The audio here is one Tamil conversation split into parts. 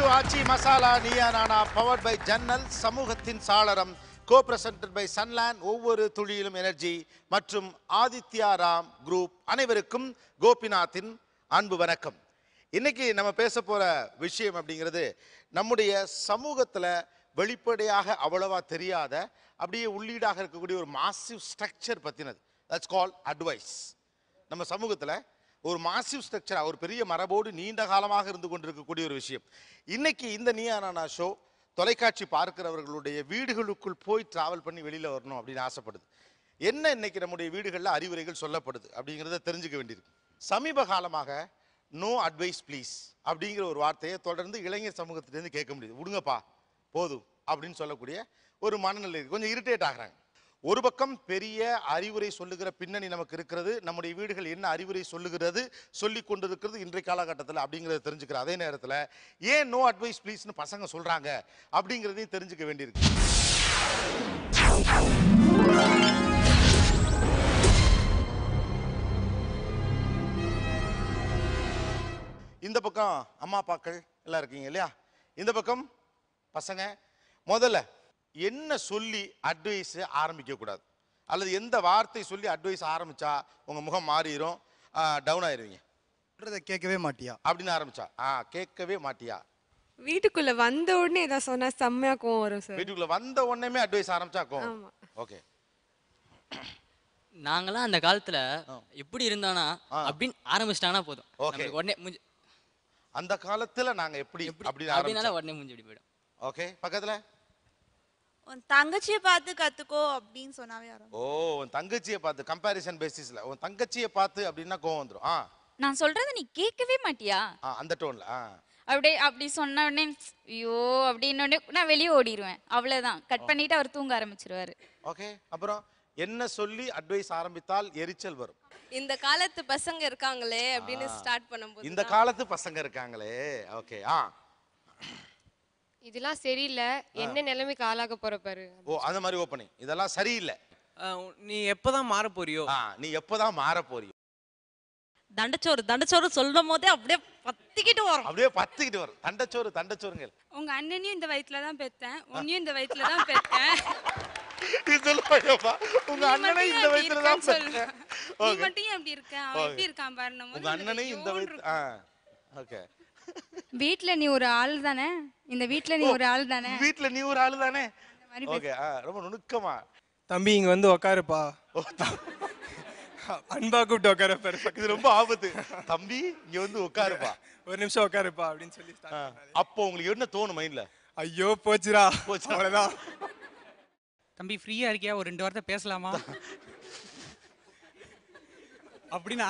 டு ஆச்சி மசாலா நீயா நானா பவர்ட் பை ஜன்னல் சமூகத்தின் சாளரம் கோ பிரசன்டட் பை சன்லேண்ட் ஒவ்வொரு துளியிலும் எனர்ஜி மற்றும் ஆதித்யா ராம் குரூப் அனைவருக்கும் கோபிநாத்தின் அன்பு வணக்கம் இன்னைக்கு நம்ம பேச போகிற விஷயம் அப்படிங்கிறது நம்முடைய சமூகத்தில் வெளிப்படையாக அவ்வளவா தெரியாத அப்படியே உள்ளீடாக இருக்கக்கூடிய ஒரு மாசிவ் ஸ்ட்ரக்சர் பற்றினது தட்ஸ் கால் அட்வைஸ் நம்ம சமூகத்தில் ஒரு மாசிவ் ஸ்ட்ரக்சராக ஒரு பெரிய மரபோடு நீண்ட காலமாக இருந்து கொண்டிருக்கக்கூடிய ஒரு விஷயம் இன்னைக்கு இந்த நீயானா ஷோ தொலைக்காட்சி பார்க்கிறவர்களுடைய வீடுகளுக்குள் போய் ட்ராவல் பண்ணி வெளியில் வரணும் அப்படின்னு ஆசைப்படுது என்ன இன்னைக்கு நம்முடைய வீடுகளில் அறிவுரைகள் சொல்லப்படுது அப்படிங்கிறத தெரிஞ்சுக்க வேண்டியிருக்கு சமீப காலமாக நோ அட்வைஸ் ப்ளீஸ் அப்படிங்கிற ஒரு வார்த்தையை தொடர்ந்து இளைஞர் சமூகத்திலேருந்து கேட்க முடியுது விடுங்கப்பா போதும் அப்படின்னு சொல்லக்கூடிய ஒரு மனநிலை கொஞ்சம் இரிட்டேட் ஆகிறாங்க ஒரு பக்கம் பெரிய அறிவுரை சொல்லுகிற பின்னணி நமக்கு இருக்கிறது நம்முடைய வீடுகள் என்ன அறிவுரை சொல்லுகிறது சொல்லி கொண்டிருக்கிறது இன்றைய காலகட்டத்தில் அப்படிங்கிறத தெரிஞ்சுக்கிற அதே நேரத்தில் ஏன் நோ அட்வைஸ் ப்ளீஸ்னு பசங்க சொல்கிறாங்க அப்படிங்கிறதையும் தெரிஞ்சுக்க வேண்டியிருக்கு இந்த பக்கம் அம்மா அப்பாக்கள் எல்லாம் இருக்கீங்க இல்லையா இந்த பக்கம் பசங்க முதல்ல என்ன சொல்லி அட்வைஸ் ஆரம்பிக்க கூடாது அல்லது எந்த வார்த்தை சொல்லி அட்வைஸ் ஆரம்பிச்சா உங்க முகம் மாறிடும் டவுன் ஆயிருவீங்க சொல்கிறத கேட்கவே மாட்டியா அப்படின்னு ஆரம்பிச்சா ஆ கேட்கவே மாட்டியா வீட்டுக்குள்ள வந்த உடனே ஏதாவது சொன்னா செம்மையா கோவம் வரும் சார் வீட்டுக்குள்ளே வந்த உடனேமே அட்வைஸ் ஆரம்பிச்சா கோவம் ஆமா. ஓகே நாங்களாம் அந்த காலத்துல எப்படி இருந்தானா அப்படின்னு ஆரம்பிச்சிட்டானா போதும் ஓகே உடனே மூஞ்சி அந்த காலத்துல நாங்க எப்படி எப்படி அப்படின்னு அப்படினால உடனே மூஞ்சி போயிடும் ஓகே பக்கத்துல உன் தங்கச்சியை பார்த்து கத்துக்கோ அப்படின்னு சொன்னாவே வரும் ஓ உன் தங்கச்சியை பார்த்து கம்பாரிசன் பேசிஸ்ல உன் தங்கச்சியை பார்த்து அப்படின்னா கோவம் வந்துரும் ஆ நான் சொல்றத நீ கேட்கவே மாட்டியா ஆ அந்த டோன்ல ஆ அப்படியே அப்படி சொன்ன உடனே ஐயோ அப்படின்னு உடனே நான் வெளியே ஓடிடுவேன் அவ்வளவுதான் கட் பண்ணிட்டு அவர் தூங்க ஆரம்பிச்சிருவாரு ஓகே அப்புறம் என்ன சொல்லி அட்வைஸ் ஆரம்பித்தால் எரிச்சல் வரும் இந்த காலத்து பசங்க இருக்காங்களே அப்படின்னு ஸ்டார்ட் பண்ணும்போது இந்த காலத்து பசங்க இருக்காங்களே ஓகே ஆ இதெல்லாம் சரியில்லை என்ன நிலைமைக்கு ஆளாக போற பாரு ஓ அந்த மாதிரி ஓப்பனிங் இதெல்லாம் சரியில்லை நீ எப்பதான் மாற போறியோ நீ எப்பதான் மாற போறியோ தண்டச்சோறு தண்டச்சோறு சொல்லும் போதே அப்படியே பத்திக்கிட்டு வரும் அப்படியே பத்துக்கிட்டு வரும் தண்டச்சோறு தண்டச்சோறுங்க உங்க அண்ணனையும் இந்த வயித்துல தான் பெத்தேன் உன்னையும் இந்த வயித்துல தான் பெத்தேன் இதெல்லாம் உங்க இந்த ஏன் தான் இருக்கேன்னு நீ மட்டும் இருக்க எப்படி இருக்கான் பாரு உங்க அண்ணனையும் இந்த வயசு ஓகே வீட்ல நீ ஒரு ஆள் தானே இந்த வீட்ல நீ ஒரு ஆள் தானே வீட்ல நீ ஒரு ஆள் தானே ஓகே ரொம்ப நுணுக்கமா தம்பி இங்க வந்து உட்காருப்பா அன்பா கூப்பிட்டு உட்கார இது ரொம்ப ஆபத்து தம்பி இங்க வந்து உட்காருப்பா ஒரு நிமிஷம் உட்காருப்பா அப்படின்னு சொல்லி அப்போ உங்களுக்கு என்ன தோணும் மைண்ட்ல ஐயோ போச்சுரா போச்சு அவ்வளவுதான் தம்பி ஃப்ரீயா இருக்கியா ஒரு ரெண்டு வார்த்தை பேசலாமா அப்படின்னா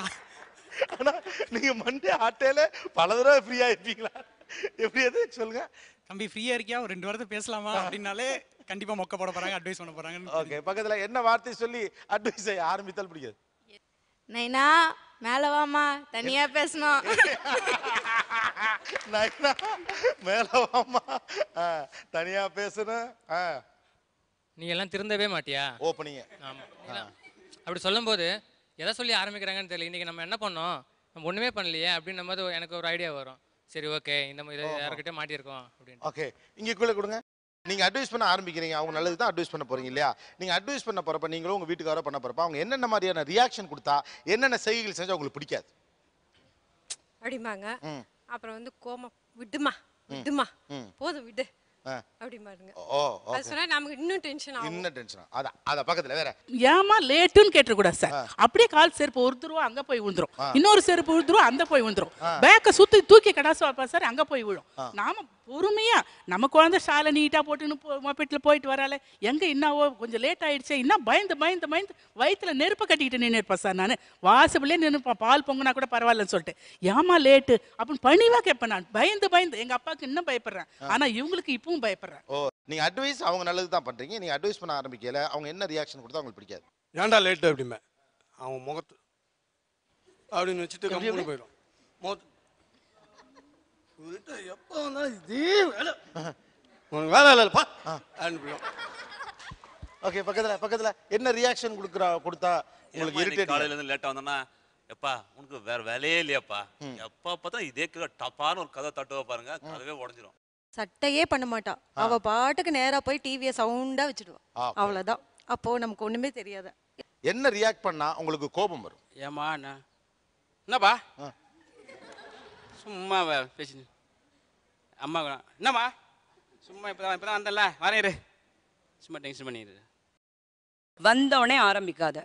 ஆனா நீங்க மண்டே ஆட்டையில பல தடவை ஃப்ரீயா இருப்பீங்களா எப்படி அது சொல்லுங்க தம்பி ஃப்ரீயா இருக்கியா ஒரு ரெண்டு வாரத்தை பேசலாமா அப்படின்னாலே கண்டிப்பா மொக்க போட போறாங்க அட்வைஸ் பண்ண போறாங்க ஓகே பக்கத்துல என்ன வார்த்தை சொல்லி அட்வைஸ் ஆரம்பித்தால் பிடிக்காது நைனா மேல வாமா தனியா பேசணும் நைனா மேல வாமா தனியா பேசணும் நீ எல்லாம் திருந்தவே மாட்டியா ஓ பண்ணீங்க ஆமா அப்படி சொல்லும்போது எதை சொல்லி ஆரம்பிக்கிறாங்கன்னு தெரியல இன்றைக்கி நம்ம என்ன பண்ணோம் நம்ம ஒன்றுமே பண்ணலையே அப்படின்ற மாதிரி எனக்கு ஒரு ஐடியா வரும் சரி ஓகே இந்த மாதிரி யார்கிட்ட மாட்டியிருக்கோம் அப்படின்னு ஓகே இங்கே கூட கொடுங்க நீங்கள் அட்வைஸ் பண்ண ஆரம்பிக்கிறீங்க அவங்க நல்லது தான் அட்வைஸ் பண்ண போகிறீங்க இல்லையா நீங்கள் அட்வைஸ் பண்ண போகிறப்ப நீங்களும் உங்கள் வீட்டுக்காரோ பண்ண போகிறப்ப அவங்க என்னென்ன மாதிரியான ரியாக்ஷன் கொடுத்தா என்னென்ன செய்கைகள் செஞ்சால் உங்களுக்கு பிடிக்காது அப்படிமாங்க அப்புறம் வந்து கோமம் விடுமா விடுமா போதும் விடு அப்படி இன்னும் அத பக்கத்துல வேற ஏமா லேட்டுன்னு கேட்ட கூட சார் அப்படியே கால் செருப்பு ஒரு அங்க போய் விழுந்துரும் இன்னொரு செருப்பு ஒரு ரூபா அந்த போய் விழுந்துரும் பேக்க சுத்தி தூக்கி கடாசு வைப்பா சார் அங்க போய் விழும் நாம பொறுமையாக நம்ம குழந்தை ஷாலை நீட்டாக போட்டுன்னு போ போயிட்டு வரால எங்கே என்னாவோ கொஞ்சம் லேட் ஆகிடுச்சே இன்னும் பயந்து பயந்து பயந்து வயிற்றில் நெருப்பை கட்டிக்கிட்டு நின்றுப்பேன் சார் நான் வாசபிலே நின்றுப்பேன் பால் பொங்கினா கூட பரவாயில்லன்னு சொல்லிட்டு ஏமா லேட்டு அப்படின்னு பணிவாக கேட்பேன் நான் பயந்து பயந்து எங்கள் அப்பாவுக்கு இன்னும் பயப்படுறேன் ஆனால் இவங்களுக்கு இப்பவும் பயப்படுறேன் ஓ நீங்கள் அட்வைஸ் அவங்க நல்லது தான் பண்ணுறீங்க நீங்கள் அட்வைஸ் பண்ண ஆரம்பிக்கல அவங்க என்ன ரியாக்ஷன் கொடுத்தா அவங்களுக்கு பிடிக்காது ஏண்டா லேட்டு அப்படிமே அவங்க முகத்து அப்படின்னு வச்சுட்டு போயிடும் முகத்து உங்ககிட்ட எப்போ வந்தாலும் இதே வேலை உனக்கு வேலை இல்லைப்பா அனுப்பிடும் ஓகே பக்கத்தில் பக்கத்தில் என்ன ரியாக்ஷன் கொடுக்குறா கொடுத்தா உங்களுக்கு இரிட்டேட் காலையில இருந்து லேட்டா வந்தனா எப்பா உனக்கு வேற வேலையே இல்லையாப்பா எப்பா பார்த்தா இதே டப்பான ஒரு கதை தட்டுவா பாருங்க கதவே உடஞ்சிரும் சட்டையே பண்ண மாட்டான் அவ பாட்டுக்கு நேரா போய் டிவியை சவுண்டா வச்சிடுவான் அவ்வளவுதான் அப்போ நமக்கு ஒண்ணுமே தெரியாத என்ன ரியாக்ட் பண்ணா உங்களுக்கு கோபம் வரும் ஏமா என்னப்பா சும்மா பேசி அம்மா என்னம்மா சும்மா இப்போ தான் இப்போ தான் வந்தல வரையிரு சும்மா டென்ஷன் பண்ணிடு வந்தோடனே ஆரம்பிக்காத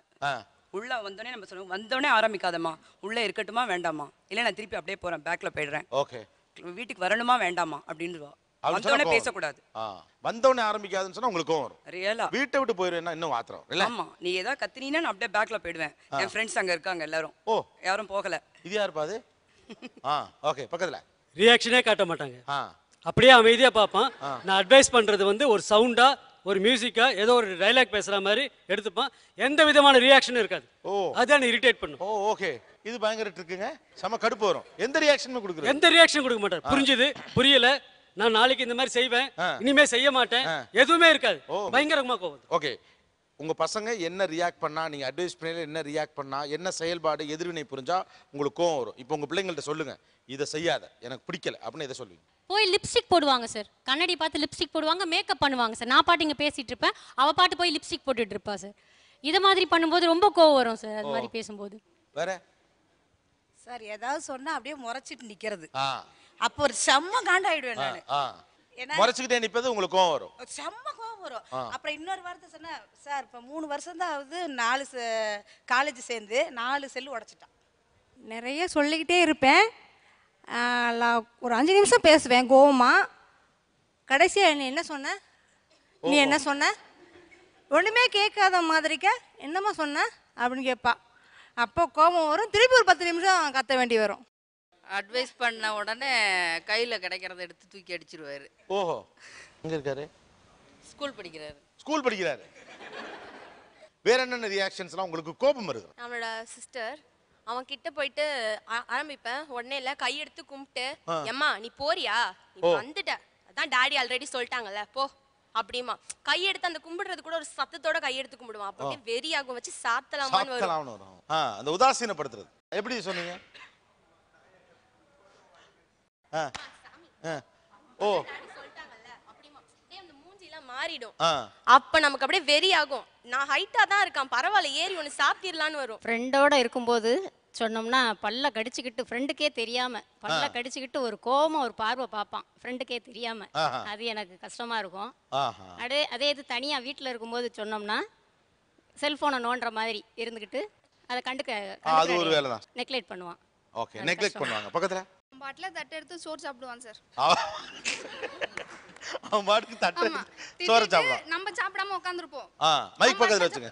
உள்ள வந்தோடனே நம்ம சொல்லுவோம் வந்தோடனே ஆரம்பிக்காதம்மா உள்ள இருக்கட்டுமா வேண்டாமா இல்லை நான் திருப்பி அப்படியே போறேன் பேக்ல போயிடுறேன் ஓகே வீட்டுக்கு வரணுமா வேண்டாமா அப்படின்னு வந்தோடனே பேசக்கூடாது வந்தோடனே ஆரம்பிக்காதுன்னு சொன்னா உங்களுக்கு வரும் ரியலா வீட்டை விட்டு போயிடுவேன்னா இன்னும் ஆத்திரம் ஆமா நீ ஏதாவது கத்தினா நான் அப்படியே பேக்ல போயிடுவேன் என் ஃப்ரெண்ட்ஸ் அங்க இருக்காங்க எல்லாரும் ஓ யாரும் போகல இது யாருப்பா அது ஓகே பக்கத்துல ரியாக்ஷனே காட்ட மாட்டாங்க அப்படியே அமைதியா பார்ப்பான் நான் அட்வைஸ் பண்றது வந்து ஒரு சவுண்டா ஒரு மியூசிக்கா ஏதோ ஒரு டைலாக் பேசுற மாதிரி எடுத்துப்பான் எந்த விதமான ரியாக்ஷனும் இருக்காது ஓ அதான் இரிட்டேட் பண்ணும் ஓ ஓகே இது பயங்கர இருக்குங்க சம கடுப்பு வரும் எந்த ரியாக்ஷனும் கொடுக்குறது எந்த ரியாக்ஷன் கொடுக்க மாட்டார் புரிஞ்சுது புரியல நான் நாளைக்கு இந்த மாதிரி செய்வேன் இனிமே செய்ய மாட்டேன் எதுவுமே இருக்காது பயங்கரமா கோவம் ஓகே உங்கள் பசங்க என்ன ரியாக்ட் பண்ணால் நீங்கள் அட்வைஸ் பண்ணல என்ன ரியாக்ட் பண்ணால் என்ன செயல்பாடு எதிர்வினை புரிஞ்சால் உங்களுக்கு கோவம் வரும் இப்போ உங்கள் பிள்ளைங்கள்ட்ட சொல்லுங்கள் இதை செய்யாத எனக்கு பிடிக்கல அப்படின்னு இதை சொல்லுவீங்க போய் லிப்ஸ்டிக் போடுவாங்க சார் கண்ணாடி பார்த்து லிப்ஸ்டிக் போடுவாங்க மேக்கப் பண்ணுவாங்க சார் நான் பாட்டு இங்கே பேசிகிட்டு இருப்பேன் அவள் பாட்டு போய் லிப்ஸ்டிக் போட்டுட்டு இருப்பா சார் இதை மாதிரி பண்ணும்போது ரொம்ப கோவம் வரும் சார் அது மாதிரி பேசும்போது வேற சார் ஏதாவது சொன்னால் அப்படியே முறைச்சிட்டு நிற்கிறது அப்போ ஒரு செம்ம காண்டாயிடுவேன் நான் முறைச்சுக்கிட்டே நிப்பது உங்களுக்கு கோவம் வரும் செம்ம கோவம் வரும் அப்புறம் இன்னொரு வார்த்தை சொன்னேன் சார் இப்போ மூணு வருஷம் தான் ஆகுது நாலு காலேஜ் சேர்ந்து நாலு செல்லு உடச்சிட்டான் நிறைய சொல்லிக்கிட்டே இருப்பேன் ஒரு அஞ்சு நிமிஷம் பேசுவேன் கோவமா கடைசியாக நீ என்ன சொன்ன நீ என்ன சொன்ன ஒன்றுமே கேட்காத மாதிரிக்க என்னம்மா சொன்ன அப்படின்னு கேட்பா அப்போ கோபம் வரும் திருப்பி ஒரு பத்து நிமிஷம் கத்த வேண்டி வரும் அட்வைஸ் பண்ண உடனே கையில் கிடைக்கிறத எடுத்து தூக்கி அடிச்சிருவாரு ஓஹோ எங்க இருக்காரு ஸ்கூல் படிக்கிறாரு ஸ்கூல் படிக்கிறாரு வேற என்னென்ன ரியாக்ஷன்ஸ்லாம் உங்களுக்கு கோபம் வருது நம்மளோட சிஸ்டர் அவன் கிட்ட போயிட்டு ஆரம்பிப்பேன் உடனே இல்ல எடுத்து கும்பிட்டு எம்மா நீ போறியா நீ வந்துட்ட அதான் டாடி ஆல்ரெடி சொல்லிட்டாங்கல்ல போ அப்படிமா எடுத்து அந்த கும்பிடுறது கூட ஒரு சத்தத்தோட கை எடுத்து கும்பிடுவான் அப்படியே வெறியாகும் வச்சு சாத்தலாமான்னு வரும் வரும் ஆ அந்த உதாசீனப்படுத்துறது எப்படி சொன்னீங்க ஓ மாறிடும் அப்ப நமக்கு அப்படியே வெறி ஆகும் நான் ஹைட்டா தான் இருக்கான் பரவாயில்ல ஏறி ஒன்னு சாப்பிடலான்னு வரும் ஃப்ரெண்டோட இருக்கும்போது சொன்னோம்னா பல்ல கடிச்சுக்கிட்டு ஃப்ரெண்டுக்கே தெரியாம பல்ல கடிச்சுக்கிட்டு ஒரு கோபமா ஒரு பார்வை பார்ப்பான் ஃப்ரெண்டுக்கே தெரியாம அது எனக்கு கஷ்டமா இருக்கும் அதே அதே இது தனியா வீட்டுல இருக்கும்போது சொன்னோம்னா செல்போனை நோண்டுற மாதிரி இருந்துகிட்டு அதை கண்டுக்க நெக்லேட் பண்ணுவான் ஓகே நெக்லெக்ட் பண்ணுவாங்க பக்கத்துல பாட்டில் தட்டை எடுத்து சோறு சாப்பிடுவான் சார் அவன் பாட்டுக்கு தட்டை சோறு சாப்பிடுவான் நம்ம சாப்பிடாம உட்காந்துருப்போம் மைக் பக்கத்துல வச்சுங்க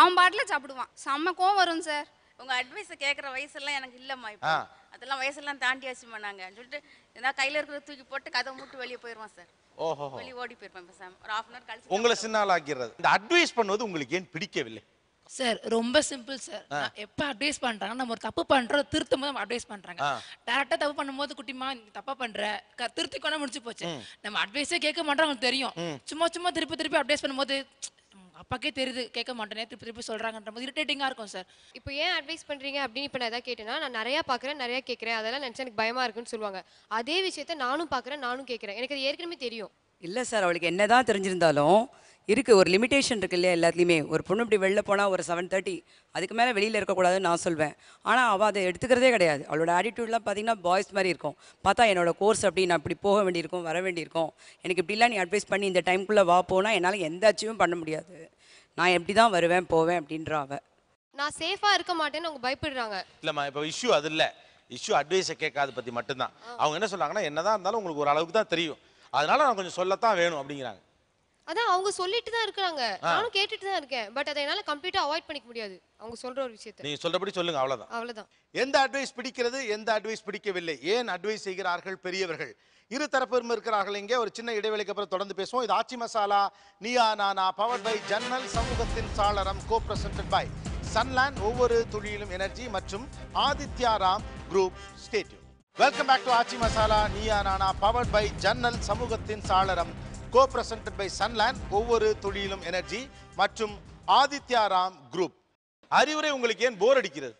அவன் பாட்டுல சாப்பிடுவான் செம்ம கோவம் வரும் சார் உங்க அட்வைஸ் கேட்குற வயசெல்லாம் எனக்கு இல்லம்மா இப்போ அதெல்லாம் வயசெல்லாம் தாண்டியாச்சுமா நாங்க சொல்லிட்டு ஏதாவது கையில இருக்கிற தூக்கி போட்டு கதை மூட்டு வெளியே போயிருவான் சார் ஓஹோ வெளியே ஓடி போயிருப்பேன் ஒரு ஹாஃப் அன் அவர் கழிச்சு உங்களை சின்னால் ஆக்கிடுறது இந்த அட்வைஸ் பண்ணுவது உங்களுக்கு ஏன் பிடிக்கவில்லை சார் ரொம்ப சிம்பிள் சார் எப்ப அட்வைஸ் பண்றாங்க நம்ம ஒரு தப்பு பண்றோம் திருத்தும் போது அட்வைஸ் பண்றாங்க டேரக்டா தப்பு பண்ணும்போது குட்டிமா நீ தப்பா பண்ற திருத்தி கொண்டா முடிச்சு போச்சு நம்ம அட்வைஸே கேட்க மாட்டோம் அவங்களுக்கு தெரியும் சும்மா சும்மா திருப்பி திருப்பி அட்வைஸ் பண்ணும்போது அப்பாக்கே தெரியுது கேட்க மாட்டேனே திருப்பி திருப்பி சொல்றாங்கன்ற போது இரிட்டேட்டிங்காக இருக்கும் சார் இப்போ ஏன் அட்வைஸ் பண்றீங்க அப்படின்னு இப்போ நான் எதாவது கேட்டேன்னா நான் நிறையா பாக்குறேன் நிறையா கேட்குறேன் அதெல்லாம் நினைச்சு எனக்கு பயமா இருக்குன்னு சொல்லுவாங்க அதே விஷயத்த நானும் பாக்குறேன் நானும் கேட்கறேன் எனக்கு அது ஏற்கனவே தெரியும் இல்ல சார் அவளுக்கு என்னதான் தெரிஞ்சிருந்தாலும் இருக்குது ஒரு லிமிட்டேஷன் இருக்குது இல்லையா எல்லாத்துலேயுமே ஒரு பொண்ணு இப்படி வெளில போனால் ஒரு செவன் தேர்ட்டி அதுக்கு மேலே வெளியில் இருக்கக்கூடாதுன்னு நான் சொல்வேன் ஆனால் அவள் அதை எடுத்துக்கிறதே கிடையாது அவளோட ஆட்டிடியூட்லாம் பார்த்திங்கன்னா பாய்ஸ் மாதிரி இருக்கும் பார்த்தா என்னோட கோர்ஸ் அப்படி நான் இப்படி போக வேண்டியிருக்கும் வர வேண்டியிருக்கும் எனக்கு இப்படிலாம் நீ அட்வைஸ் பண்ணி இந்த டைம்குள்ளே வா போனால் என்னால் எந்த அச்சீவும் பண்ண முடியாது நான் எப்படி தான் வருவேன் போவேன் அப்படின்ற அவள் நான் சேஃபாக இருக்க மாட்டேன்னு அவங்க பயப்படுறாங்க இல்லைம்மா இப்போ இஷ்யூ அது இல்லை இஷ்யூ அட்வைஸை கேட்காத பற்றி மட்டும்தான் அவங்க என்ன சொல்கிறாங்கன்னா என்னதான் இருந்தாலும் உங்களுக்கு ஒரு அளவுக்கு தான் தெரியும் அதனால நான் கொஞ்சம் சொல்லத்தான் வேணும் அப்படிங்கிறாங்க அதான் அவங்க சொல்லிட்டு தான் இருக்காங்க நானும் கேட்டுட்டு தான் இருக்கேன் பட் அதை என்னால கம்ப்ளீட்டா அவாய்ட் பண்ணிக்க முடியாது அவங்க சொல்ற ஒரு விஷயத்தை நீங்க சொல்றபடி சொல்லுங்க அவ்வளவுதான் அவ்வளவுதான் எந்த அட்வைஸ் பிடிக்கிறது எந்த அட்வைஸ் பிடிக்கவில்லை ஏன் அட்வைஸ் செய்கிறார்கள் பெரியவர்கள் இரு தரப்பிலும் இருக்கிறார்கள் இங்கே ஒரு சின்ன இடைவெளிக்கு அப்புறம் தொடர்ந்து பேசுவோம் இது ஆச்சி மசாலா நியா நானா பவர் பை ஜன்னல் சமூகத்தின் சாளரம் கோ பிரசன்ட் பை சன்லேண்ட் ஒவ்வொரு துளியிலும் எனர்ஜி மற்றும் Aditya Ram group stay tuned welcome back to Aachi Masala Neeya Naana power by ஜன்னல் சமூகத்தின் சாளரம் கோ பிரசன்ட் பை சன்லேண்ட் ஒவ்வொரு தொழிலும் எனர்ஜி மற்றும் ஆதித்யா ராம் குரூப் அறிவுரை உங்களுக்கு ஏன் போர் அடிக்கிறது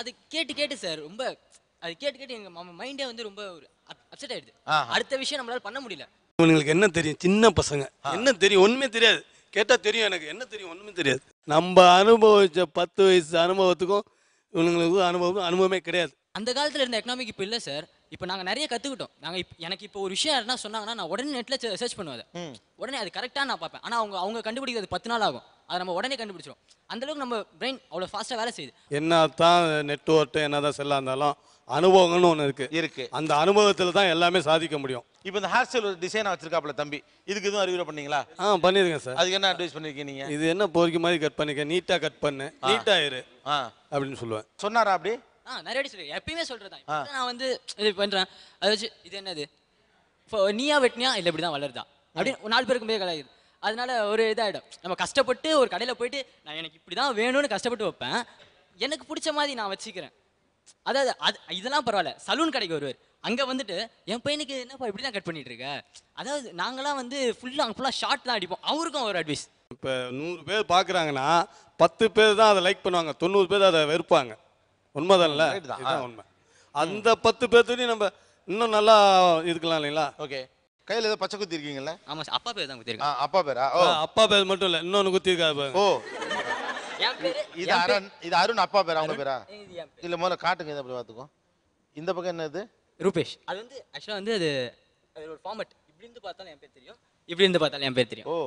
அது கேட்டு கேட்டு சார் ரொம்ப அது கேட்டு கேட்டு எங்க மைண்டே வந்து ரொம்ப அப்செட் ஆயிடுது அடுத்த விஷயம் நம்மளால பண்ண முடியல உங்களுக்கு என்ன தெரியும் சின்ன பசங்க என்ன தெரியும் ஒண்ணுமே தெரியாது கேட்டா தெரியும் எனக்கு என்ன தெரியும் ஒண்ணுமே தெரியாது நம்ம அனுபவிச்ச பத்து வயசு அனுபவத்துக்கும் இவங்களுக்கு அனுபவம் அனுபவமே கிடையாது அந்த காலத்துல இருந்த எக்கனாமிக் இப்போ இல்லை சார் இப்போ நாங்கள் நிறைய கற்றுக்கிட்டோம் நாங்கள் இப்போ எனக்கு இப்போ ஒரு விஷயம் என்ன சொன்னாங்கன்னா நான் உடனே நெட்டில் சர்ச் பண்ணுவேன் உடனே அது கரெக்டாக நான் பார்ப்பேன் ஆனால் அவங்க அவங்க கண்டுபிடிக்கிறது பத்து நாள் ஆகும் அதை நம்ம உடனே கண்டுபிடிச்சிடும் அந்தளவுக்கு நம்ம பிரெயின் அவ்வளோ ஃபாஸ்ட்டாக வேலை செய்யுது என்ன தான் நெட்ஒர்க்கு என்ன தான் செல்லாக இருந்தாலும் அனுபவங்கள்னு ஒன்று இருக்குது இருக்குது அந்த அனுபவத்தில் தான் எல்லாமே சாதிக்க முடியும் இப்போ இந்த ஹேர் ஒரு டிசைன் வச்சிருக்காப்ல தம்பி இதுக்கு எதுவும் அறிவுரை பண்ணீங்களா ஆ பண்ணியிருக்கேன் சார் அதுக்கு என்ன அட்வைஸ் பண்ணியிருக்கீங்க நீங்கள் இது என்ன பொறுக்கி மாதிரி கட் பண்ணிக்க நீட்டாக கட் பண்ணு நீட்டாக இரு அப்படின்னு சொல்லுவேன் சொன்னாரா அப்படி ஆ நிறைய வாட்டி சொல்லி எப்பயுமே சொல்றதா நான் வந்து இது பண்றேன் அதை வச்சு இது என்னது நீயா வெட்டினியா இல்லை இப்படி தான் வளருதா அப்படின்னு நாலு பேருக்கு போய் கலாயுது அதனால ஒரு இதாகிடும் நம்ம கஷ்டப்பட்டு ஒரு கடையில் போயிட்டு நான் எனக்கு இப்படி தான் வேணும்னு கஷ்டப்பட்டு வைப்பேன் எனக்கு பிடிச்ச மாதிரி நான் வச்சுக்கிறேன் அதாவது அது இதெல்லாம் பரவாயில்ல சலூன் கடைக்கு வருவார் அங்கே வந்துட்டு என் பையனுக்கு என்னப்பா இப்படி தான் கட் பண்ணிட்டு இருக்க அதாவது நாங்களாம் வந்து ஃபுல்லாக ஃபுல்லாக ஷார்ட் தான் அடிப்போம் அவருக்கும் ஒரு அட்வைஸ் இப்போ நூறு பேர் பார்க்குறாங்கன்னா பத்து பேர் தான் அதை லைக் பண்ணுவாங்க தொண்ணூறு பேர் அதை வெறுப்பாங்க உண்மைதான்ல உண்மை அந்த பத்து பேர்த்துலையும் நம்ம இன்னும் நல்லா இருக்கலாம் இல்லைங்களா ஓகே கையில ஏதோ பச்சை குத்தி இருக்கீங்கல்ல ஆமா சார் அப்பா பேர் தான் குத்திருக்கேன் அப்பா பேரா ஓ அப்பா பேர் மட்டும் இல்ல இன்னொன்னு குத்திருக்காரு பாருங்க ஓ இது அருண் இது அருண் அப்பா பேரா அவங்க பேரா இல்ல முதல்ல காட்டுங்க இதை அப்படி பாத்துக்கோ இந்த பக்கம் என்னது ரூபேஷ் அது வந்து ஆக்சுவலா வந்து அது அது ஒரு ஃபார்மட் இப்படி இருந்து பார்த்தாலும் என் பேர் தெரியும் இப்படி இருந்து பார்த்தாலும் என் பேர் தெரியும் ஓ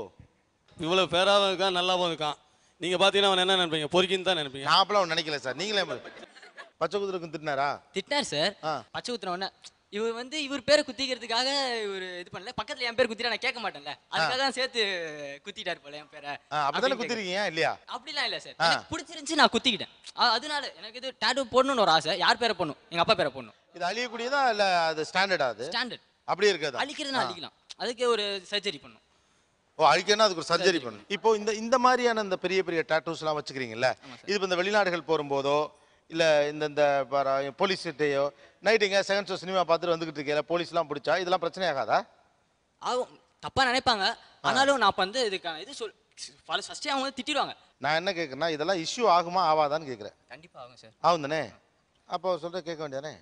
இவ்வளவு பேராவும் இருக்கான் நல்லாவும் இருக்கான் நீங்க பாத்தீங்கன்னா அவன் என்ன நினைப்பீங்க பொறுக்கின்னு தான் நினைப்பீங்க நான் அப்பலாம் நினைக்கல சார் நீங்களே பச்சை குதிரைக்கும் திட்டினாரா திட்டார் சார் பச்சை குத்துன உடனே இவர் வந்து இவர் பேரை குத்திக்கிறதுக்காக இவர் இது பண்ணல பக்கத்துல என் பேர் குத்திட்டா நான் கேட்க மாட்டேன்ல அதுக்காக தான் சேர்த்து குத்திட்டாரு போல என் பேரை அப்பதானே குத்திருக்கீங்க இல்லையா அப்படிலாம் இல்ல சார் எனக்கு பிடிச்சிருந்துச்சு நான் குத்திக்கிட்டேன் அதனால எனக்கு இது டேட்டூ போடணும்னு ஒரு ஆசை யார் பேரை போடணும் எங்க அப்பா பேரை போடணும் இது அழியக்கூடியதா இல்ல அது ஸ்டாண்டர்டா அது ஸ்டாண்டர்ட் அப்படியே இருக்காது அழிக்கிறதுனா அழிக்கலாம் அதுக்கு ஒரு சர்ஜரி பண்ணும் ஓ அழிக்கணும்னா அதுக்கு ஒரு சர்ஜரி பண்ணணும் இப்போ இந்த இந்த மாதிரியான இந்த பெரிய பெரிய டேட்டூஸ்லாம் வச்சுக்கிறீங்கல்ல இது இப்போ இந்த வெளிநாடுகள் போகும்போதோ இல்லை இந்த இந்த போலீஸ்கிட்டேயோ நைட் எங்கேயா செகண்ட் ஷோ சினிமா பார்த்துட்டு வந்துக்கிட்டு இருக்கீங்க போலீஸ்லாம் பிடிச்சா இதெல்லாம் பிரச்சனை ஆகாதா ஆகும் தப்பாக நினைப்பாங்க ஆனாலும் நான் வந்து இதுக்கான இது சொல் ஃபஸ்ட்டே அவங்க திட்டிடுவாங்க நான் என்ன கேட்குறேன்னா இதெல்லாம் இஷ்யூ ஆகுமா ஆகாதான்னு கேட்குறேன் கண்டிப்பாக ஆகும் சார் ஆகும் தானே அப்போ சொல்கிற கேட்க வேண்டியதானே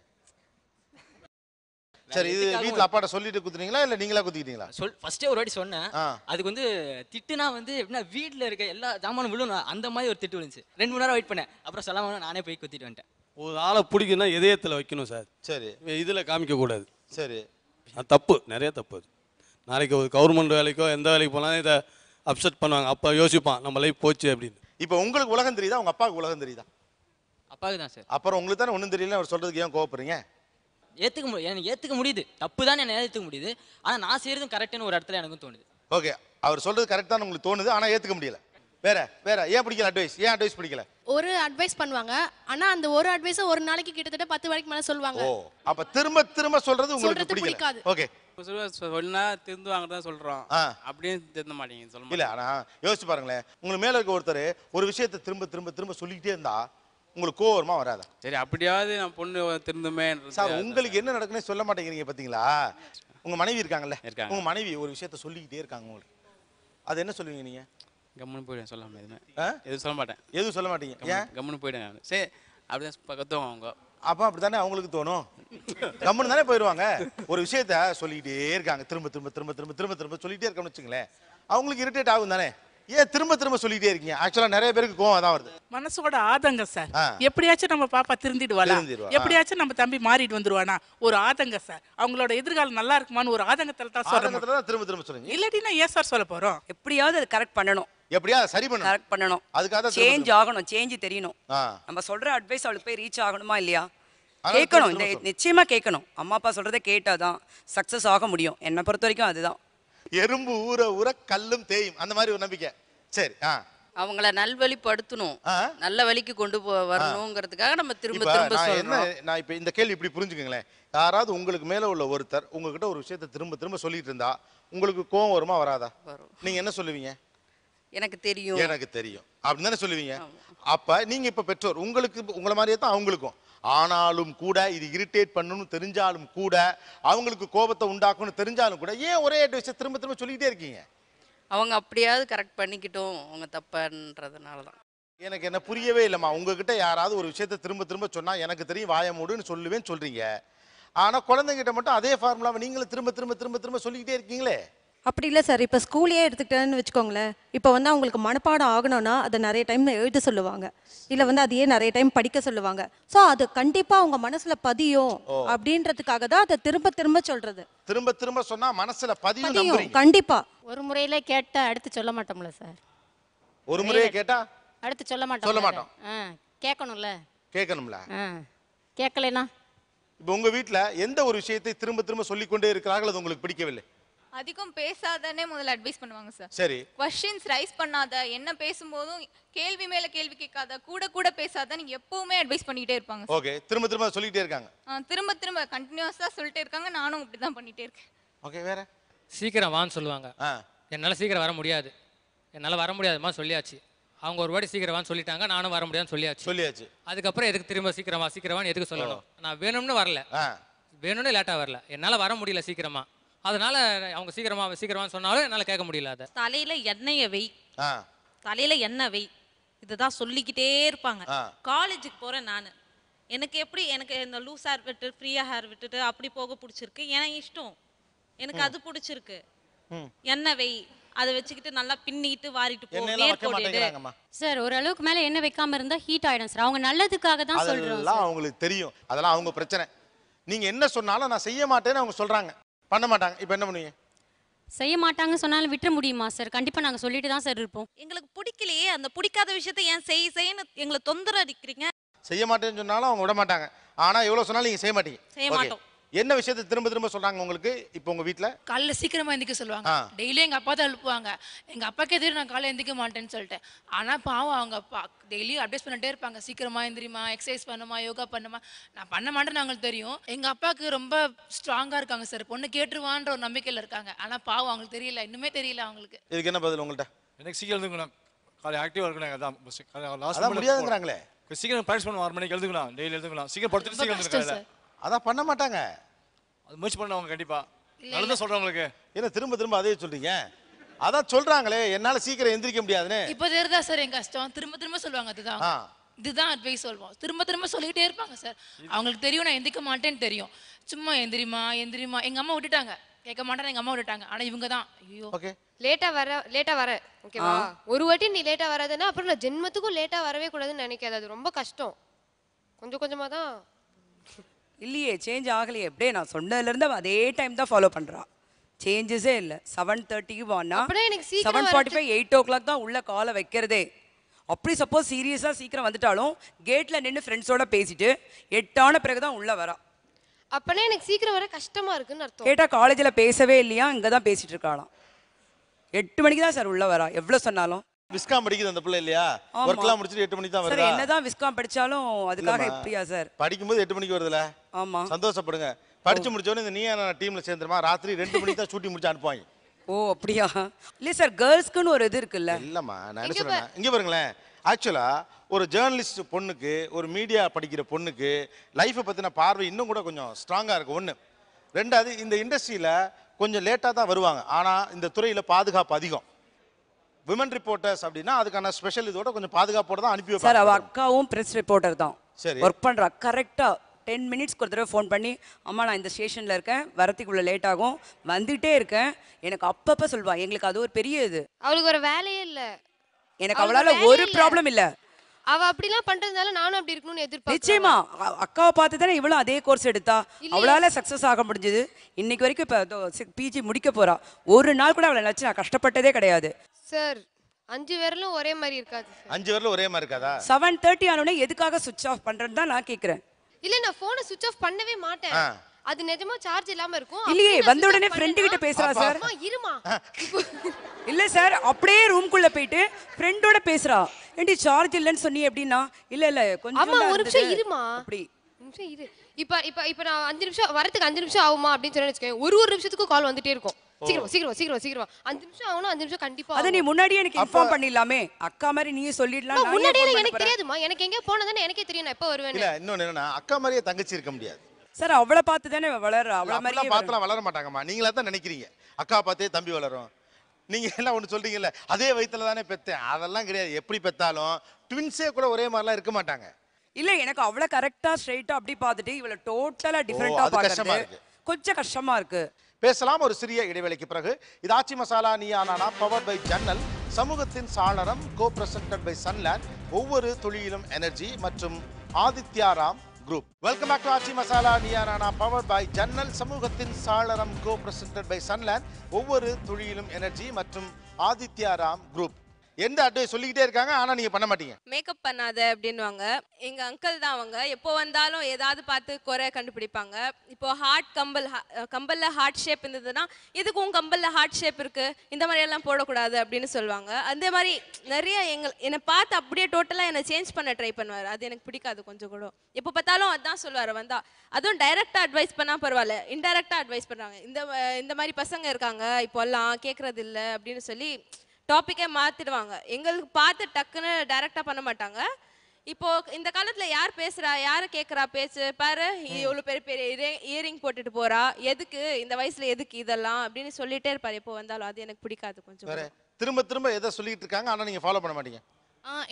சரி இது வீட்ல அப்பாட்ட சொல்லிட்டு குத்துறீங்களா இல்ல நீங்களா குத்திட்டீங்களா சொல் ஃபர்ஸ்டே ஒரு வாட்டி சொன்னேன் அதுக்கு வந்து திட்டுனா வந்து எப்படின்னா வீட்ல இருக்க எல்லா ஜாமானும் விழுணும் அந்த மாதிரி ஒரு திட்டு விழுந்துச்சு ரெண்டு மணி நேரம் வெயிட் பண்ணேன் அப்புறம் சொல்லாம நானே போய் குத்திட்டு வந்துட்டேன் ஒரு ஆளை பிடிக்குன்னா இதயத்துல வைக்கணும் சார் சரி இதுல காமிக்க கூடாது சரி தப்பு நிறைய தப்பு அது நாளைக்கு ஒரு கவர்மெண்ட் வேலைக்கோ எந்த வேலைக்கு போனாலும் இதை அப்செட் பண்ணுவாங்க அப்போ யோசிப்பான் நம்ம லைஃப் போச்சு அப்படின்னு இப்போ உங்களுக்கு உலகம் தெரியுதா உங்க அப்பாவுக்கு உலகம் தெரியுதா அப்பாவுக்கு தான் சார் அப்புறம் உங்களுக்கு தானே ஒன்றும் தெரியல அவர் சொல்றதுக்கு ஏன் கோவப்படுறீங்க ஏற்றுக்க முடியும் எனக்கு ஏற்றுக்க முடியுது தப்பு தான் என்ன ஏற்றுக்க முடியுது ஆனால் நான் செய்கிறதும் கரெக்டுன்னு ஒரு இடத்துல எனக்கும் தோணுது ஓகே அவர் சொல்றது கரெக்ட் தான் உங்களுக்கு தோணுது ஆனால் ஏற்றுக்க முடியல வேற வேற ஏன் பிடிக்கல அட்வைஸ் ஏன் அட்வைஸ் பிடிக்கல ஒரு அட்வைஸ் பண்ணுவாங்க ஆனா அந்த ஒரு அட்வைஸ் ஒரு நாளைக்கு கிட்டத்தட்ட பத்து வரைக்கும் மேல சொல்லுவாங்க ஓ அப்ப திரும்ப திரும்ப சொல்றது உங்களுக்கு பிடிக்கல ஓகே திருந்து வாங்கறதா சொல்றோம் அப்படின்னு திருந்த மாட்டீங்க சொல்ல இல்ல ஆனா யோசிச்சு பாருங்களேன் உங்களுக்கு மேல இருக்க ஒருத்தர் ஒரு விஷயத்தை திரும்ப திரும்ப திரும்ப சொல்லிக்கிட்டே இருந்தா உங்களுக்கு கோவரமா வராதா சரி அப்படியாவது நான் பொண்ணு திருந்துமே சார் உங்களுக்கு என்ன நடக்குன்னு சொல்ல மாட்டேங்கிறீங்க பாத்தீங்களா உங்க மனைவி இருக்காங்கல்ல இருக்காங்க உங்க மனைவி ஒரு விஷயத்த சொல்லிக்கிட்டே இருக்காங்க உங்களுக்கு அது என்ன சொல்லுவீங்க நீங்க கம்முன்னு போயிடுவேன் சொல்ல முடியாது எதுவும் சொல்ல மாட்டேன் எதுவும் சொல்ல மாட்டீங்க ஏன் கம்முன்னு போயிடுவேன் சரி அப்படிதான் பக்கத்தும் அவங்க அப்போ அப்படி அவங்களுக்கு தோணும் கம்முன்னு தானே போயிடுவாங்க ஒரு விஷயத்த சொல்லிக்கிட்டே இருக்காங்க திரும்ப திரும்ப திரும்ப திரும்ப திரும்ப திரும்ப சொல்லிகிட்டே இருக்கணும் வச்சுங்களேன் அவங்களுக்கு இரிட்டேட் ஆகும் தானே ஏன் திரும்ப திரும்ப சொல்லிட்டே இருக்கீங்க ஆக்சுவலா நிறைய பேருக்கு கோவம் தான் வருது மனசோட ஆதங்கம் சார் எப்படியாச்சும் நம்ம பாப்பா திருந்திடுவாளா எப்படியாச்சும் நம்ம தம்பி மாறிட்டு வந்துருவானா ஒரு ஆதங்கம் சார் அவங்களோட எதிர்காலம் நல்லா இருக்குமான்னு ஒரு ஆதங்கத்துல தான் சொல்றாங்க திரும்ப திரும்ப சொல்லுங்க இல்லாட்டினா ஏன் சார் சொல்ல போறோம் எப்படியாவது அது கரெக்ட் பண்ணணும் எப்படியா சரி பண்ணணும் கரெக்ட் பண்ணணும் அதுக்காக சேஞ்ச் ஆகணும் சேஞ்ச் தெரியணும் நம்ம சொல்ற அட்வைஸ் அவளுக்கு போய் ரீச் ஆகணுமா இல்லையா கேட்கணும் இந்த நிச்சயமா கேட்கணும் அம்மா அப்பா சொல்றதை கேட்டாதான் சக்சஸ் ஆக முடியும் என்னை பொறுத்த வரைக்கும் அதுதான் எறும்பு ஊற ஊற கல்லும் தேயும் அந்த மாதிரி ஒரு நம்பிக்கை சரி ஆ அவங்கள நல்வழிப்படுத்தணும் நல்ல வழிக்கு கொண்டு போ வரணுங்கிறதுக்காக நம்ம திரும்ப திரும்ப என்ன நான் இப்ப இந்த கேள்வி இப்படி புரிஞ்சுக்கங்களேன் யாராவது உங்களுக்கு மேல உள்ள ஒருத்தர் உங்ககிட்ட ஒரு விஷயத்த திரும்ப திரும்ப சொல்லிட்டு இருந்தா உங்களுக்கு கோவம் வருமா வராதா நீங்க என்ன சொல்லுவீங்க எனக்கு தெரியும் எனக்கு தெரியும் அப்படின்னு தானே சொல்லுவீங்க அப்ப நீங்க இப்ப பெற்றோர் உங்களுக்கு உங்களை மாதிரியே தான் அவங்களுக்கும் ஆனாலும் கூட இது இரிட்டேட் பண்ணணும்னு தெரிஞ்சாலும் கூட அவங்களுக்கு கோபத்தை உண்டாக்கணும் தெரிஞ்சாலும் கூட ஏன் ஒரே விஷயம் திரும்ப திரும்ப சொல்லிக்கிட்டே இருக்கீங்க அவங்க அப்படியாவது கரெக்ட் பண்ணிக்கிட்டோம் அவங்க தப்புன்றதுனால தான் எனக்கு என்ன புரியவே இல்லைம்மா உங்ககிட்ட யாராவது ஒரு விஷயத்த திரும்ப திரும்ப சொன்னால் எனக்கு தெரியும் வாய மூடுன்னு சொல்லுவேன்னு சொல்கிறீங்க ஆனால் குழந்தைங்கிட்ட மட்டும் அதே ஃபார்முலாவை நீங்களும் திரும்ப திரும்ப திரும்ப திரும்ப சொல்லிக்கிட்டே இருக்கீங்களே அப்படி இல்லை சார் இப்போ ஸ்கூலே எடுத்துக்கிட்டேன்னு வச்சுக்கோங்களேன் இப்போ வந்து அவங்களுக்கு மனப்பாடம் ஆகணும்னா அதை நிறைய டைம் எழுத சொல்லுவாங்க இல்லை வந்து அதையே நிறைய டைம் படிக்க சொல்லுவாங்க ஸோ அது கண்டிப்பாக அவங்க மனசில் பதியும் அப்படின்றதுக்காக தான் அதை திரும்ப திரும்ப சொல்கிறது திரும்ப திரும்ப சொன்னால் மனசில் பதியும் கண்டிப்பாக ஒரு முறையில் கேட்டால் அடுத்து சொல்ல மாட்டோம்ல சார் ஒரு முறையை கேட்டால் அடுத்து சொல்ல மாட்டோம் சொல்ல மாட்டோம் கேட்கணும்ல கேட்கணும்ல கேட்கலனா இப்போ உங்கள் வீட்டில் எந்த ஒரு விஷயத்தை திரும்ப திரும்ப சொல்லிக்கொண்டே இருக்கிறார்கள் அது உங்களுக்கு பிடிக்கவில்லை அதிகம் பேசாதனே முதல்ல அட்வைஸ் பண்ணுவாங்க சார் சரி क्वेश्चंस ரைஸ் பண்ணாத என்ன பேசும்போதும் கேள்வி மேல கேள்வி கேட்காத கூட கூட பேசாத நீங்க எப்பவுமே அட்வைஸ் பண்ணிட்டே இருப்பாங்க ஓகே திரும்ப திரும்ப சொல்லிட்டே இருக்காங்க திரும்ப திரும்ப கண்டினியூஸா சொல்லிட்டே இருக்காங்க நானும் இப்படி தான் பண்ணிட்டே இருக்கேன் ஓகே வேற சீக்கிரம் வான்னு சொல்லுவாங்க என்னால சீக்கிரம் வர முடியாது என்னால வர முடியாதுமா சொல்லியாச்சு அவங்க ஒரு வாடி வான்னு சொல்லிட்டாங்க நானும் வர முடியாதுன்னு சொல்லியாச்சு சொல்லியாச்சு அதுக்கப்புறம் எதுக்கு திரும்ப சீக்கிரமா சீக்கிரமான்னு எதுக்கு சொல்லணும் நான் வேணும்னு வரல வேணும்னு லேட்டா வரல என்னால வர முடியல சீக்கிரமா அதனால அவங்க சீக்கிரமா சீக்கிரமா சொன்னாலும் என்னால கேட்க முடியல அதை தலையில எண்ணெயை வை தலையில எண்ணெய் வை இதுதான் சொல்லிக்கிட்டே இருப்பாங்க காலேஜுக்கு போறேன் நான் எனக்கு எப்படி எனக்கு இந்த லூஸ் ஹேர் விட்டு ஃப்ரீயா ஹேர் விட்டுட்டு அப்படி போக பிடிச்சிருக்கு என இஷ்டம் எனக்கு அது பிடிச்சிருக்கு எண்ணெய் வை அதை வச்சுக்கிட்டு நல்லா பின்னிட்டு வாரிட்டு போட்டு சார் ஓரளவுக்கு மேல எண்ணெய் வைக்காம இருந்தா ஹீட் ஆயிடும் சார் அவங்க நல்லதுக்காக தான் சொல்றாங்க அவங்களுக்கு தெரியும் அதெல்லாம் அவங்க பிரச்சனை நீங்க என்ன சொன்னாலும் நான் செய்ய மாட்டேன்னு அவங்க சொல்றாங்க பண்ண மாட்டாங்க இப்போ என்ன பண்ணுவீங்க செய்ய மாட்டாங்க சொன்னாலும் விட்டு முடியுமா சார் கண்டிப்பாக நாங்கள் சொல்லிட்டு தான் சார் இருப்போம் எங்களுக்கு பிடிக்கலையே அந்த பிடிக்காத விஷயத்த ஏன் செய் செய்யன்னு எங்களை தொந்தரவு அடிக்கிறீங்க செய்ய மாட்டேன்னு சொன்னாலும் அவங்க விட மாட்டாங்க ஆனால் எவ்வளோ சொன்னாலும் நீங்கள் செய்ய மாட்டீங்க செய்ய மாட்டோம் என்ன விஷயத்த திரும்ப திரும்ப சொல்றாங்க உங்களுக்கு இப்போ உங்க வீட்ல காலைல சீக்கிரமா எந்திக்க சொல்லுவாங்க டெய்லி எங்க அப்பா தான் எழுப்புவாங்க எங்க அப்பாக்கே தெரியும் நான் காலைல எந்திக்க மாட்டேன்னு சொல்லிட்டு ஆனா பாவம் அவங்க அப்பா டெய்லி அப்டேட் பண்ணிட்டே இருப்பாங்க சீக்கிரமா எந்திரிமா எக்ஸசைஸ் பண்ணுமா யோகா பண்ணுமா நான் பண்ண மாட்டேன்னு அவங்களுக்கு தெரியும் எங்க அப்பாவுக்கு ரொம்ப ஸ்ட்ராங்கா இருக்காங்க சார் பொண்ணு கேட்டுருவான்ற ஒரு நம்பிக்கையில இருக்காங்க ஆனா பாவம் அவங்களுக்கு தெரியல இன்னுமே தெரியல அவங்களுக்கு இதுக்கு என்ன பதில் உங்கள்கிட்ட எனக்கு சீக்கிரம் எழுதுங்கண்ணா காலை ஆக்டிவா இருக்கணும் அதான் லாஸ்ட் முடியாதுங்கிறாங்களே சீக்கிரம் பிராக்டிஸ் பண்ணுவோம் ஆறு மணிக்கு எழுதுக்கலாம் டெய்லி எழுதுக்கலாம் சீக்கிரம் படுத்துட்டு சீக்கிரம் அதான் பண்ண மாட்டாங்க அது முயற்சி பண்ணவங்க கண்டிப்பா நல்லது சொல்றேன் உங்களுக்கு என்ன திரும்ப திரும்ப அதே சொல்றீங்க அதான் சொல்றாங்களே என்னால சீக்கிரம் எந்திரிக்க முடியாதுன்னு இப்போ தெரிதா சார் என் கஷ்டம் திரும்ப திரும்ப சொல்லுவாங்க அதுதான் இதுதான் அட்வைஸ் சொல்வோம் திரும்ப திரும்ப சொல்லிக்கிட்டே இருப்பாங்க சார் அவங்களுக்கு தெரியும் நான் எந்திரிக்க மாட்டேன்னு தெரியும் சும்மா எந்திரிமா எந்திரிமா எங்க அம்மா விட்டுட்டாங்க கேட்க மாட்டேன் எங்க அம்மா விட்டுட்டாங்க ஆனா இவங்க தான் ஐயோ ஓகே லேட்டா வர லேட்டா வர ஓகேவா ஒரு வாட்டி நீ லேட்டா வராதுன்னா அப்புறம் நான் ஜென்மத்துக்கும் லேட்டா வரவே கூடாதுன்னு நினைக்காது அது ரொம்ப கஷ்டம் கொஞ்சம் கொஞ்சமா தான் இல்லையே சேஞ்ச் ஆகலையே எப்படியே நான் சொன்னதுலேருந்து அவன் அதே டைம் தான் ஃபாலோ பண்ணுறான் சேஞ்சஸே இல்லை செவன் தேர்ட்டிக்கு வானா seven forty five eight o'clock தான் உள்ள காலை வைக்கிறதே அப்படி சப்போஸ் சீரியஸாக சீக்கிரம் வந்துட்டாலும் கேட்டில் நின்று ஃப்ரெண்ட்ஸோட பேசிட்டு எட்டான பிறகு தான் உள்ளே வரா அப்பனே எனக்கு சீக்கிரம் வர கஷ்டமா இருக்குன்னு அர்த்தம் கேட்டால் காலேஜில் பேசவே இல்லையா இங்கே தான் பேசிட்டு இருக்காளாம் எட்டு மணிக்கு தான் சார் உள்ளே வரா எவ்வளோ சொன்னாலும் விஸ்காம் படிக்குது அந்த பிள்ளை இல்லையா ஒர்க்லாம் முடிச்சுட்டு எட்டு மணிக்கு தான் வருது என்னதான் விஸ்காம் படிச்சாலும் அதுக்காக எப்படியா சார் படிக்கும்போது எட்டு மணிக்கு வருதுல ஆமா சந்தோஷப்படுங்க படிச்சு முடிச்சோடனே இந்த நீ நான் டீம்ல சேர்ந்துருமா ராத்திரி ரெண்டு மணிக்கு தான் சூட்டி முடிச்சு அனுப்புவாங்க ஓ அப்படியா இல்ல சார் கேர்ள்ஸ்க்குன்னு ஒரு இது இருக்குல்ல இல்லம்மா நான் என்ன சொல்றேன் இங்க பாருங்களேன் ஆக்சுவலா ஒரு ஜேர்னலிஸ்ட் பொண்ணுக்கு ஒரு மீடியா படிக்கிற பொண்ணுக்கு லைஃப்பை பத்தின பார்வை இன்னும் கூட கொஞ்சம் ஸ்ட்ராங்கா இருக்கும் ஒன்று ரெண்டாவது இந்த இண்டஸ்ட்ரியில கொஞ்சம் லேட்டாக தான் வருவாங்க ஆனால் இந்த துறையில் பாதுகாப்பு அதிகம் விமன் ரிப்போர்ட்டர்ஸ் அப்படின்னா அதுக்கான ஸ்பெஷல் இதோட கொஞ்சம் பாதுகாப்போட தான் அனுப்பி சார் அவ அக்காவும் பிரஸ் ரிப்போர்ட்டர் தான் சரி ஒர்க் பண்ணுறா கரெக்டாக டென் மினிட்ஸ்க்கு ஒரு தடவை ஃபோன் பண்ணி அம்மா நான் இந்த ஸ்டேஷனில் இருக்கேன் வரத்துக்குள்ளே லேட் ஆகும் வந்துகிட்டே இருக்கேன் எனக்கு அப்பப்போ சொல்வா எங்களுக்கு அது ஒரு பெரிய இது அவளுக்கு ஒரு வேலையே இல்லை எனக்கு அவளால் ஒரு ப்ராப்ளம் இல்லை அவ அப்படிலாம் பண்றதுனால நானும் அப்படி இருக்கணும்னு எதிர்பார்க்க நிச்சயமா அக்காவை பார்த்து தானே இவளும் அதே கோர்ஸ் எடுத்தா அவளால சக்சஸ் ஆக முடிஞ்சது இன்னைக்கு வரைக்கும் இப்போ பிஜி முடிக்க போறா ஒரு நாள் கூட அவளை நினைச்சு நான் கஷ்டப்பட்டதே கிடையாது சார் அஞ்சு விரலும் ஒரே மாதிரி இருக்காது சார் அஞ்சு விரலும் ஒரே மாதிரி இருக்காதா செவன் தேர்ட்டி ஆனோட எதுக்காக சுவிச் ஆஃப் பண்றது தான் நான் கேக்குறேன் இல்ல நான் போனை சுவிச் ஆஃப் பண்ணவே மாட்டேன் அது நிஜமா சார்ஜ் இல்லாம இருக்கும் இல்லையே, வந்த உடனே ஃப்ரெண்ட் கிட்ட பேசுறா சார். இருமா இல்ல சார் அப்படியே குள்ள போயிட்டு ஃப்ரெண்டோட பேசுறா ஏண்டி சார்ஜ் இல்லன்னு சொன்னி அப்படின்னா இல்ல இல்ல கொஞ்சம் ஆமா ஒரு நிமிஷம் இருமா அப்படி நிமிஷம் இரு இப்ப இப்ப இப்ப நான் அஞ்சு நிமிஷம் வரதுக்கு அஞ்சு நிமிஷம் ஆகுமா அப்படின்னு சொல்லி நினைச்சேன் ஒரு ஒரு நிமிஷத்துக்கும் கால் வந்துட்டே இருக்கும் சீக்கிரம் சீக்கிரம் சீக்கிரம் சீக்கிரம் அஞ்சு நிமிஷம் ஆகணும் அஞ்சு நிமிஷம் கண்டிப்பா அதை நீ முன்னாடியே எனக்கு இன்ஃபார்ம் பண்ணிடலாமே அக்கா மாதிரி நீயே சொல்லிடலாம் முன்னாடியே எனக்கு தெரியாதுமா எனக்கு எங்கே போனதுன்னு எனக்கே தெரியும் நான் எப்போ வருவேன் இல்ல இன்னொன்னு என்னன்னா அக்கா மாதிரியே தங்கச்சி இருக்க முடியாது சார் அவளை பார்த்து தானே வளர அவளை மாதிரி பார்த்துலாம் வளர மாட்டாங்கம்மா நீங்களா தான் நினைக்கிறீங்க அக்கா பார்த்தே தம்பி வளரும் நீங்க எல்லாம் ஒன்று சொல்றீங்கல்ல அதே வயிற்றுல தானே பெத்தேன் அதெல்லாம் கிடையாது எப்படி பெத்தாலும் ட்வின்ஸே கூட ஒரே மாதிரிலாம் இருக்க மாட்டாங்க இல்ல எனக்கு அவ்வளவு கரெக்டா ஸ்ட்ரைட்டா அப்படி பார்த்துட்டு இவ்வளவு டோட்டலா டிஃப்ரெண்டா பார்க்கறது கொஞ்சம் கஷ்டமா இருக்கு பேசலாம் ஒரு சிறிய இடைவெளிக்கு பிறகு இது மசாலா நீயானா பவர் பை ஜன்னல் சமூகத்தின் சாளரம் கோ பிரசன்டட் பை சன்லேண்ட் ஒவ்வொரு துளியிலும் எனர்ஜி மற்றும் Aditya Ram group welcome back to Aachi Masala நியானா பவர் பை ஜன்னல் சமூகத்தின் சாளரம் கோ பிரசன்டட் பை சன்லேண்ட் ஒவ்வொரு துளியிலும் எனர்ஜி மற்றும் ஆதித்யா ராம் குரூப் எந்த அட்வைஸ் சொல்லிக்கிட்டே இருக்காங்க ஆனா நீங்க பண்ண மாட்டீங்க மேக்கப் பண்ணாத அப்படின்வாங்க எங்க அங்கிள் தான் அவங்க எப்போ வந்தாலும் ஏதாவது பார்த்து குறை கண்டுபிடிப்பாங்க இப்போ ஹார்ட் கம்பல் கம்பல்ல ஹார்ட் ஷேப் இருந்ததுன்னா இதுக்கு உன் ஹார்ட் ஷேப் இருக்கு இந்த மாதிரி போட போடக்கூடாது அப்படின்னு சொல்லுவாங்க அந்த மாதிரி நிறைய எங்க என்னை பார்த்து அப்படியே டோட்டலா என்ன சேஞ்ச் பண்ண ட்ரை பண்ணுவார் அது எனக்கு பிடிக்காது கொஞ்சம் கூட எப்போ பார்த்தாலும் அதான் சொல்லுவார் வந்தா அதுவும் டைரக்டா அட்வைஸ் பண்ணா பரவாயில்ல இன்டைரக்டா அட்வைஸ் பண்றாங்க இந்த இந்த மாதிரி பசங்க இருக்காங்க இப்போல்லாம் கேக்குறது இல்லை அப்படின்னு சொல்லி டாப்பிக்கே மாற்றிடுவாங்க எங்களுக்கு பார்த்து டக்குன்னு டைரெக்டாக பண்ண மாட்டாங்க இப்போ இந்த காலத்துல யார் பேசுறா யார் கேட்குறா பேச்சு பாரு இவ்வளோ பெரிய பெரிய இயரிங் போட்டுட்டு போறா எதுக்கு இந்த வயசுல எதுக்கு இதெல்லாம் அப்படின்னு சொல்லிட்டே இருப்பாரு எப்போ வந்தாலும் அது எனக்கு பிடிக்காது கொஞ்சம் திரும்ப திரும்ப எதை சொல்லிட்டு இருக்காங்க ஆனா நீங்க ஃபாலோ பண்ண மாட்டீங்க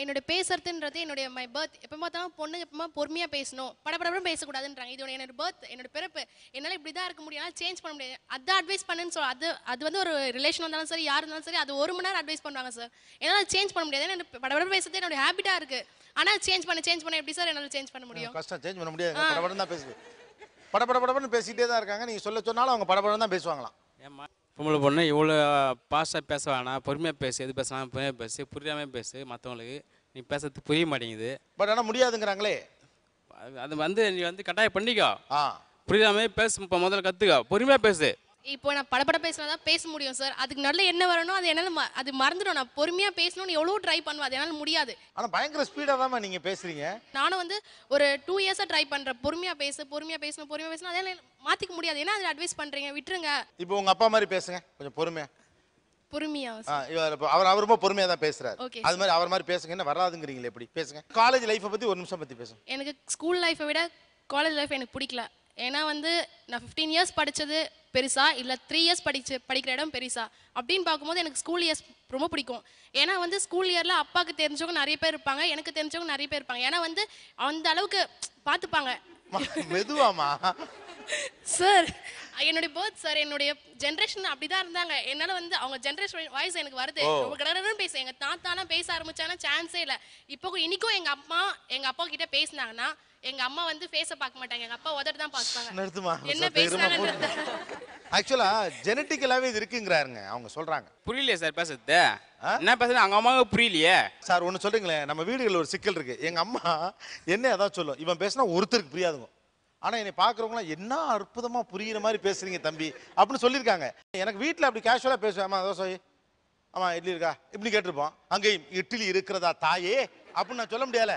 என்னோட பேசுறதுன்றது என்னுடைய மை பர்த் எப்போ பார்த்தாலும் பொண்ணு எப்பமா பொறுமையாக பேசணும் படப்படப்படம் பேசக்கூடாதுன்றாங்க இதோட என்னோட பர்த் என்னோட பிறப்பு என்னால் இப்படி தான் இருக்க முடியும் சேஞ்ச் பண்ண முடியாது அதான் அட்வைஸ் பண்ணுன்னு சொல்ல அது அது வந்து ஒரு ரிலேஷன் வந்தாலும் சரி யார் இருந்தாலும் சரி அது ஒரு மணி நேரம் அட்வைஸ் பண்ணுவாங்க சார் என்னால் சேஞ்ச் பண்ண முடியாது என்ன படப்படம் பேசுறது என்னோட ஹேபிட்டாக இருக்குது ஆனால் சேஞ்ச் பண்ண சேஞ்ச் பண்ண எப்படி சார் என்னால் சேஞ்ச் பண்ண முடியும் கஷ்டம் சேஞ்ச் பண்ண முடியாது படப்படம் தான் பேசுது படப்படப்படப்படன்னு பேசிகிட்டே தான் இருக்காங்க நீங்கள் சொல்ல சொன்னாலும் அவங்க படப்படம் தான் பேசுவாங்களாம் ஏம்மா பொம்பளை பொண்ணு இவ்வளோ பாஸ்டாக பேச வேணாம் பொறுமையாக பேசு எது பேசலாம் பொறுமையாக பேசு புரியாமல் பேசு மற்றவங்களுக்கு நீ பேசுறது புரிய மாட்டேங்குது பட் ஆனால் முடியாதுங்கிறாங்களே அது வந்து நீ வந்து கட்டாயம் பண்ணிக்கோ புரியாமல் பேசு இப்போ முதல்ல கற்றுக்கோ பொறுமையாக பேசு இப்போ நான் படப்பட பேசினா தான் பேச முடியும் சார் அதுக்கு நடுவில் என்ன வரணும் அது என்னால் அது மறந்துடும் நான் பொறுமையாக பேசணும்னு எவ்வளோ ட்ரை பண்ணுவேன் அது என்னால் முடியாது ஆனால் பயங்கர ஸ்பீடாக தான் நீங்கள் பேசுகிறீங்க நானும் வந்து ஒரு டூ இயர்ஸாக ட்ரை பண்ணுறேன் பொறுமையாக பேசு பொறுமையாக பேசணும் பொறுமையாக பேசணும் அதெல்லாம் மாற்றிக்க முடியாது ஏன்னா அதில் அட்வைஸ் பண்ணுறீங்க விட்டுருங்க இப்போ உங்கள் அப்பா மாதிரி பேசுங்க கொஞ்சம் பொறுமையாக பொறுமையா அவர் அவர் ரொம்ப பொறுமையா தான் பேசுறாரு அது மாதிரி அவர் மாதிரி பேசுங்க என்ன வராதுங்கிறீங்களே எப்படி பேசுங்க காலேஜ் லைஃப்பை பத்தி ஒரு நிமிஷம் பத்தி பேசுங்க எனக்கு ஸ்கூல் லைஃப்பை விட காலேஜ் லைஃப் எனக்கு பிடிக்கல ஏன்னா வந்து நான் ஃபிஃப்டீன் இயர்ஸ் படித்தது பெருசா இல்லை த்ரீ இயர்ஸ் படிச்சு படிக்கிற இடம் பெருசா அப்படின்னு பார்க்கும்போது எனக்கு ஸ்கூல் இயர்ஸ் ரொம்ப பிடிக்கும் ஏன்னா வந்து ஸ்கூல் இயரில் அப்பாவுக்கு தெரிஞ்சவங்க நிறைய பேர் இருப்பாங்க எனக்கு தெரிஞ்சவங்க நிறைய பேர் இருப்பாங்க ஏன்னா வந்து அந்த அளவுக்கு பார்த்துப்பாங்க மெதுவாமா சார் என்னுடைய பேர்த் சார் என்னுடைய ஜென்ரேஷன் அப்படிதான் இருந்தாங்க என்னால வந்து அவங்க ஜென்ரேஷன் வாய்ஸ் எனக்கு வருது ரொம்ப கடற்கடன் பேச எங்க தாத்தாலாம் பேச ஆரம்பிச்சானா சான்ஸே இல்லை இப்போ இன்னைக்கும் எங்க அம்மா எங்க அப்பா கிட்ட பேசினாங்கன்னா எங்க அம்மா வந்து ஃபேஸ பார்க்க மாட்டாங்க எங்க அப்பா உதட்டு தான் பார்ப்பாங்க என்ன பேசுறாங்கன்றது ஆக்சுவலா ஜெனட்டிக்கலாவே இது இருக்குங்கறாங்க அவங்க சொல்றாங்க புரியலையே சார் பேசுறது என்ன பேசுறது அவங்க அம்மாவுக்கு புரியலையே சார் ஒன்னு சொல்றீங்களே நம்ம வீடுகளில் ஒரு சிக்கல் இருக்கு எங்க அம்மா என்ன ஏதாவது சொல்லும் இவன் பேசினா ஒருத்தருக்கு புரியாதுங்க ஆனால் என்னை பார்க்குறவங்களாம் என்ன அற்புதமாக புரியுற மாதிரி பேசுகிறீங்க தம்பி அப்படின்னு சொல்லியிருக்காங்க எனக்கு வீட்டில் அப்படி கேஷுவலாக பேசுவேன் ஆமாம் தோசை ஆமாம் இட்லி இருக்கா இப்படி கேட்டிருப்போம் அங்கேயும் இட்லி இருக்கிறதா தாயே அப்படின்னு நான் சொல்ல முடியல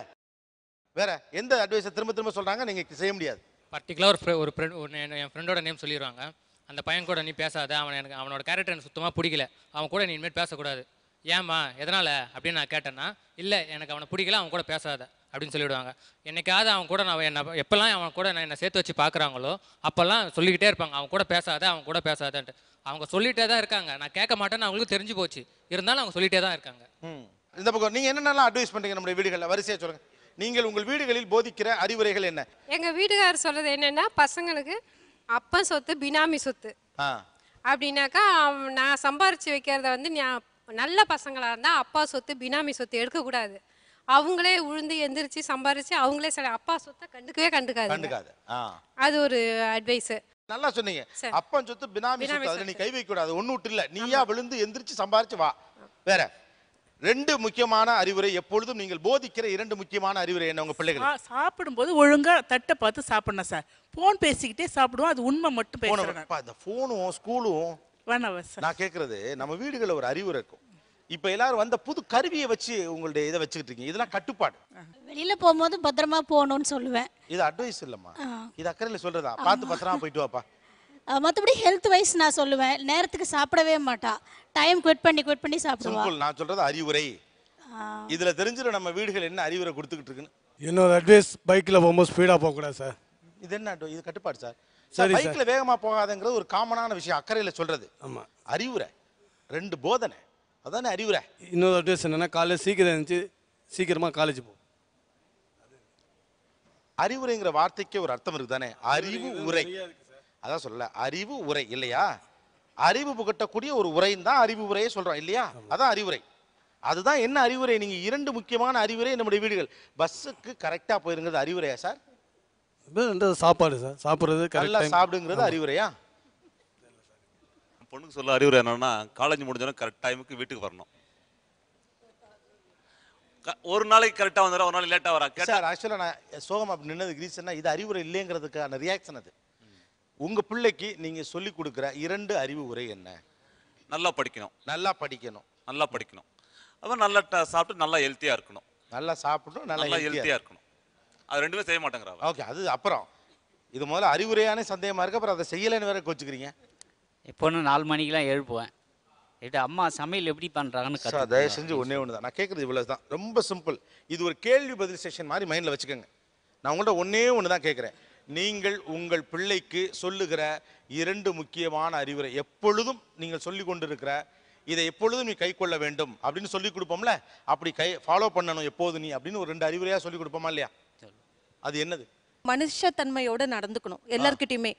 வேற எந்த அட்வைஸை திரும்ப திரும்ப சொல்கிறாங்க நீங்கள் செய்ய முடியாது பர்டிகுலர் ஒரு ஒரு என் ஃப்ரெண்டோட நேம் சொல்லிடுவாங்க அந்த பையன் கூட நீ பேசாத அவன் எனக்கு அவனோட கேரக்டர் எனக்கு சுத்தமாக பிடிக்கல அவன் கூட நீ இனிமேல் பேசக்கூடாது ஏம்மா எதனால் அப்படின்னு நான் கேட்டேன்னா இல்லை எனக்கு அவனை பிடிக்கல அவன் கூட பேசாத அப்படின்னு சொல்லிவிடுவாங்க என்னைக்காவது அவன் கூட நான் என்ன எப்போல்லாம் அவன் கூட நான் என்னை சேர்த்து வச்சு பார்க்குறாங்களோ அப்போல்லாம் சொல்லிக்கிட்டே இருப்பாங்க அவன் கூட பேசாத அவன் கூட பேசாதான்ட்டு அவங்க சொல்லிகிட்டே தான் இருக்காங்க நான் கேட்க மாட்டேன்னு அவங்களுக்கு தெரிஞ்சு போச்சு இருந்தாலும் அவங்க சொல்லிகிட்டே தான் இருக்காங்க இந்த பக்கம் நீங்கள் என்னென்னலாம் அட்வைஸ் பண்ணுறீங்க நம்முடைய வீடுகளில் வரிசையாக சொல்லுங்கள் நீங்கள் உங்கள் வீடுகளில் போதிக்கிற அறிவுரைகள் என்ன எங்க வீட்டுக்காரர் சொல்றது என்னன்னா பசங்களுக்கு அப்ப சொத்து பினாமி சொத்து அப்படின்னாக்கா நான் சம்பாரிச்சு வைக்கிறத வந்து நல்ல பசங்களா இருந்தா அப்பா சொத்து பினாமி சொத்து எடுக்கக்கூடாது அவங்களே உழுந்து எந்திரிச்சு சம்பாரிச்சு அவங்களே சில அப்பா சொத்தை கண்டுக்கவே கண்டுக்காது அது ஒரு அட்வைஸ் நல்லா சொன்னீங்க அப்பா சொத்து பினாமி சொத்து அதுல நீ கை வைக்க கூடாது ஒன்னு விட்டு இல்ல நீயா விழுந்து எந்திரிச்சு சம்பாரிச்சு வா வேற ரெண்டு முக்கியமான அறிவுரை எப்பொழுதும் நீங்கள் போதிக்கிற இரண்டு முக்கியமான அறிவுரை என்ன உங்க பிள்ளைகள் சாப்பிடும்போது ஒழுங்கா தட்டை பார்த்து சாப்பிடணும் சார் போன் பேசிக்கிட்டே சாப்பிடுவோம் அது உண்மை மட்டும் பேசுறேன் இந்த போனும் ஸ்கூலும் சார் நான் கேட்கறது நம்ம வீடுகளில் ஒரு அறிவுரை இருக்கும் இப்ப எல்லாரும் வந்த புது கருவியை வச்சு உங்களுடைய இதை வச்சுக்கிட்டு இருக்கீங்க இதெல்லாம் கட்டுப்பாடு வெளியில போகும்போது பத்திரமா போகணும்னு சொல்லுவேன் இது அட்வைஸ் இல்லம்மா இது அக்கறையில் சொல்றதா பார்த்து பத்திரமா போயிட்டு வாப்பா மற்றபடி ஹெல்த் வைஸ் நான் சொல்லுவேன் நேரத்துக்கு சாப்பிடவே மாட்டா டைம் குவெட் பண்ணி குவெட் பண்ணி சாப்பிடுவா சிம்பிள் நான் சொல்றது அறிவுரை இதுல தெரிஞ்சிடும் நம்ம வீடுகள் என்ன அறிவுரை கொடுத்துக்கிட்டு இருக்குன்னு இன்னொரு அட்வைஸ் பைக்கில் போகும்போது ஸ்பீடாக போகக்கூடாது சார் இது என்ன இது கட்டுப்பாடு சார் சார் பைக்ல வேகமா போகாதங்கிறது ஒரு காமனான விஷயம் அக்கறையில சொல்றது ஆமா அறிவுரை ரெண்டு போதனை அதானே அறிவுரை இன்னொரு அட்வைஸ் என்னென்னா காலையில் சீக்கிரம் இருந்துச்சு சீக்கிரமா காலேஜ் போ அறிவுரைங்கிற வார்த்தைக்கே ஒரு அர்த்தம் இருக்குதானே அறிவு உரை அதான் சொல்லல அறிவு உரை இல்லையா அறிவு புகட்டக்கூடிய ஒரு உரை தான் அறிவு உரையை சொல்றோம் இல்லையா அதான் அறிவுரை அதுதான் என்ன அறிவுரை நீங்க இரண்டு முக்கியமான அறிவுரை நம்முடைய வீடுகள் பஸ்ஸுக்கு கரெக்டா போயிருங்கிறது அறிவுரையா சார் சாப்பாடு சார் சாப்பிட்றது நல்லா சாப்பிடுங்கிறது அறிவுரையா பொண்ணுக்கு சொல்ல அறிவுரை என்னன்னா காலேஜ் முடிஞ்சோன்னா கரெக்ட் டைமுக்கு வீட்டுக்கு வரணும் ஒரு நாளைக்கு கரெக்டாக வந்துடும் ஒரு நாள் லேட்டாக வரா சார் ஆக்சுவலாக நான் சோகம் அப்படி கிரீஸ் என்ன இது அறிவுரை இல்லைங்கிறதுக்கான ரியாக்ஷன் அது உங்கள் பிள்ளைக்கு நீங்கள் சொல்லிக் கொடுக்குற இரண்டு அறிவு உரை என்ன நல்லா படிக்கணும் நல்லா படிக்கணும் நல்லா படிக்கணும் அப்புறம் நல்லா சாப்பிட்டு நல்லா ஹெல்த்தியாக இருக்கணும் நல்லா சாப்பிடணும் நல்லா ஹெல்த்தியாக இருக்கணும் அது ரெண்டுமே செய்ய மாட்டேங்கிற ஓகே அது அப்புறம் இது முதல்ல அறிவுரையான சந்தேகமாக இருக்குது அப்புறம் அதை செய்யலைன்னு வேற கோச்சுக்கிறீங்க இப்போன்னு நாலு மணிக்கெலாம் எழுப்புவேன் எட்டு அம்மா சமையல் எப்படி பண்ணுறாங்கன்னு தயவு செஞ்சு ஒன்றே ஒன்று தான் நான் கேட்குறது இவ்வளோ தான் ரொம்ப சிம்பிள் இது ஒரு கேள்வி பதில் செஷன் மாதிரி மைண்டில் வச்சுக்கோங்க நான் உங்கள்கிட்ட ஒன்றே ஒன்று தான் கேட்குறேன் நீங்கள் உங்கள் பிள்ளைக்கு சொல்லுகிற இரண்டு முக்கியமான அறிவுரை எப்பொழுதும் நீங்கள் சொல்லி கொண்டிருக்கிற இதை எப்பொழுதும் நீ கை கொள்ள வேண்டும் அப்படின்னு சொல்லி கொடுப்போம்ல அப்படி கை ஃபாலோ பண்ணணும் எப்போது நீ அப்படின்னு ஒரு ரெண்டு அறிவுரையாக சொல்லி கொடுப்போமா இல்லையா அது என்னது மனுஷத்தன்மையோட நடந்துக்கணும் எல்லாருக்கிட்டையுமே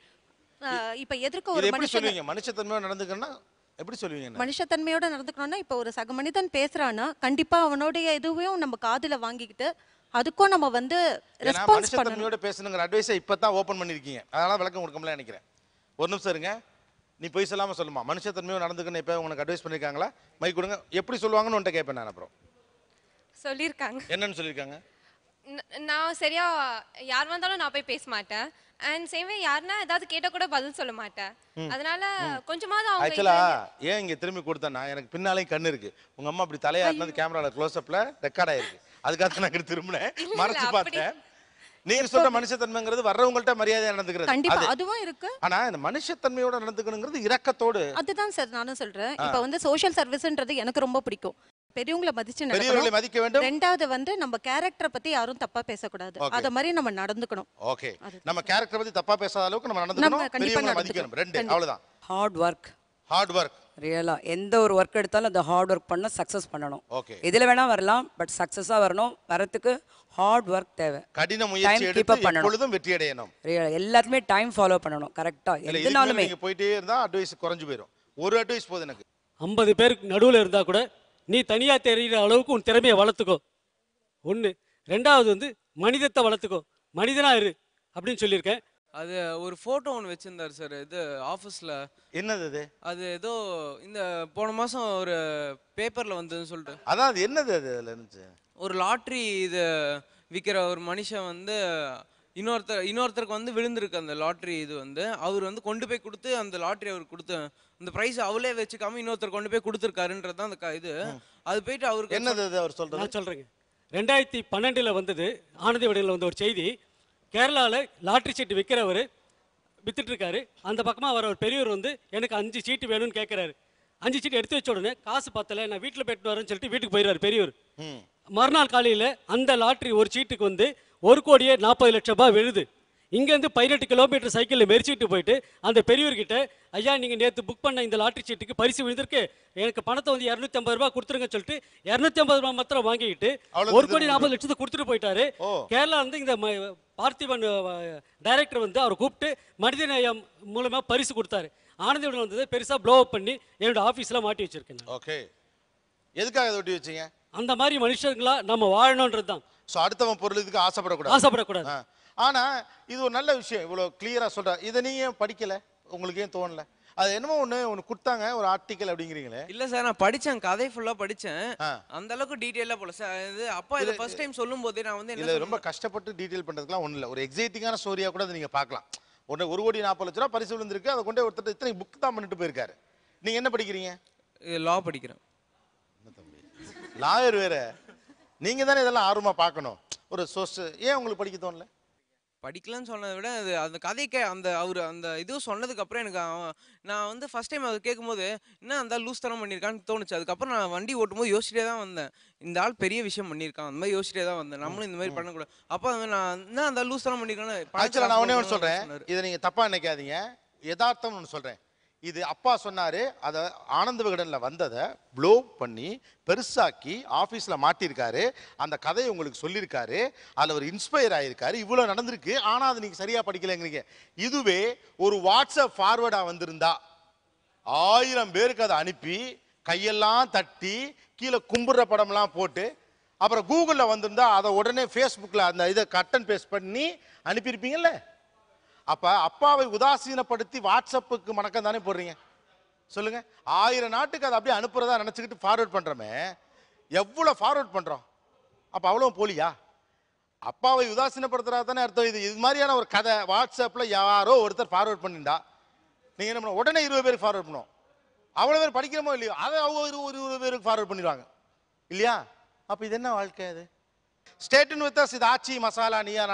இப்ப எதிர்க்க ஒரு எப்படி சொல்லுவீங்க மனுஷத்தன்மையோட நடந்துக்கணும்னா எப்படி சொல்லுவீங்க மனுஷத்தன்மையோட நடந்துக்கணும்னா இப்ப ஒரு சக மனிதன் பேசுறான்னா கண்டிப்பா அவனுடைய இதுவையும் நம்ம காதுல வாங்கிக்கிட்டு அதுக்கும் நம்ம வந்து ரெஸ்பான்ஸ் பண்ணணும் பேசணுங்கிற அட்வைஸை இப்போ தான் ஓப்பன் பண்ணியிருக்கீங்க அதனால் விளக்கம் கொடுக்கல நினைக்கிறேன் ஒரு நிமிஷம் இருங்க நீ போய் சொல்லாமல் சொல்லுமா மனுஷத்தன்மையோடு நடந்துக்கணும் இப்போ உங்களுக்கு அட்வைஸ் பண்ணியிருக்காங்களா மைக் கொடுங்க எப்படி சொல்லுவாங்கன்னு உன்ட்ட கேட்பேன் நான் அப்புறம் சொல்லியிருக்காங்க என்னன்னு சொல்லியிருக்காங்க நான் சரியா யார் வந்தாலும் நான் போய் பேச மாட்டேன் அண்ட் வே யாருன்னா ஏதாவது கேட்ட கூட பதில் சொல்ல மாட்டேன் அதனால கொஞ்சமாவது அவங்க ஆக்சுவலா ஏன் இங்க திரும்பி கொடுத்தேன்னா எனக்கு பின்னாலையும் கண்ணு இருக்கு உங்க அம்மா அப்படி தலையா இருந்தது கேமரால க்ளோஸ் அப்ல ரெக்கார்ட் ஆயிருக்கு அதுக்காக நான் திரும்பினேன் மறைச்சு பார்த்தேன் நீர் சொன்ன மனுஷத்தன்மைங்கிறது வர்றவங்கள்ட்ட மரியாதையா நடந்துக்கிறது கண்டிப்பா அதுவும் இருக்கு ஆனா இந்த மனுஷத்தன்மையோட நடந்துக்கணுங்கிறது இரக்கத்தோடு அதுதான் சார் நானும் சொல்றேன் இப்ப வந்து சோஷியல் சர்வீஸ்ன்றது எனக்கு ரொம்ப பிடிக்கும் பெரியவங்களை மதிச்சு பெரியவங்களை மதிக்க வேண்டும் ரெண்டாவது வந்து நம்ம கேரக்டரை பத்தி யாரும் தப்பா பேசக்கூடாது அத மாதிரி நம்ம நடந்துக்கணும் ஓகே நம்ம கேரக்டர் பத்தி தப்பா பேசாத அளவுக்கு நம்ம நடந்துக்கணும் பெரியவங்களை மதிக்கணும் ரெண்டு அவ்வளவுதான் ஹார்ட் ஒர்க் ஹார்ட் ஒர்க் ரியலா எந்த ஒரு ஒர்க் எடுத்தாலும் அந்த ஹார்ட் ஒர்க் பண்ண சக்ஸஸ் பண்ணணும் ஓகே இதில் வேணா வரலாம் பட் சக்ஸஸாக வரணும் வரத்துக்கு ஹார்ட் ஒர்க் தேவை கடின முயற்சி எடுத்து எப்பொழுதும் வெற்றி அடையணும் ரியலா எல்லாத்துமே டைம் ஃபாலோ பண்ணணும் கரெக்டாக எதுனாலுமே நீங்க போயிட்டே இருந்தா அட்வைஸ் குறைஞ்சு போயிடும் ஒரு அட்வைஸ் போதும் எனக்கு ஐம்பது பேருக்கு நடுவில் இருந்தால் கூட நீ தனியாக தெரிகிற அளவுக்கு உன் திறமையை வளர்த்துக்கோ ஒன்று ரெண்டாவது வந்து மனிதத்தை வளர்த்துக்கோ மனிதனாக இரு அப்படின்னு சொல்லியிருக்கேன் அது ஒரு ஃபோட்டோ ஒன்று வச்சுருந்தார் சார் இது ஆஃபீஸில் என்னது அது அது ஏதோ இந்த போன மாதம் ஒரு பேப்பரில் வந்ததுன்னு சொல்லிட்டு அதான் அது என்னது அது அதில் இருந்துச்சு ஒரு லாட்ரி இது விற்கிற ஒரு மனுஷன் வந்து இன்னொருத்தர் இன்னொருத்தருக்கு வந்து விழுந்திருக்கு அந்த லாட்ரி இது வந்து அவர் வந்து கொண்டு போய் கொடுத்து அந்த லாட்ரி அவருக்கு கொடுத்து அந்த ப்ரைஸ் அவளே வச்சுக்காம இன்னொருத்தர் கொண்டு போய் கொடுத்துருக்காருன்றது தான் அந்த இது அது போயிட்டு அவருக்கு என்னது அது அவர் சொல்றது நான் சொல்கிறேங்க ரெண்டாயிரத்தி பன்னெண்டில் வந்தது ஆனந்தி விடையில் வந்த ஒரு செய்தி கேரளாவில் லாட்ரி சீட்டு விற்கிறவர் வித்துட்ருக்காரு அந்த பக்கமாக வர ஒரு பெரியவர் வந்து எனக்கு அஞ்சு சீட்டு வேணும்னு கேட்குறாரு அஞ்சு சீட்டு எடுத்து வச்ச உடனே காசு பத்தலை நான் வீட்டில் போயிட்டு வரேன்னு சொல்லிட்டு வீட்டுக்கு போயிடுவார் பெரியவர் மறுநாள் காலையில் அந்த லாட்ரி ஒரு சீட்டுக்கு வந்து ஒரு கோடியே நாற்பது லட்ச ரூபாய் விழுது இங்கேருந்து பதினெட்டு கிலோமீட்டர் சைக்கிளில் மெரிச்சிட்டு போயிட்டு அந்த பெரியவர்கிட்ட ஐயா நீங்கள் நேற்று புக் பண்ண இந்த லாட்ரி சீட்டுக்கு பரிசு விழுந்திருக்கு எனக்கு பணத்தை வந்து இரநூத்தி ஐம்பது ரூபாய் கொடுத்துருங்கன்னு சொல்லிட்டு இரநூத்தி ஐம்பது ரூபாய் மாத்திரம் வாங்கிக்கிட்டு ஒரு கோடி நாற்பது லட்சத்தை கொடுத்துட்டு போயிட்டாரு கேரளா வந்து இந்த பார்த்திபன் டைரக்டர் வந்து அவரை கூப்பிட்டு மனிதநேயம் மூலமாக பரிசு கொடுத்தாரு ஆனந்தியுடன் வந்தது பெருசாக ப்ளோ அப் பண்ணி என்னோட ஆஃபீஸில் மாட்டி வச்சிருக்கேன் ஓகே எதுக்காக ஒட்டி வச்சீங்க அந்த மாதிரி மனுஷங்களா நம்ம வாழணுன்றது தான் ஸோ அடுத்தவன் பொருள் இதுக்கு ஆசைப்படக்கூடாது ஆசைப்படக்கூடாது ஆனால் இது ஒரு நல்ல விஷயம் இவ்வளோ கிளியராக சொல்கிறேன் இதை நீங்கள் படிக்கலை உங்களுக்கு ஏன் தோணலை அது என்னமோ ஒன்று ஒன்று கொடுத்தாங்க ஒரு ஆர்டிக்கல் அப்படிங்கிறீங்களே இல்ல சார் நான் படிச்சேன் கதை ஃபுல்லா படிச்சேன் அந்த அளவுக்கு டீடைலா போல சார் இது அப்பா இது ஃபர்ஸ்ட் டைம் சொல்லும் போதே நான் வந்து இல்ல ரொம்ப கஷ்டப்பட்டு டீடைல் பண்றதுக்குலாம் ஒன்றும் இல்லை ஒரு எக்ஸைட்டிங்கான ஸ்டோரியா கூட நீங்க பார்க்கலாம் ஒன்று ஒரு கோடி நாற்பது லட்ச ரூபா பரிசு விழுந்திருக்கு அதை கொண்டு ஒருத்தர் இத்தனை புக் தான் பண்ணிட்டு போயிருக்காரு நீங்க என்ன படிக்கிறீங்க லா படிக்கிறேன் தம்பி லாயர் வேற நீங்க தானே இதெல்லாம் ஆர்வமா பார்க்கணும் ஒரு சோர்ஸ் ஏன் உங்களுக்கு படிக்க தோணல படிக்கலன்னு சொன்னதை விட அது அந்த கதைக்கு அந்த அவர் அந்த சொன்னதுக்கு சொன்னதுக்கப்புறம் எனக்கு அவன் நான் வந்து ஃபஸ்ட் டைம் கேட்கும் கேட்கும்போது என்ன அந்த லூஸ் தரம் பண்ணியிருக்கான்னு தோணுச்சு அதுக்கப்புறம் நான் வண்டி ஓட்டும்போது யோசிச்சிட்டே தான் வந்தேன் இந்த ஆள் பெரிய விஷயம் பண்ணியிருக்கான் அந்த மாதிரி யோசிச்சிட்டே தான் வந்தேன் நம்மளும் இந்த மாதிரி பண்ணக்கூடாது அப்போ நான் என்ன அந்த லூஸ் தரம் பண்ணியிருக்கான்னு நான் உடனே ஒன்று சொல்கிறேன் இதை நீங்கள் தப்பாக நினைக்காதீங்க யதார்த்தம்னு ஒன்று சொல்கிறேன் இது அப்பா சொன்னார் அதை ஆனந்த விகடனில் வந்ததை ப்ளோ பண்ணி பெருசாக்கி ஆஃபீஸில் மாட்டியிருக்காரு அந்த கதையை உங்களுக்கு சொல்லியிருக்காரு அதில் ஒரு இன்ஸ்பயர் ஆகியிருக்காரு இவ்வளோ நடந்திருக்கு ஆனால் அது நீங்கள் சரியாக படிக்கலைங்கிறீங்க இதுவே ஒரு வாட்ஸ்அப் ஃபார்வேர்டாக வந்திருந்தா ஆயிரம் பேருக்கு அதை அனுப்பி கையெல்லாம் தட்டி கீழே கும்பிட்ற படம்லாம் போட்டு அப்புறம் கூகுளில் வந்திருந்தா அதை உடனே ஃபேஸ்புக்கில் அந்த இதை கட் அண்ட் பேஸ்ட் பண்ணி அனுப்பியிருப்பீங்கல்ல அப்போ அப்பாவை உதாசீனப்படுத்தி வாட்ஸ்அப்புக்கு மணக்கம் தானே போடுறீங்க சொல்லுங்கள் ஆயிரம் நாட்டுக்கு அதை அப்படியே அனுப்புகிறதா நினச்சிக்கிட்டு ஃபார்வேர்ட் பண்ணுறோமே எவ்வளோ ஃபார்வேர்ட் பண்ணுறோம் அப்போ அவ்வளோ போலியா அப்பாவை உதாசீனப்படுத்துறா தானே அர்த்தம் இது இது மாதிரியான ஒரு கதை வாட்ஸ்அப்பில் யாரோ ஒருத்தர் ஃபார்வேர்ட் பண்ணிருந்தா நீங்கள் என்ன பண்ண உடனே இருபது பேருக்கு ஃபார்வேர்ட் பண்ணுவோம் அவ்வளோ பேர் படிக்கிறோமோ இல்லையோ அதை அவங்க ஒரு இருபது பேருக்கு ஃபார்வேர்ட் பண்ணிடுவாங்க இல்லையா அப்போ இது என்ன வாழ்க்கை அது ஸ்டேட்டின் வித் அஸ் இது ஆச்சி மசாலா நீயா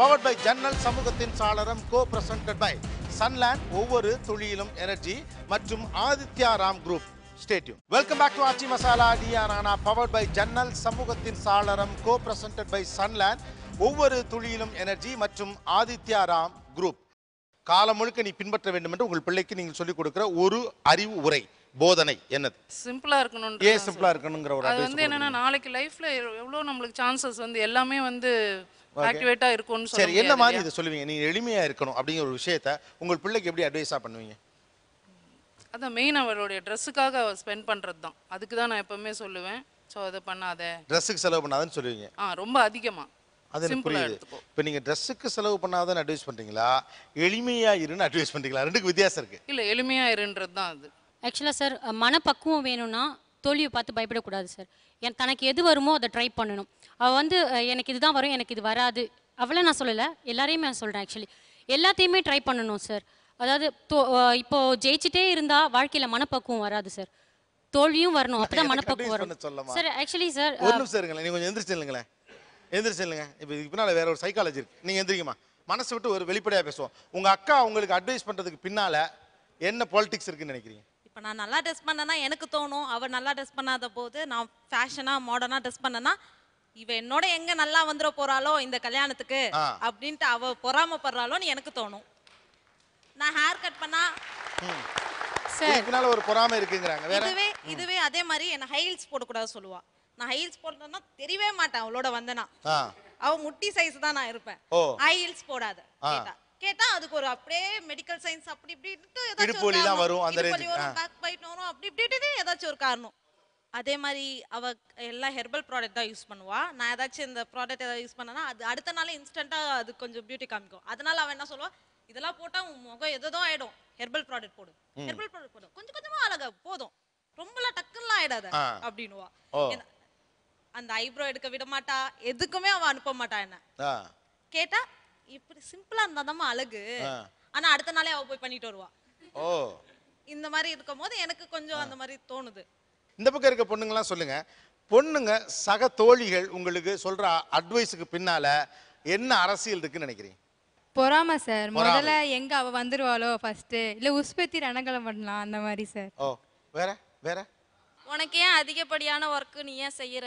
பவர்ட் பை ஜன்னல் சமூகத்தின் சாளரம் கோ பிரசன்டட் பை சன்லேண்ட் ஒவ்வொரு துளியிலும் எனர்ஜி மற்றும் Aditya Ram group stay tuned welcome back to Aachi Masala Neeya powered by ஜன்னல் சமூகத்தின் சாளரம் கோ பிரசன்டட் பை சன்லேண்ட் ஒவ்வொரு துளியிலும் எனர்ஜி மற்றும் ஆதித்யா ராம் குரூப் காலம் முழுக்க நீ பின்பற்ற வேண்டும் என்று உங்கள் பிள்ளைக்கு நீங்கள் சொல்லிக் கொடுக்குற ஒரு அறிவு உரை போதனை என்னது சிம்பிளா இருக்கணும் ஏன் சிம்பிளா இருக்கணுங்கிற ஒரு அது வந்து என்னன்னா நாளைக்கு லைஃப்ல எவ்வளவு நம்மளுக்கு சான்சஸ் வந்து எல்லாமே வந்து ஆக்டிவேட்டா இருக்கும்னு சரி என்ன மாதிரி இதை சொல்லுவீங்க நீங்க எளிமையா இருக்கணும் அப்படிங்கிற ஒரு விஷயத்த உங்கள் பிள்ளைக்கு எப்படி அட்வைஸா பண்ணுவீங்க அதான் மெயின் அவளுடைய ட்ரெஸ்ஸுக்காக ஸ்பெண்ட் பண்றது தான் அதுக்கு தான் நான் எப்பவுமே சொல்லுவேன் ஸோ அதை பண்ணாத ட்ரெஸ்ஸுக்கு செலவு பண்ணாதன்னு சொல்லுவீங்க ஆ ரொம்ப அதிகமா அது புரியுது இப்போ நீங்க ட்ரெஸ்ஸுக்கு செலவு பண்ணாதன்னு அட்வைஸ் பண்ணுறீங்களா எளிமையா இருன்னு அட்வைஸ் பண்ணுறீங்களா ரெண்டுக்கு வித்தியாசம் இருக்கு இல்லை எளிமையா இருன்றது தான் அது ஆக்சுவலாக சார் மனப்பக்குவம் வேணும்னா தோல்வியை பார்த்து பயப்படக்கூடாது சார் என் தனக்கு எது வருமோ அதை ட்ரை பண்ணணும் அவள் வந்து எனக்கு இதுதான் வரும் எனக்கு இது வராது அவளை நான் சொல்லலை எல்லாரையுமே நான் சொல்கிறேன் ஆக்சுவலி எல்லாத்தையுமே ட்ரை பண்ணணும் சார் அதாவது இப்போ இப்போது ஜெயிச்சிட்டே இருந்தால் வாழ்க்கையில் மனப்பக்குவம் வராது சார் தோல்வியும் வரணும் அப்பதான் மனப்பக்குவம் வரும் சார் ஆக்சுவலி சார் ஒரு நிமிஷம் நீங்கள் கொஞ்சம் எந்திரிச்சு இல்லைங்களேன் எந்திரிச்சு இல்லைங்க இப்போ இதுக்கு பின்னால் வேற ஒரு சைக்காலஜி இருக்கு நீங்கள் எந்திரிக்குமா மனசு விட்டு ஒரு வெளிப்படையாக பேசுவோம் உங்கள் அக்கா உங்களுக்கு அட்வைஸ் பண்ணுறதுக்கு பின்னால் என்ன பாலிடிக்ஸ் இருக்குன்னு நினைக்கிறீங்க இப்போ நான் நல்லா ட்ரெஸ் பண்ணனா எனக்கு தோணும் அவள் நல்லா ட்ரெஸ் பண்ணாத போது நான் ஃபேஷனாக மாடர்னாக ட்ரெஸ் பண்ணனா இவ என்னோட எங்க நல்லா வந்துட போறாளோ இந்த கல்யாணத்துக்கு அப்படின்ட்டு அவ பொறாமப்படுறாளோன்னு எனக்கு தோணும் நான் ஹேர் கட் பண்ணா இதுவே அதே மாதிரி என்ன சொல்லுவா நான் தெரியவே அவளோட வந்தனா அவ முட்டி சைஸ் தான் நான் இருப்பேன் போடாத கேட்டா அதுக்கு ஒரு அப்படியே மெடிக்கல் சயின்ஸ் அப்படி இப்படின்ட்டு ஏதாச்சும் ஒரு வரும் அந்த இடுப்பு பேக் பைட் வரும் அப்படி இப்படின்னு ஏதாச்சும் ஒரு காரணம் அதே மாதிரி அவ எல்லா ஹெர்பல் ப்ராடக்ட் தான் யூஸ் பண்ணுவா நான் ஏதாச்சும் இந்த ப்ராடக்ட் ஏதாவது யூஸ் பண்ணனா அது அடுத்த நாள் இன்ஸ்டன்ட்டா அது கொஞ்சம் பியூட்டி காமிக்கும் அதனால அவன் என்ன சொல்லுவா இதெல்லாம் போட்டா உன் முகம் எதோ ஆயிடும் ஹெர்பல் ப்ராடக்ட் போடு ஹெர்பல் ப்ராடக்ட் போடு கொஞ்சம் கொஞ்சமா அழகா போதும் ரொம்ப டக்குன்னுலாம் ஆயிடாத அப்படின்னுவா அந்த ஐப்ரோ எடுக்க விட மாட்டா எதுக்குமே அவ அனுப்ப மாட்டா என்ன கேட்டா இப்படி சிம்பிளா இருந்தா தான் அழகு ஆனா அடுத்த நாளே அவ போய் பண்ணிட்டு வருவா ஓ இந்த மாதிரி இருக்கும் போது எனக்கு கொஞ்சம் அந்த மாதிரி தோணுது இந்த பக்கம் இருக்க பொண்ணுங்கலாம் சொல்லுங்க பொண்ணுங்க சக தோழிகள் உங்களுக்கு சொல்ற அட்வைஸுக்கு பின்னால என்ன அரசியல் இருக்குன்னு நினைக்கிறீங்க பொறாம சார் முதல்ல எங்க அவ வந்துருவாளோ ஃபர்ஸ்ட் இல்ல உஸ்பத்தி ரணங்களம் பண்ணலாம் அந்த மாதிரி சார் ஓ வேற வேற உனக்கு ஏன் அதிகப்படியான ஒர்க் நீ ஏன் செய்யற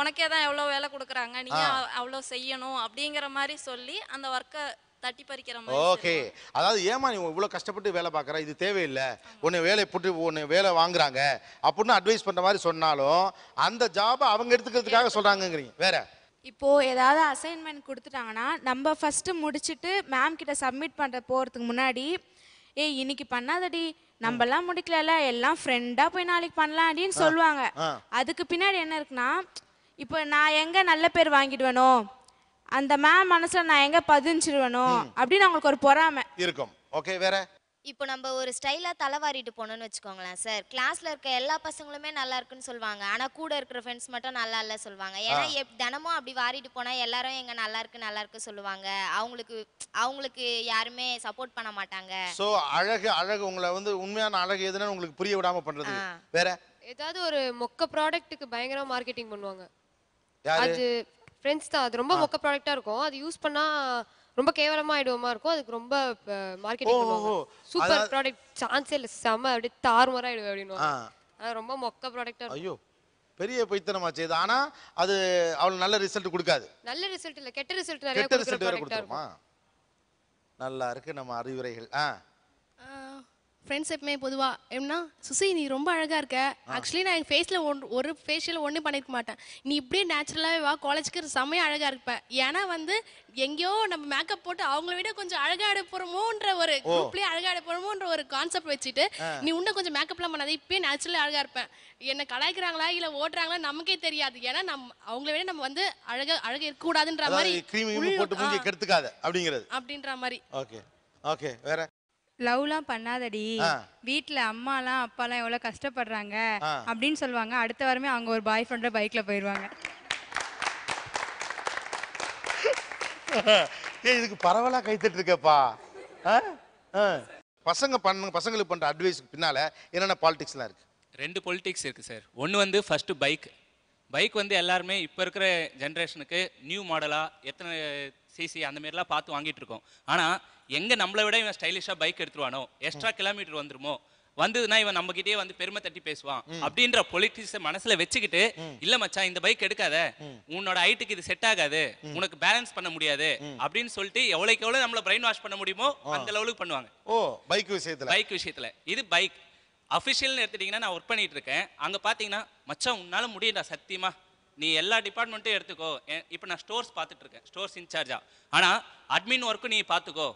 உனக்கே தான் எவ்வளோ வேலை கொடுக்குறாங்க நீ அவ்வளோ செய்யணும் அப்படிங்கிற மாதிரி சொல்லி அந்த ஒர்க்கை தட்டி பறிக்கிற மாதிரி ஓகே அதாவது ஏமா நீ இவ்வளோ கஷ்டப்பட்டு வேலை பார்க்குற இது தேவையில்லை உன்னை வேலை போட்டு உன்னை வேலை வாங்குறாங்க அப்படின்னு அட்வைஸ் பண்ணுற மாதிரி சொன்னாலும் அந்த ஜாபை அவங்க எடுத்துக்கிறதுக்காக சொல்கிறாங்கங்கிறீங்க வேற இப்போ ஏதாவது அசைன்மெண்ட் கொடுத்துட்டாங்கன்னா நம்ம ஃபர்ஸ்ட் முடிச்சுட்டு மேம் கிட்ட சப்மிட் பண்ணுற போகிறதுக்கு முன்னாடி ஏய் இன்னைக்கு பண்ணாதடி நம்மலாம் முடிக்கல எல்லாம் ஃப்ரெண்டா போய் நாளைக்கு பண்ணலாம் அப்படின்னு சொல்லுவாங்க அதுக்கு பின்னாடி என்ன இருக்குன்னா இப்போ நான் எங்க நல்ல பேர் வாங்கிடுவேனோ அந்த மேம் மனசுல நான் எங்க பதிஞ்சிருவேனோ அப்படின்னு அவங்களுக்கு ஒரு பொறாமை இருக்கும் ஓகே வேற இப்போ நம்ம ஒரு ஸ்டைலாக தலைவாரிட்டு போனோம்னு வச்சுக்கோங்களேன் சார் கிளாஸில் இருக்க எல்லா பசங்களுமே நல்லா இருக்குன்னு சொல்லுவாங்க ஆனால் கூட இருக்கிற ஃப்ரெண்ட்ஸ் மட்டும் நல்லா இல்லை சொல்லுவாங்க ஏன்னா எப் தினமும் அப்படி வாரிட்டு போனால் எல்லாரும் எங்க நல்லா இருக்கு நல்லா இருக்கு சொல்லுவாங்க அவங்களுக்கு அவங்களுக்கு யாருமே சப்போர்ட் பண்ண மாட்டாங்க ஸோ அழகு அழகு உங்களை வந்து உண்மையான அழகு எதுன்னு உங்களுக்கு புரிய விடாம பண்றது வேற ஏதாவது ஒரு மொக்க ப்ராடக்ட்டுக்கு பயங்கரமா மார்க்கெட்டிங் பண்ணுவாங்க அது ஃப்ரெண்ட்ஸ் தான் அது ரொம்ப மொக்க ப்ராடக்ட்டா இருக்கும் அது யூஸ் பண்ணா ரொம்ப கேவலமா ஆயிடுவோமா இருக்கும் அதுக்கு ரொம்ப மார்க்கெட்டிங் பண்ணுவாங்க சூப்பர் ப்ராடக்ட் சான்ஸ் இல்ல செம அப்படியே தார்மரா ஆயிடுவே அப்படின்னு ரொம்ப மொக்க ப்ராடக்டா ஐயோ பெரிய பைத்தனமா இது ஆனா அது அவள் நல்ல ரிசல்ட் கொடுக்காது நல்ல ரிசல்ட் இல்ல கெட்ட ரிசல்ட் நிறைய கெட்ட ரிசல்ட் வேற கொடுத்துருமா நல்லா இருக்கு நம்ம அறிவுரைகள் ஆ ஃப்ரெண்ட்ஸ் எப்பவுமே பொதுவாக என்ன சுசி நீ ரொம்ப அழகாக இருக்க ஆக்சுவலி நான் என் ஃபேஸில் ஒன் ஒரு ஃபேஷியல் ஒன்றும் பண்ணியிருக்க மாட்டேன் நீ இப்படியே நேச்சுரலாகவே வா காலேஜுக்கு செம்மையா அழகாக இருப்பேன் ஏன்னா வந்து எங்கேயோ நம்ம மேக்கப் போட்டு அவங்கள விட கொஞ்சம் அழகாக எடுப்போமோன்ற ஒரு குரூப்லேயே அழகாக எடுப்போமோன்ற ஒரு கான்செப்ட் வச்சுட்டு நீ இன்னும் கொஞ்சம் மேக்கப்லாம் பண்ணாத இப்பயே நேச்சுரலாக அழகாக இருப்பேன் என்னை கலாய்க்கிறாங்களா இல்லை ஓட்டுறாங்களா நமக்கே தெரியாது ஏன்னா நம்ம அவங்கள விட நம்ம வந்து அழகாக அழகாக இருக்கக்கூடாதுன்ற மாதிரி அப்படின்ற மாதிரி ஓகே ஓகே வேற லவ்லாம் பண்ணாதடி வீட்ல அம்மாலாம் அப்பாலாம் எவ்வளவு கஷ்டப்படுறாங்க அப்படின்னு சொல்லுவாங்க அடுத்த வாரமே அவங்க ஒரு பாய் ஃப்ரெண்டை பைக்ல போயிருவாங்க இதுக்கு பரவலா கைத்தட்டு இருக்கப்பா பசங்க பண்ணுங்க பசங்களுக்கு பண்ற அட்வைஸ் பின்னால என்னென்ன பாலிடிக்ஸ்லாம் இருக்கு ரெண்டு பொலிட்டிக்ஸ் இருக்கு சார் ஒன்று வந்து ஃபர்ஸ்ட் பைக் பைக் வந்து எல்லாருமே இப்போ இருக்கிற ஜென்ரேஷனுக்கு நியூ மாடலாக எத்தனை சிசி அந்த மாரிலாம் பார்த்து வாங்கிட்டு இருக்கோம் ஆனால் எங்கே நம்மளை விட இவன் ஸ்டைலிஷாக பைக் எடுத்துருவானோ எக்ஸ்ட்ரா கிலோமீட்டர் வந்துருமோ வந்ததுன்னா இவன் நம்ம கிட்டே வந்து பெருமை தட்டி பேசுவான் அப்படின்ற பொலிட்டிக்ஸ் மனசுல வச்சுக்கிட்டு இல்ல மச்சான் இந்த பைக் எடுக்காத உன்னோட ஹைட்டுக்கு இது செட் ஆகாது உனக்கு பேலன்ஸ் பண்ண முடியாது அப்படின்னு சொல்லிட்டு எவ்வளவுக்கு எவ்வளவு நம்மள பிரெயின் வாஷ் பண்ண முடியுமோ அந்த லெவலுக்கு பண்ணுவாங்க ஓ பைக் விஷயத்துல பைக் விஷயத்துல இது பைக் அபிஷியல் எடுத்துட்டீங்கன்னா நான் ஒர்க் பண்ணிட்டு இருக்கேன் அங்க பாத்தீங்கன்னா மச்சான் உன்னால முடியும்டா சத்தியமா நீ எல்லா டிபார்ட்மெண்ட்டும் எடுத்துக்கோ இப்போ நான் ஸ்டோர்ஸ் பார்த்துட்டு இருக்கேன் ஸ்டோர்ஸ் இன்சார்ஜா ஆனால் அட்மின் ஒர்க்கும் நீ பார்த்துக்கோ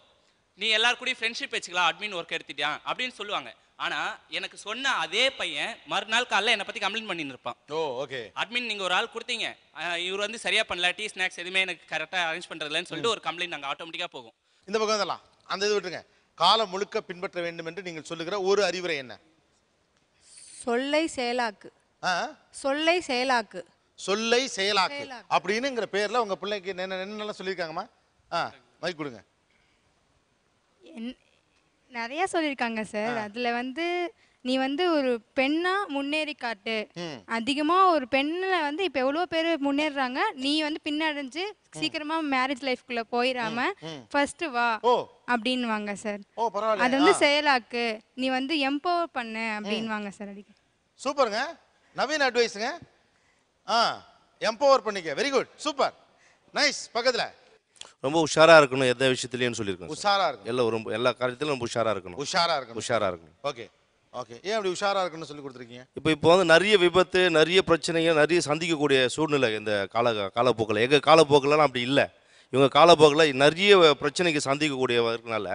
நீ எல்லாரு கூட ஃப்ரெண்ட்ஷிப் வச்சுக்கலாம் அட்மின் ஒர்க் எடுத்துட்டியா அப்படின்னு சொல்லுவாங்க ஆனா எனக்கு சொன்ன அதே பையன் மறுநாள் காலைல என்னை பத்தி கம்ப்ளைண்ட் பண்ணி இருப்பான் ஓ ஓகே அட்மின் நீங்க ஒரு ஆள் கொடுத்தீங்க இவர் வந்து சரியா பண்ணல டீ ஸ்நாக்ஸ் எதுவுமே எனக்கு கரெக்டா அரேஞ்ச் பண்றதுலன்னு சொல்லிட்டு ஒரு கம்ப்ளைண்ட் நாங்கள் ஆட்டோமேட்டிக்கா போகும் இந்த பக்கம் இதெல்லாம் அந்த இது விட்டுருங்க காலம் முழுக்க பின்பற்ற வேண்டும் என்று நீங்கள் சொல்லுகிற ஒரு அறிவுரை என்ன சொல்லை செயலாக்கு சொல்லை செயலாக்கு சொல்லை செயலாக்கு அப்படின்னுங்கிற பேர்ல உங்க பிள்ளைக்கு என்ன என்னெல்லாம் சொல்லியிருக்காங்கம்மா ஆ மைக் கொடுங்க என் நிறையா சொல்லியிருக்காங்க சார் அதில் வந்து நீ வந்து ஒரு பெண்ணா முன்னேறி காட்டு அதிகமா ஒரு பெண்ண வந்து இப்ப எவ்வளவு பேர் முன்னேறாங்க நீ வந்து பின்னடைஞ்சு சீக்கிரமா மேரேஜ் லைஃப்குள்ள போயிடாம ஃபர்ஸ்ட் வா அப்படின்வாங்க சார் அது வந்து செயலாக்கு நீ வந்து எம்பவர் பண்ணு அப்படின்வாங்க சார் அடிக்க சூப்பருங்க நவீன அட்வைஸுங்க ஆ எம்பவர் பண்ணிக்க வெரி குட் சூப்பர் நைஸ் பக்கத்தில் ரொம்ப உஷாரா இருக்கணும் எந்த விஷயத்துலயும் சொல்லிருக்கோம் உஷாரா இருக்கும் எல்லாம் ரொம்ப எல்லா காரியத்திலும் ரொம்ப உஷாரா இருக்கணும் உஷாரா இருக்கணும் உஷாரா இருக்கணும் ஓகே ஓகே ஏன் அப்படி உஷாரா இருக்கணும்னு சொல்லி கொடுத்துருக்கீங்க இப்போ இப்போ வந்து நிறைய விபத்து நிறைய பிரச்சனைகள் நிறைய சந்திக்கக்கூடிய சூழ்நிலை இந்த கால காலப்போக்கில் எங்கள் காலப்போக்கில்லாம் அப்படி இல்லை இவங்க காலப்போக்கில் நிறைய பிரச்சனைக்கு சந்திக்கக்கூடியவர்களால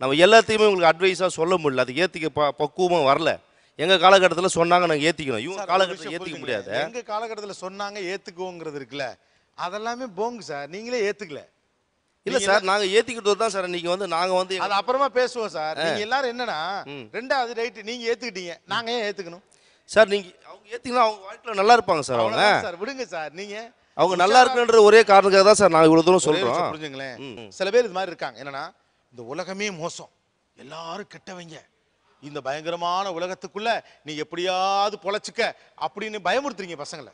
நம்ம எல்லாத்தையுமே உங்களுக்கு அட்வைஸாக சொல்ல முடியல அது ஏற்றிக்க ப பக்குவமாக வரல எங்கள் காலகட்டத்தில் சொன்னாங்க நாங்கள் ஏற்றிக்கணும் இவங்க காலகட்டத்தில் ஏற்றிக்க முடியாது எங்கள் காலகட்டத்தில் சொன்னாங்க ஏற்றுக்குவோங்கிறது இருக்குல்ல அதெல்லாமே போங்க சார் நீங்களே ஏற்றுக்கல இல்ல சார் நாங்க ஏத்திக்கிட்டு தான் சார் நீங்க வந்து நாங்க வந்து அது அப்புறமா பேசுவோம் சார் நீங்க எல்லாரும் என்னன்னா ரெண்டாவது ரைட்டு நீங்க ஏத்துக்கிட்டீங்க நாங்க ஏன் ஏத்துக்கணும் சார் நீங்க அவங்க ஏத்தினா அவங்க வாழ்க்கையில நல்லா இருப்பாங்க சார் அவங்க சார் விடுங்க சார் நீங்க அவங்க நல்லா இருக்குன்ற ஒரே காரணத்துக்காக தான் சார் நான் இவ்வளவு தூரம் சொல்றோம் புரிஞ்சுங்களேன் சில பேர் இது மாதிரி இருக்காங்க என்னன்னா இந்த உலகமே மோசம் எல்லாரும் கெட்டவங்க இந்த பயங்கரமான உலகத்துக்குள்ள நீ எப்படியாவது பொழைச்சிக்க அப்படின்னு பயமுறுத்துறீங்க பசங்களை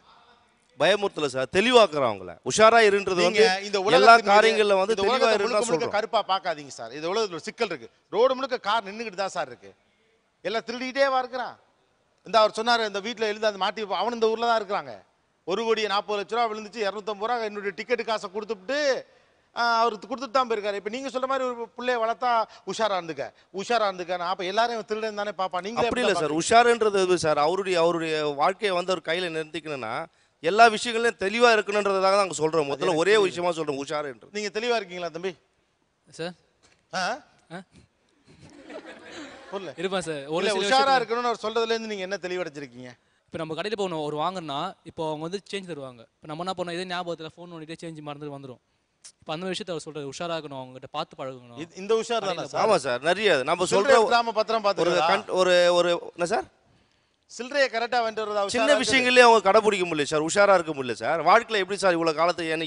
பயமுறுத்தல சார் தெளிவாக்குறோம் அவங்கள உஷாரா இருன்றது வந்து இந்த எல்லா காரியங்கள்ல வந்து தெளிவா இருக்கு கருப்பா பாக்காதீங்க சார் இது உலகத்துல சிக்கல் இருக்கு ரோடு முழுக்க கார் நின்னுகிட்டு தான் சார் இருக்கு எல்லாம் திருடிட்டே இருக்கிறான் இந்த அவர் சொன்னார் இந்த வீட்டில் எழுந்து அந்த மாட்டி அவன் இந்த ஊர்ல தான் இருக்கிறாங்க ஒரு கோடி நாற்பது லட்ச ரூபா விழுந்துச்சு இரநூத்தம்பது ரூபா என்னுடைய டிக்கெட்டு காசை கொடுத்துட்டு அவர் கொடுத்துட்டு தான் போயிருக்காரு இப்போ நீங்கள் சொல்ற மாதிரி ஒரு பிள்ளைய வளர்த்தா உஷாராக இருந்துக்க உஷாராக இருந்துக்க நான் அப்போ எல்லாரையும் திருடன் தானே பார்ப்பான் நீங்கள் அப்படி இல்லை சார் உஷாருன்றது சார் அவருடைய அவருடைய வாழ்க்கையை வந்து அவர் கையில் நிறுத்திக்கணும்னா எல்லா விஷயங்களையும் தெளிவாக இருக்கணுன்றதுக்காக அங்கே சொல்கிறோம் முதல்ல ஒரே விஷயமா சொல்கிறோம் உஷார் என்று நீங்கள் தெளிவாக இருக்கீங்களா தம்பி சார் ஆ புரியல இருப்பேன் சார் ஒரு உஷாராக இருக்கணும்னு அவர் சொல்கிறதுலேருந்து நீங்கள் என்ன தெளிவடைச்சிருக்கீங்க இப்போ நம்ம கடையில் போகணும் ஒரு வாங்கினா இப்போ அவங்க வந்து சேஞ்ச் தருவாங்க இப்போ நம்ம என்ன பண்ணோம் இதே ஞாபகத்தில் ஃபோன் பண்ணிட்டு சேஞ்ச் மறந்துட்டு வந்துடும் இப்போ அந்த விஷயத்த அவர் சொல்கிறார் உஷாராக இருக்கணும் அவங்ககிட்ட பார்த்து பழகணும் இந்த உஷார் தானே ஆமாம் சார் நிறைய நம்ம சொல்கிற கிராம பத்திரம் பார்த்து ஒரு ஒரு ஒரு என்ன சார் சில்லறையை கரெக்டாக வந்துடுறதா சின்ன விஷயங்களே அவங்க கடைபிடிக்க முடியல சார் உஷாராக இருக்க முடியல சார் வாழ்க்கையில் எப்படி சார் இவ்வளோ காலத்தை என்ன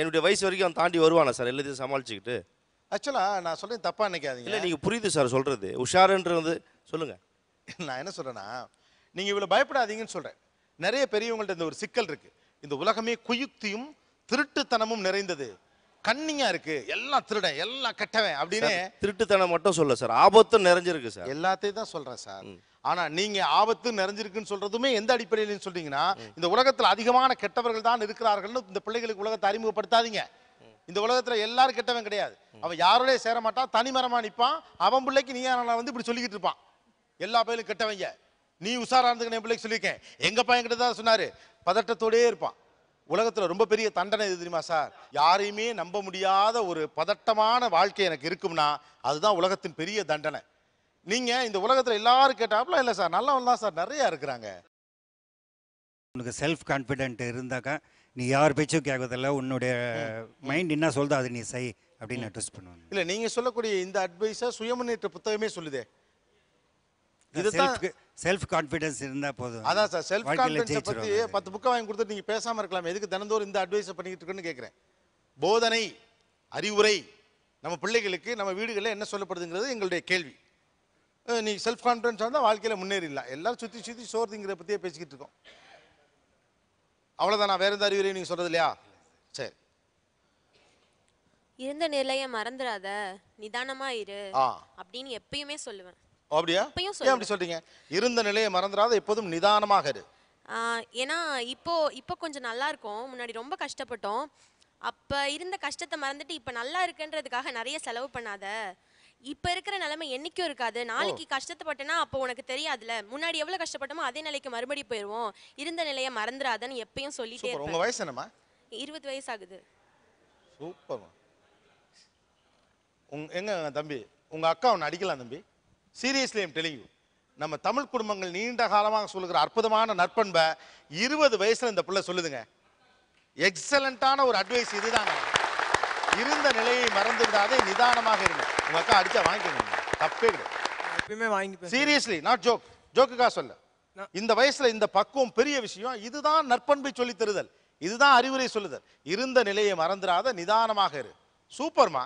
என்னுடைய வயசு வரைக்கும் அவன் தாண்டி வருவானா சார் எல்லாத்தையும் சமாளிச்சுக்கிட்டு ஆக்சுவலாக நான் சொல்கிறேன் தப்பாக நினைக்காதீங்க இல்லை நீங்கள் புரியுது சார் சொல்கிறது உஷாருன்றது சொல்லுங்கள் நான் என்ன சொல்கிறேன்னா நீங்கள் இவ்வளோ பயப்படாதீங்கன்னு சொல்கிறேன் நிறைய பெரியவங்கள்ட்ட இந்த ஒரு சிக்கல் இருக்குது இந்த உலகமே குயுக்தியும் திருட்டுத்தனமும் நிறைந்தது கண்ணிங்கா இருக்கு எல்லாம் திருடன் எல்லாம் கட்டவேன் அப்படின்னு திருட்டுத்தனம் மட்டும் சொல்ல சார் ஆபத்தும் நிறைஞ்சிருக்கு சார் எல்லாத்தையும் தான் சொல்றேன் சார் ஆனா நீங்க ஆபத்து நிறைஞ்சிருக்குன்னு சொல்றதுமே எந்த அடிப்படையில் சொல்றீங்கன்னா இந்த உலகத்தில் அதிகமான கெட்டவர்கள் தான் இருக்கிறார்கள்னு இந்த பிள்ளைகளுக்கு உலகத்தை அறிமுகப்படுத்தாதீங்க இந்த உலகத்தில் எல்லாரும் கெட்டவன் கிடையாது அவன் யாரோடய சேர மாட்டான் தனிமரமா நிற்பான் அவன் பிள்ளைக்கு நீ வந்து இப்படி சொல்லிக்கிட்டு இருப்பான் எல்லா பயிலும் கெட்டவங்க நீ உஷாரா இருந்துக்கணும் என் பிள்ளைக்கு சொல்லியிருக்கேன் எங்க பையன் கிட்ட தான் சொன்னாரு பதட்டத்தோடயே இருப்பான் உலகத்தில் ரொம்ப பெரிய தண்டனை இது தெரியுமா சார் யாரையுமே நம்ப முடியாத ஒரு பதட்டமான வாழ்க்கை எனக்கு இருக்கும்னா அதுதான் உலகத்தின் பெரிய தண்டனை நீங்க இந்த உலகத்துல எல்லாரும் கேட்டாப்ல இல்ல சார் நல்லவன் தான் சார் நிறைய இருக்கிறாங்க உனக்கு செல்ஃப் கான்ஃபிடென்ட் இருந்தாக்கா நீ யார் பேச்சும் கேட்கறதில்ல உன்னுடைய மைண்ட் என்ன சொல்றது அது நீ செய் அப்படின்னு அட்ரஸ் பண்ணுவாங்க இல்ல நீங்க சொல்லக்கூடிய இந்த அட்வைஸை சுயமுன்னேற்ற புத்தகமே சொல்லுதே இது செல்ஃப் கான்ஃபிடன்ஸ் இருந்தா போதும் அதான் சார் செல்ஃப் கான்ஃபிடன்ஸ் பத்தி பத்து புக்கை வாங்கி கொடுத்துட்டு நீங்க பேசாம இருக்கலாம் எதுக்கு தினந்தோறும் இந்த அட்வைஸ் பண்ணிக்கிட்டு இருக்குன்னு கேட்குறேன் போதனை அறிவுரை நம்ம பிள்ளைகளுக்கு நம்ம வீடுகளில் என்ன சொல்லப்படுதுங்கிறது எங்களுடைய கேள்வி நீ செல்ஃப் கான்ஃபிடென்ஸாக இருந்தால் வாழ்க்கையில் முன்னேறிடலாம் எல்லாரும் சுற்றி சுற்றி சோறு பற்றியே பேசிக்கிட்டு இருக்கோம் அவ்வளோதான் வேற எந்த அறிவுரையும் நீங்கள் சொல்கிறது இல்லையா சரி இருந்த நிலைய மறந்துடாத நிதானமா இரு அப்படின்னு எப்பயுமே சொல்லுவேன் அப்படியா எப்பயும் ஏன் அப்படி சொல்றீங்க இருந்த நிலைய மறந்துடாத எப்போதும் நிதானமாக இரு ஏன்னா இப்போ இப்போ கொஞ்சம் நல்லா இருக்கும் முன்னாடி ரொம்ப கஷ்டப்பட்டோம் அப்ப இருந்த கஷ்டத்தை மறந்துட்டு இப்ப நல்லா இருக்குன்றதுக்காக நிறைய செலவு பண்ணாத இப்ப இருக்கிற நிலைமை என்னைக்கும் இருக்காது நாளைக்கு கஷ்டப்பட்டேன்னா அப்போ உனக்கு தெரியாதுல முன்னாடி எவ்வளவு கஷ்டப்பட்டமோ அதே நிலைக்கு மறுபடி போயிருவோம் இருந்த நிலையை மறந்துடாதன்னு எப்பயும் சொல்லிட்டே சூப்பர் உங்க வயசு என்னம்மா இருபது வயசு ஆகுது சூப்பர் உங் எங்க தம்பி உங்க அக்கா ஒன்று அடிக்கலாம் தம்பி சீரியஸ்லி எம் டெலிங் நம்ம தமிழ் குடும்பங்கள் நீண்ட காலமாக சொல்லுகிற அற்புதமான நற்பண்பை இருபது வயசுல இந்த பிள்ளை சொல்லுதுங்க எக்ஸலண்ட்டான ஒரு அட்வைஸ் இதுதாங்க இருந்த நிலையை மறந்து நிதானமாக இருங்க உங்கள் அக்கா அடிச்சா வாங்கிக்கணும் தப்பே கிடையாது எப்பயுமே வாங்கி சீரியஸ்லி நாட் ஜோக் ஜோக்குக்காக சொல்ல இந்த வயசுல இந்த பக்குவம் பெரிய விஷயம் இதுதான் நற்பண்பை சொல்லி தருதல் இதுதான் அறிவுரை சொல்லுதல் இருந்த நிலையை மறந்துடாத நிதானமாக இரு சூப்பர்மா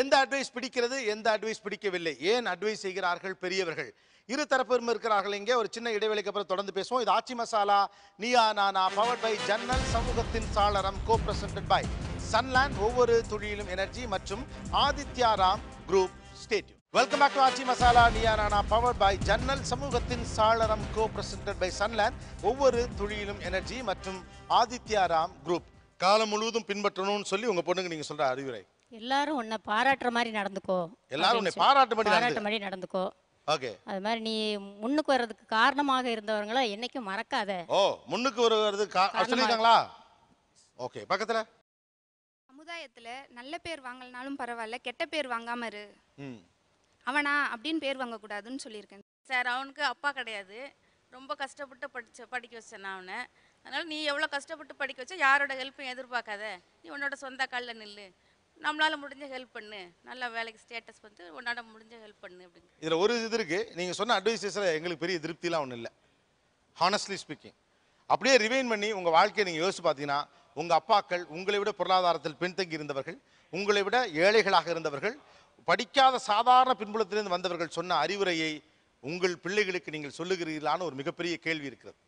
எந்த அட்வைஸ் பிடிக்கிறது எந்த அட்வைஸ் பிடிக்கவில்லை ஏன் அட்வைஸ் செய்கிறார்கள் பெரியவர்கள் இரு தரப்பிலும் இருக்கிறார்கள் இங்கே ஒரு சின்ன இடைவெளிக்கு அப்புறம் தொடர்ந்து பேசுவோம் இது ஆச்சி மசாலா நியா நானா பவர் பை ஜன்னல் சமூகத்தின் சாளரம் கோ பிரசன்ட் பை சன்லேண்ட் ஒவ்வொரு துளியிலும் எனர்ஜி மற்றும் Adityaram Ram group stadium. Welcome back to Achi Masala Niyanana powered by Jannal சமூகத்தின் சாளரம் கோ பிரசன்டட் பை சன்லேண்ட் ஒவ்வொரு தொழிலும் எனர்ஜி மற்றும் ஆதித்யா ராம் குரூப் காலம் முழுவதும் பின்பற்றணும்னு சொல்லி உங்க பொண்ணுக்கு நீங்க சொல்ற அறிவுரை எல்லாரும் உன்னை பாராட்டுற மாதிரி நடந்துக்கோ எல்லாரும் உன்னை பாராட்டு மாதிரி பாராட்டு மாதிரி நடந்துக்கோ ஓகே அது மாதிரி நீ முன்னுக்கு வர்றதுக்கு காரணமாக இருந்தவங்கள என்னைக்கும் மறக்காத ஓ முன்னுக்கு வர்றதுக்கு சொல்லிருக்காங்களா ஓகே பக்கத்துல சமுதாயத்தில் நல்ல பேர் வாங்கலனாலும் பரவாயில்ல கெட்ட பேர் வாங்காம இரு ம் அவனா அப்படின்னு பேர் வாங்கக்கூடாதுன்னு சொல்லியிருக்கேன் சார் அவனுக்கு அப்பா கிடையாது ரொம்ப கஷ்டப்பட்டு படிச்ச படிக்க வச்சேன் நான் அவனை அதனால நீ எவ்வளோ கஷ்டப்பட்டு படிக்க வச்சா யாரோட ஹெல்ப்பையும் எதிர்பார்க்காத நீ உன்னோட சொந்த காலில் நில்லு நம்மளால முடிஞ்ச ஹெல்ப் பண்ணு நல்லா வேலைக்கு ஸ்டேட்டஸ் வந்து உன்னால முடிஞ்ச ஹெல்ப் பண்ணு அப்படின்னு இதில் ஒரு இது இருக்கு நீங்கள் சொன்ன அட்வைசஸில் எங்களுக்கு பெரிய திருப்திலாம் ஒன்றும் இல்லை ஹானஸ்ட்லி ஸ்பீக்கிங் அப்படியே ரிவைன் பண்ணி உங்கள் வாழ்க்கையை நீங்கள் யோசிச்சு பார்த்தீங்கன்னா உங்கள் அப்பாக்கள் உங்களை விட பொருளாதாரத்தில் பின்தங்கி இருந்தவர்கள் உங்களை விட ஏழைகளாக இருந்தவர்கள் படிக்காத சாதாரண பின்புலத்திலிருந்து வந்தவர்கள் சொன்ன அறிவுரையை உங்கள் பிள்ளைகளுக்கு நீங்கள் சொல்லுகிறீர்களான ஒரு மிகப்பெரிய கேள்வி இருக்கிறது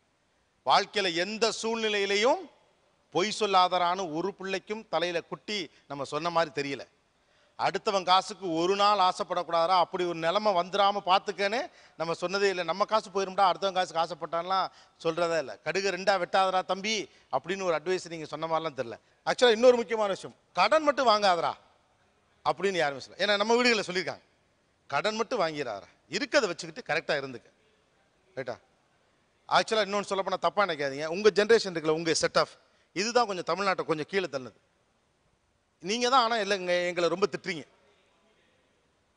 வாழ்க்கையில் எந்த சூழ்நிலையிலையும் பொய் சொல்லாதரான ஒரு பிள்ளைக்கும் தலையில் குட்டி நம்ம சொன்ன மாதிரி தெரியல அடுத்தவன் காசுக்கு ஒரு நாள் ஆசைப்படக்கூடாதா அப்படி ஒரு நிலைமை வந்துடாமல் பார்த்துக்கனே நம்ம சொன்னதே இல்லை நம்ம காசு போயிடும்டா அடுத்தவன் காசுக்கு ஆசைப்பட்டான்லாம் சொல்கிறதே இல்லை கடுகு ரெண்டாக வெட்டாதரா தம்பி அப்படின்னு ஒரு அட்வைஸ் நீங்கள் சொன்ன மாதிரிலாம் தெரில ஆக்சுவலாக இன்னொரு முக்கியமான விஷயம் கடன் மட்டும் வாங்காதரா அப்படின்னு யாருமே சொல்ல ஏன்னா நம்ம வீடுகளில் சொல்லியிருக்காங்க கடன் மட்டும் வாங்கிடாதரா இருக்கிறத வச்சுக்கிட்டு கரெக்டாக இருந்துக்க ரைட்டா ஆக்சுவலாக இன்னொன்று சொல்லப்போனால் தப்பாக நினைக்காதீங்க உங்கள் ஜென்ரேஷன் இருக்குல்ல உங்கள் செட் ஆஃப் இதுதான் கொஞ்சம் தமிழ்நாட்டை கொஞ்சம் கீழே தள்ளுது நீங்கள் தான் ஆனால் இல்லை எங்களை ரொம்ப திட்டுறீங்க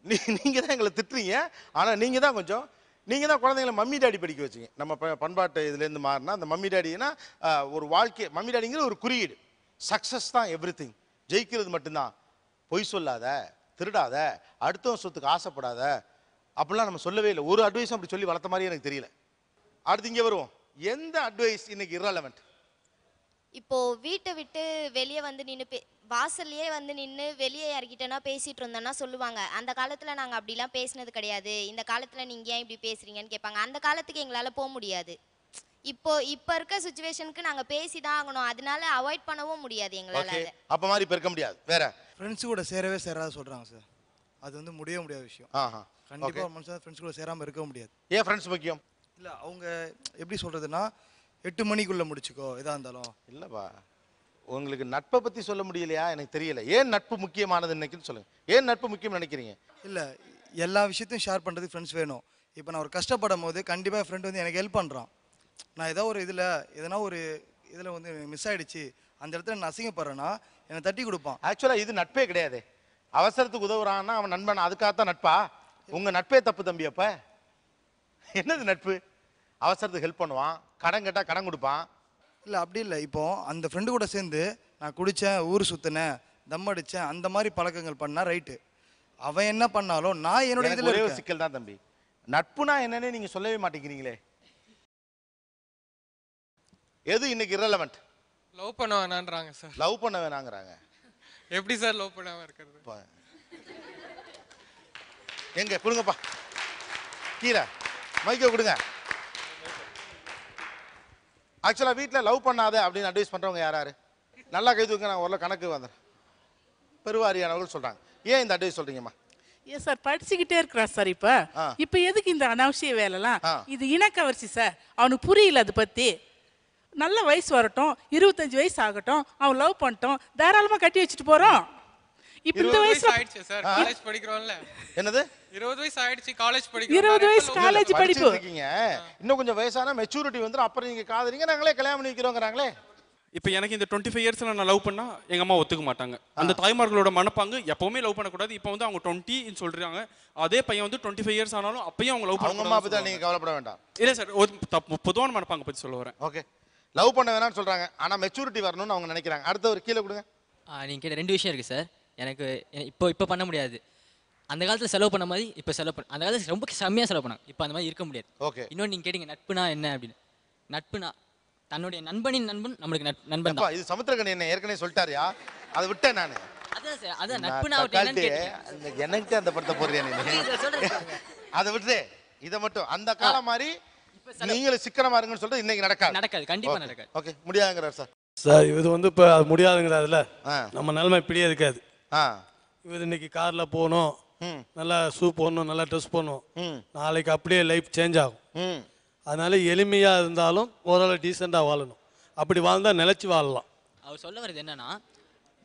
நீ நீங்கள் தான் எங்களை திட்டுறீங்க ஆனால் நீங்கள் தான் கொஞ்சம் நீங்கள் தான் குழந்தைங்களை மம்மி டாடி படிக்க வச்சிங்க நம்ம ப பண்பாட்டு இதுலேருந்து மாறினா அந்த மம்மி டாடினா ஒரு வாழ்க்கை மம்மி டாடிங்கிற ஒரு குறியீடு சக்ஸஸ் தான் எவ்ரி திங் ஜெயிக்கிறது மட்டும்தான் பொய் சொல்லாத திருடாத அடுத்த சொத்துக்கு ஆசைப்படாத அப்படிலாம் நம்ம சொல்லவே இல்லை ஒரு அட்வைஸும் அப்படி சொல்லி வளர்த்த மாதிரி எனக்கு தெரியல அடுத்து இங்கே வருவோம் எந்த அட்வைஸ் இன்னைக்கு இரலவெண்ட் இப்போ வீட்டை விட்டு வெளியே வந்து நின்று வாசல்லையே வந்து நின்று வெளியே யார்கிட்டனா பேசிட்டு இருந்தோன்னா சொல்லுவாங்க அந்த காலத்தில் நாங்கள் அப்படிலாம் பேசினது கிடையாது இந்த காலத்தில் நீங்கள் ஏன் இப்படி பேசுகிறீங்கன்னு கேட்பாங்க அந்த காலத்துக்கு எங்களால் போக முடியாது இப்போ இப்போ இருக்க சுச்சுவேஷனுக்கு நாங்கள் பேசி தான் ஆகணும் அதனால அவாய்ட் பண்ணவும் முடியாது எங்களால் அப்போ அப்ப மாதிரி இப்ப இருக்க முடியாது வேற ஃப்ரெண்ட்ஸ் கூட சேரவே சேராத சொல்கிறாங்க சார் அது வந்து முடிய முடியாத விஷயம் கண்டிப்பாக மனுஷன் ஃப்ரெண்ட்ஸ் கூட சேராமல் இருக்க முடியாது ஏன் ஃப்ரெண்ட்ஸ் முக்கியம் இல்லை அவங்க எப்படி சொல்கிறதுனா எட்டு மணிக்குள்ளே முடிச்சுக்கோ எதாக இருந்தாலும் இல்லைப்பா உங்களுக்கு நட்பை பற்றி சொல்ல முடியலையா எனக்கு தெரியல ஏன் நட்பு முக்கியமானது இன்னைக்குன்னு சொல்லுங்கள் ஏன் நட்பு முக்கியம் நினைக்கிறீங்க இல்லை எல்லா விஷயத்தையும் ஷேர் பண்ணுறது ஃப்ரெண்ட்ஸ் வேணும் இப்போ நான் ஒரு கஷ்டப்படும் போது கண்டிப்பாக ஃப்ரெண்டு வந்து எனக்கு ஹெல்ப் பண்ணுறான் நான் ஏதோ ஒரு இதில் எதனா ஒரு இதில் வந்து மிஸ் ஆகிடுச்சு அந்த இடத்துல நான் அசிங்கப்படுறேன்னா என்னை தட்டி கொடுப்பான் ஆக்சுவலாக இது நட்பே கிடையாது அவசரத்துக்கு உதவுறான்னா அவன் நண்பன் அதுக்காகத்தான் நட்பா உங்கள் நட்பே தப்பு தம்பி அப்போ என்னது நட்பு அவசரத்துக்கு ஹெல்ப் பண்ணுவான் கடன் கேட்டால் கடன் கொடுப்பான் இல்லை அப்படி இல்லை இப்போது அந்த ஃப்ரெண்டு கூட சேர்ந்து நான் குடித்தேன் ஊர் சுற்றினேன் தம் அடித்தேன் அந்த மாதிரி பழக்கங்கள் பண்ணால் ரைட்டு அவன் என்ன பண்ணாலும் நான் என்னுடைய ஒரே ஒரு இதில் சிக்கல் தான் தம்பி நட்புனா என்னன்னு நீங்கள் சொல்லவே மாட்டேங்கிறீங்களே எது இன்னைக்கு இரலவெண்ட் லவ் பண்ண வேணான்றாங்க சார் லவ் பண்ண வேணாங்கிறாங்க எப்படி சார் லவ் பண்ணாம இருக்கிறது எங்க கொடுங்கப்பா கீரை மைக்க கொடுங்க ஆக்சுவலாக வீட்டில் லவ் பண்ணாத அப்படின்னு அட்வைஸ் பண்ணுறவங்க யார் யார் நல்லா கைதுக்கு நான் ஒரு கணக்கு வந்துடுறேன் பெருவாரியானவர்கள் சொல்கிறாங்க ஏன் இந்த அட்வைஸ் சொல்கிறீங்கம்மா எஸ் சார் படிச்சுக்கிட்டே இருக்கிறான் சார் இப்போ இப்போ எதுக்கு இந்த அனாவசிய வேலைலாம் இது இனக்கவர்ச்சி சார் அவனுக்கு புரியல அதை பற்றி நல்ல வயசு வரட்டும் இருபத்தஞ்சி வயசு ஆகட்டும் அவன் லவ் பண்ணிட்டோம் தாராளமாக கட்டி வச்சுட்டு போகிறோம் வயசு ஆயிடுச்சு சார் காலேஜ் படிக்கிறோம்ல என்னது இருபது காலேஜ் இருபது வயசு காலேஜ் இன்னும் கொஞ்சம் வயசான அப்புறம் நீங்க நாங்களே கல்யாணம் எனக்கு இந்த டுவெண்ட்டி ஃபைவ் நான் லவ் அம்மா ஒத்துக்க மாட்டாங்க அந்த தாய்மார்களோட மனப்பாங்கு லவ் பண்ணக்கூடாது வந்து அவங்க டுவெண்ட்டின்னு அதே பையன் வந்து டுவெண்ட்டி ஃபைவ் இயர்ஸ் ஆனாலும் அப்பயும் லவ் கவலைப்பட வேண்டாம் இல்லை சார் ஓகே லவ் பண்ண வேணாம்னு வரணும்னு அவங்க நினைக்கிறாங்க கொடுங்க கேட்ட ரெண்டு விஷயம் இருக்கு சார் எனக்கு இப்போ இப்போ பண்ண முடியாது அந்த காலத்தில் செலவு பண்ண மாதிரி இப்போ செலவு பண்ண அந்த காலத்தில் ரொம்ப செம்மையாக செலவு பண்ணாங்க இப்போ அந்த மாதிரி இருக்க முடியாது ஓகே இன்னொன்று நீங்கள் கேட்டீங்க நட்புனா என்ன அப்படின்னு நட்புனா தன்னுடைய நண்பனின் நண்பன் நம்மளுக்கு நண்பன் தான் இது சமுத்திரகன் என்ன ஏற்கனவே சொல்லிட்டாரியா அதை விட்டேன் நான் அதான் சார் அதான் நட்புனா எனக்கு அந்த படத்தை போடுறியா அதை விட்டு இதை மட்டும் அந்த காலம் மாதிரி நீங்களும் சிக்கனமா இருங்கன்னு சொல்லிட்டு இன்னைக்கு நடக்காது நடக்காது கண்டிப்பா நடக்காது ஓகே முடியாதுங்கிறார் சார் சார் இது வந்து இப்போ அது முடியாதுங்கிறதுல நம்ம நிலைமை இப்படியே இருக்காது இவர் இன்னைக்கு கார்ல போகணும் நல்லா ஷூ போடணும் நல்லா ட்ரெஸ் போடணும் நாளைக்கு அப்படியே லைஃப் சேஞ்ச் ஆகும் அதனால எளிமையா இருந்தாலும் ஓரளவு டீசெண்டா வாழணும் அப்படி வாழ்ந்தா நிலைச்சு வாழலாம் அவர் சொல்ல வர்றது என்னன்னா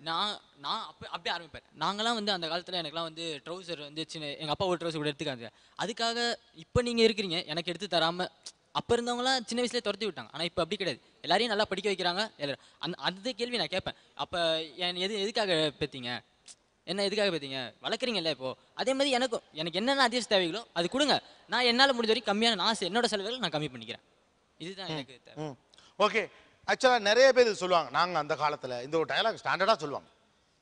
நான் நான் அப்போ அப்படியே ஆரம்பிப்பேன் நாங்களாம் வந்து அந்த காலத்தில் எனக்குலாம் வந்து ட்ரௌசர் வந்து சின்ன எங்கள் அப்பா ஒரு ட்ரௌசர் கூட எடுத்துக்காங்க அதுக்காக இப்போ நீங்கள் இருக்கிறீங்க எனக்கு எடுத்து தராமல் அப்போ இருந்தவங்களாம் சின்ன வயசுலேயே துரத்தி விட்டாங்க ஆனால் இப்போ அப்படி கிடையாது எல்லாரையும் நல்லா படிக்க வைக்கிறாங்க எல்லாரும் அந்த அந்த கேள்வி நான் கேட்பேன் அப்போ என் எது எதுக்காக பேத்தீங்க என்ன எதுக்காக பார்த்தீங்க வளர்க்குறீங்கல்ல இப்போ அதே மாதிரி எனக்கும் எனக்கு என்னென்ன அதிர்ஷ்ட தேவைகளோ அது கொடுங்க நான் என்னால் முடிஞ்ச வரைக்கும் கம்மியான நான் என்னோட செலவுகள் நான் கம்மி பண்ணிக்கிறேன் இதுதான் எனக்கு ஓகே ஆக்சுவலாக நிறைய பேர் சொல்லுவாங்க நாங்கள் அந்த காலத்தில் இந்த ஒரு டயலாக் ஸ்டாண்டர்டாக சொல்லுவாங்க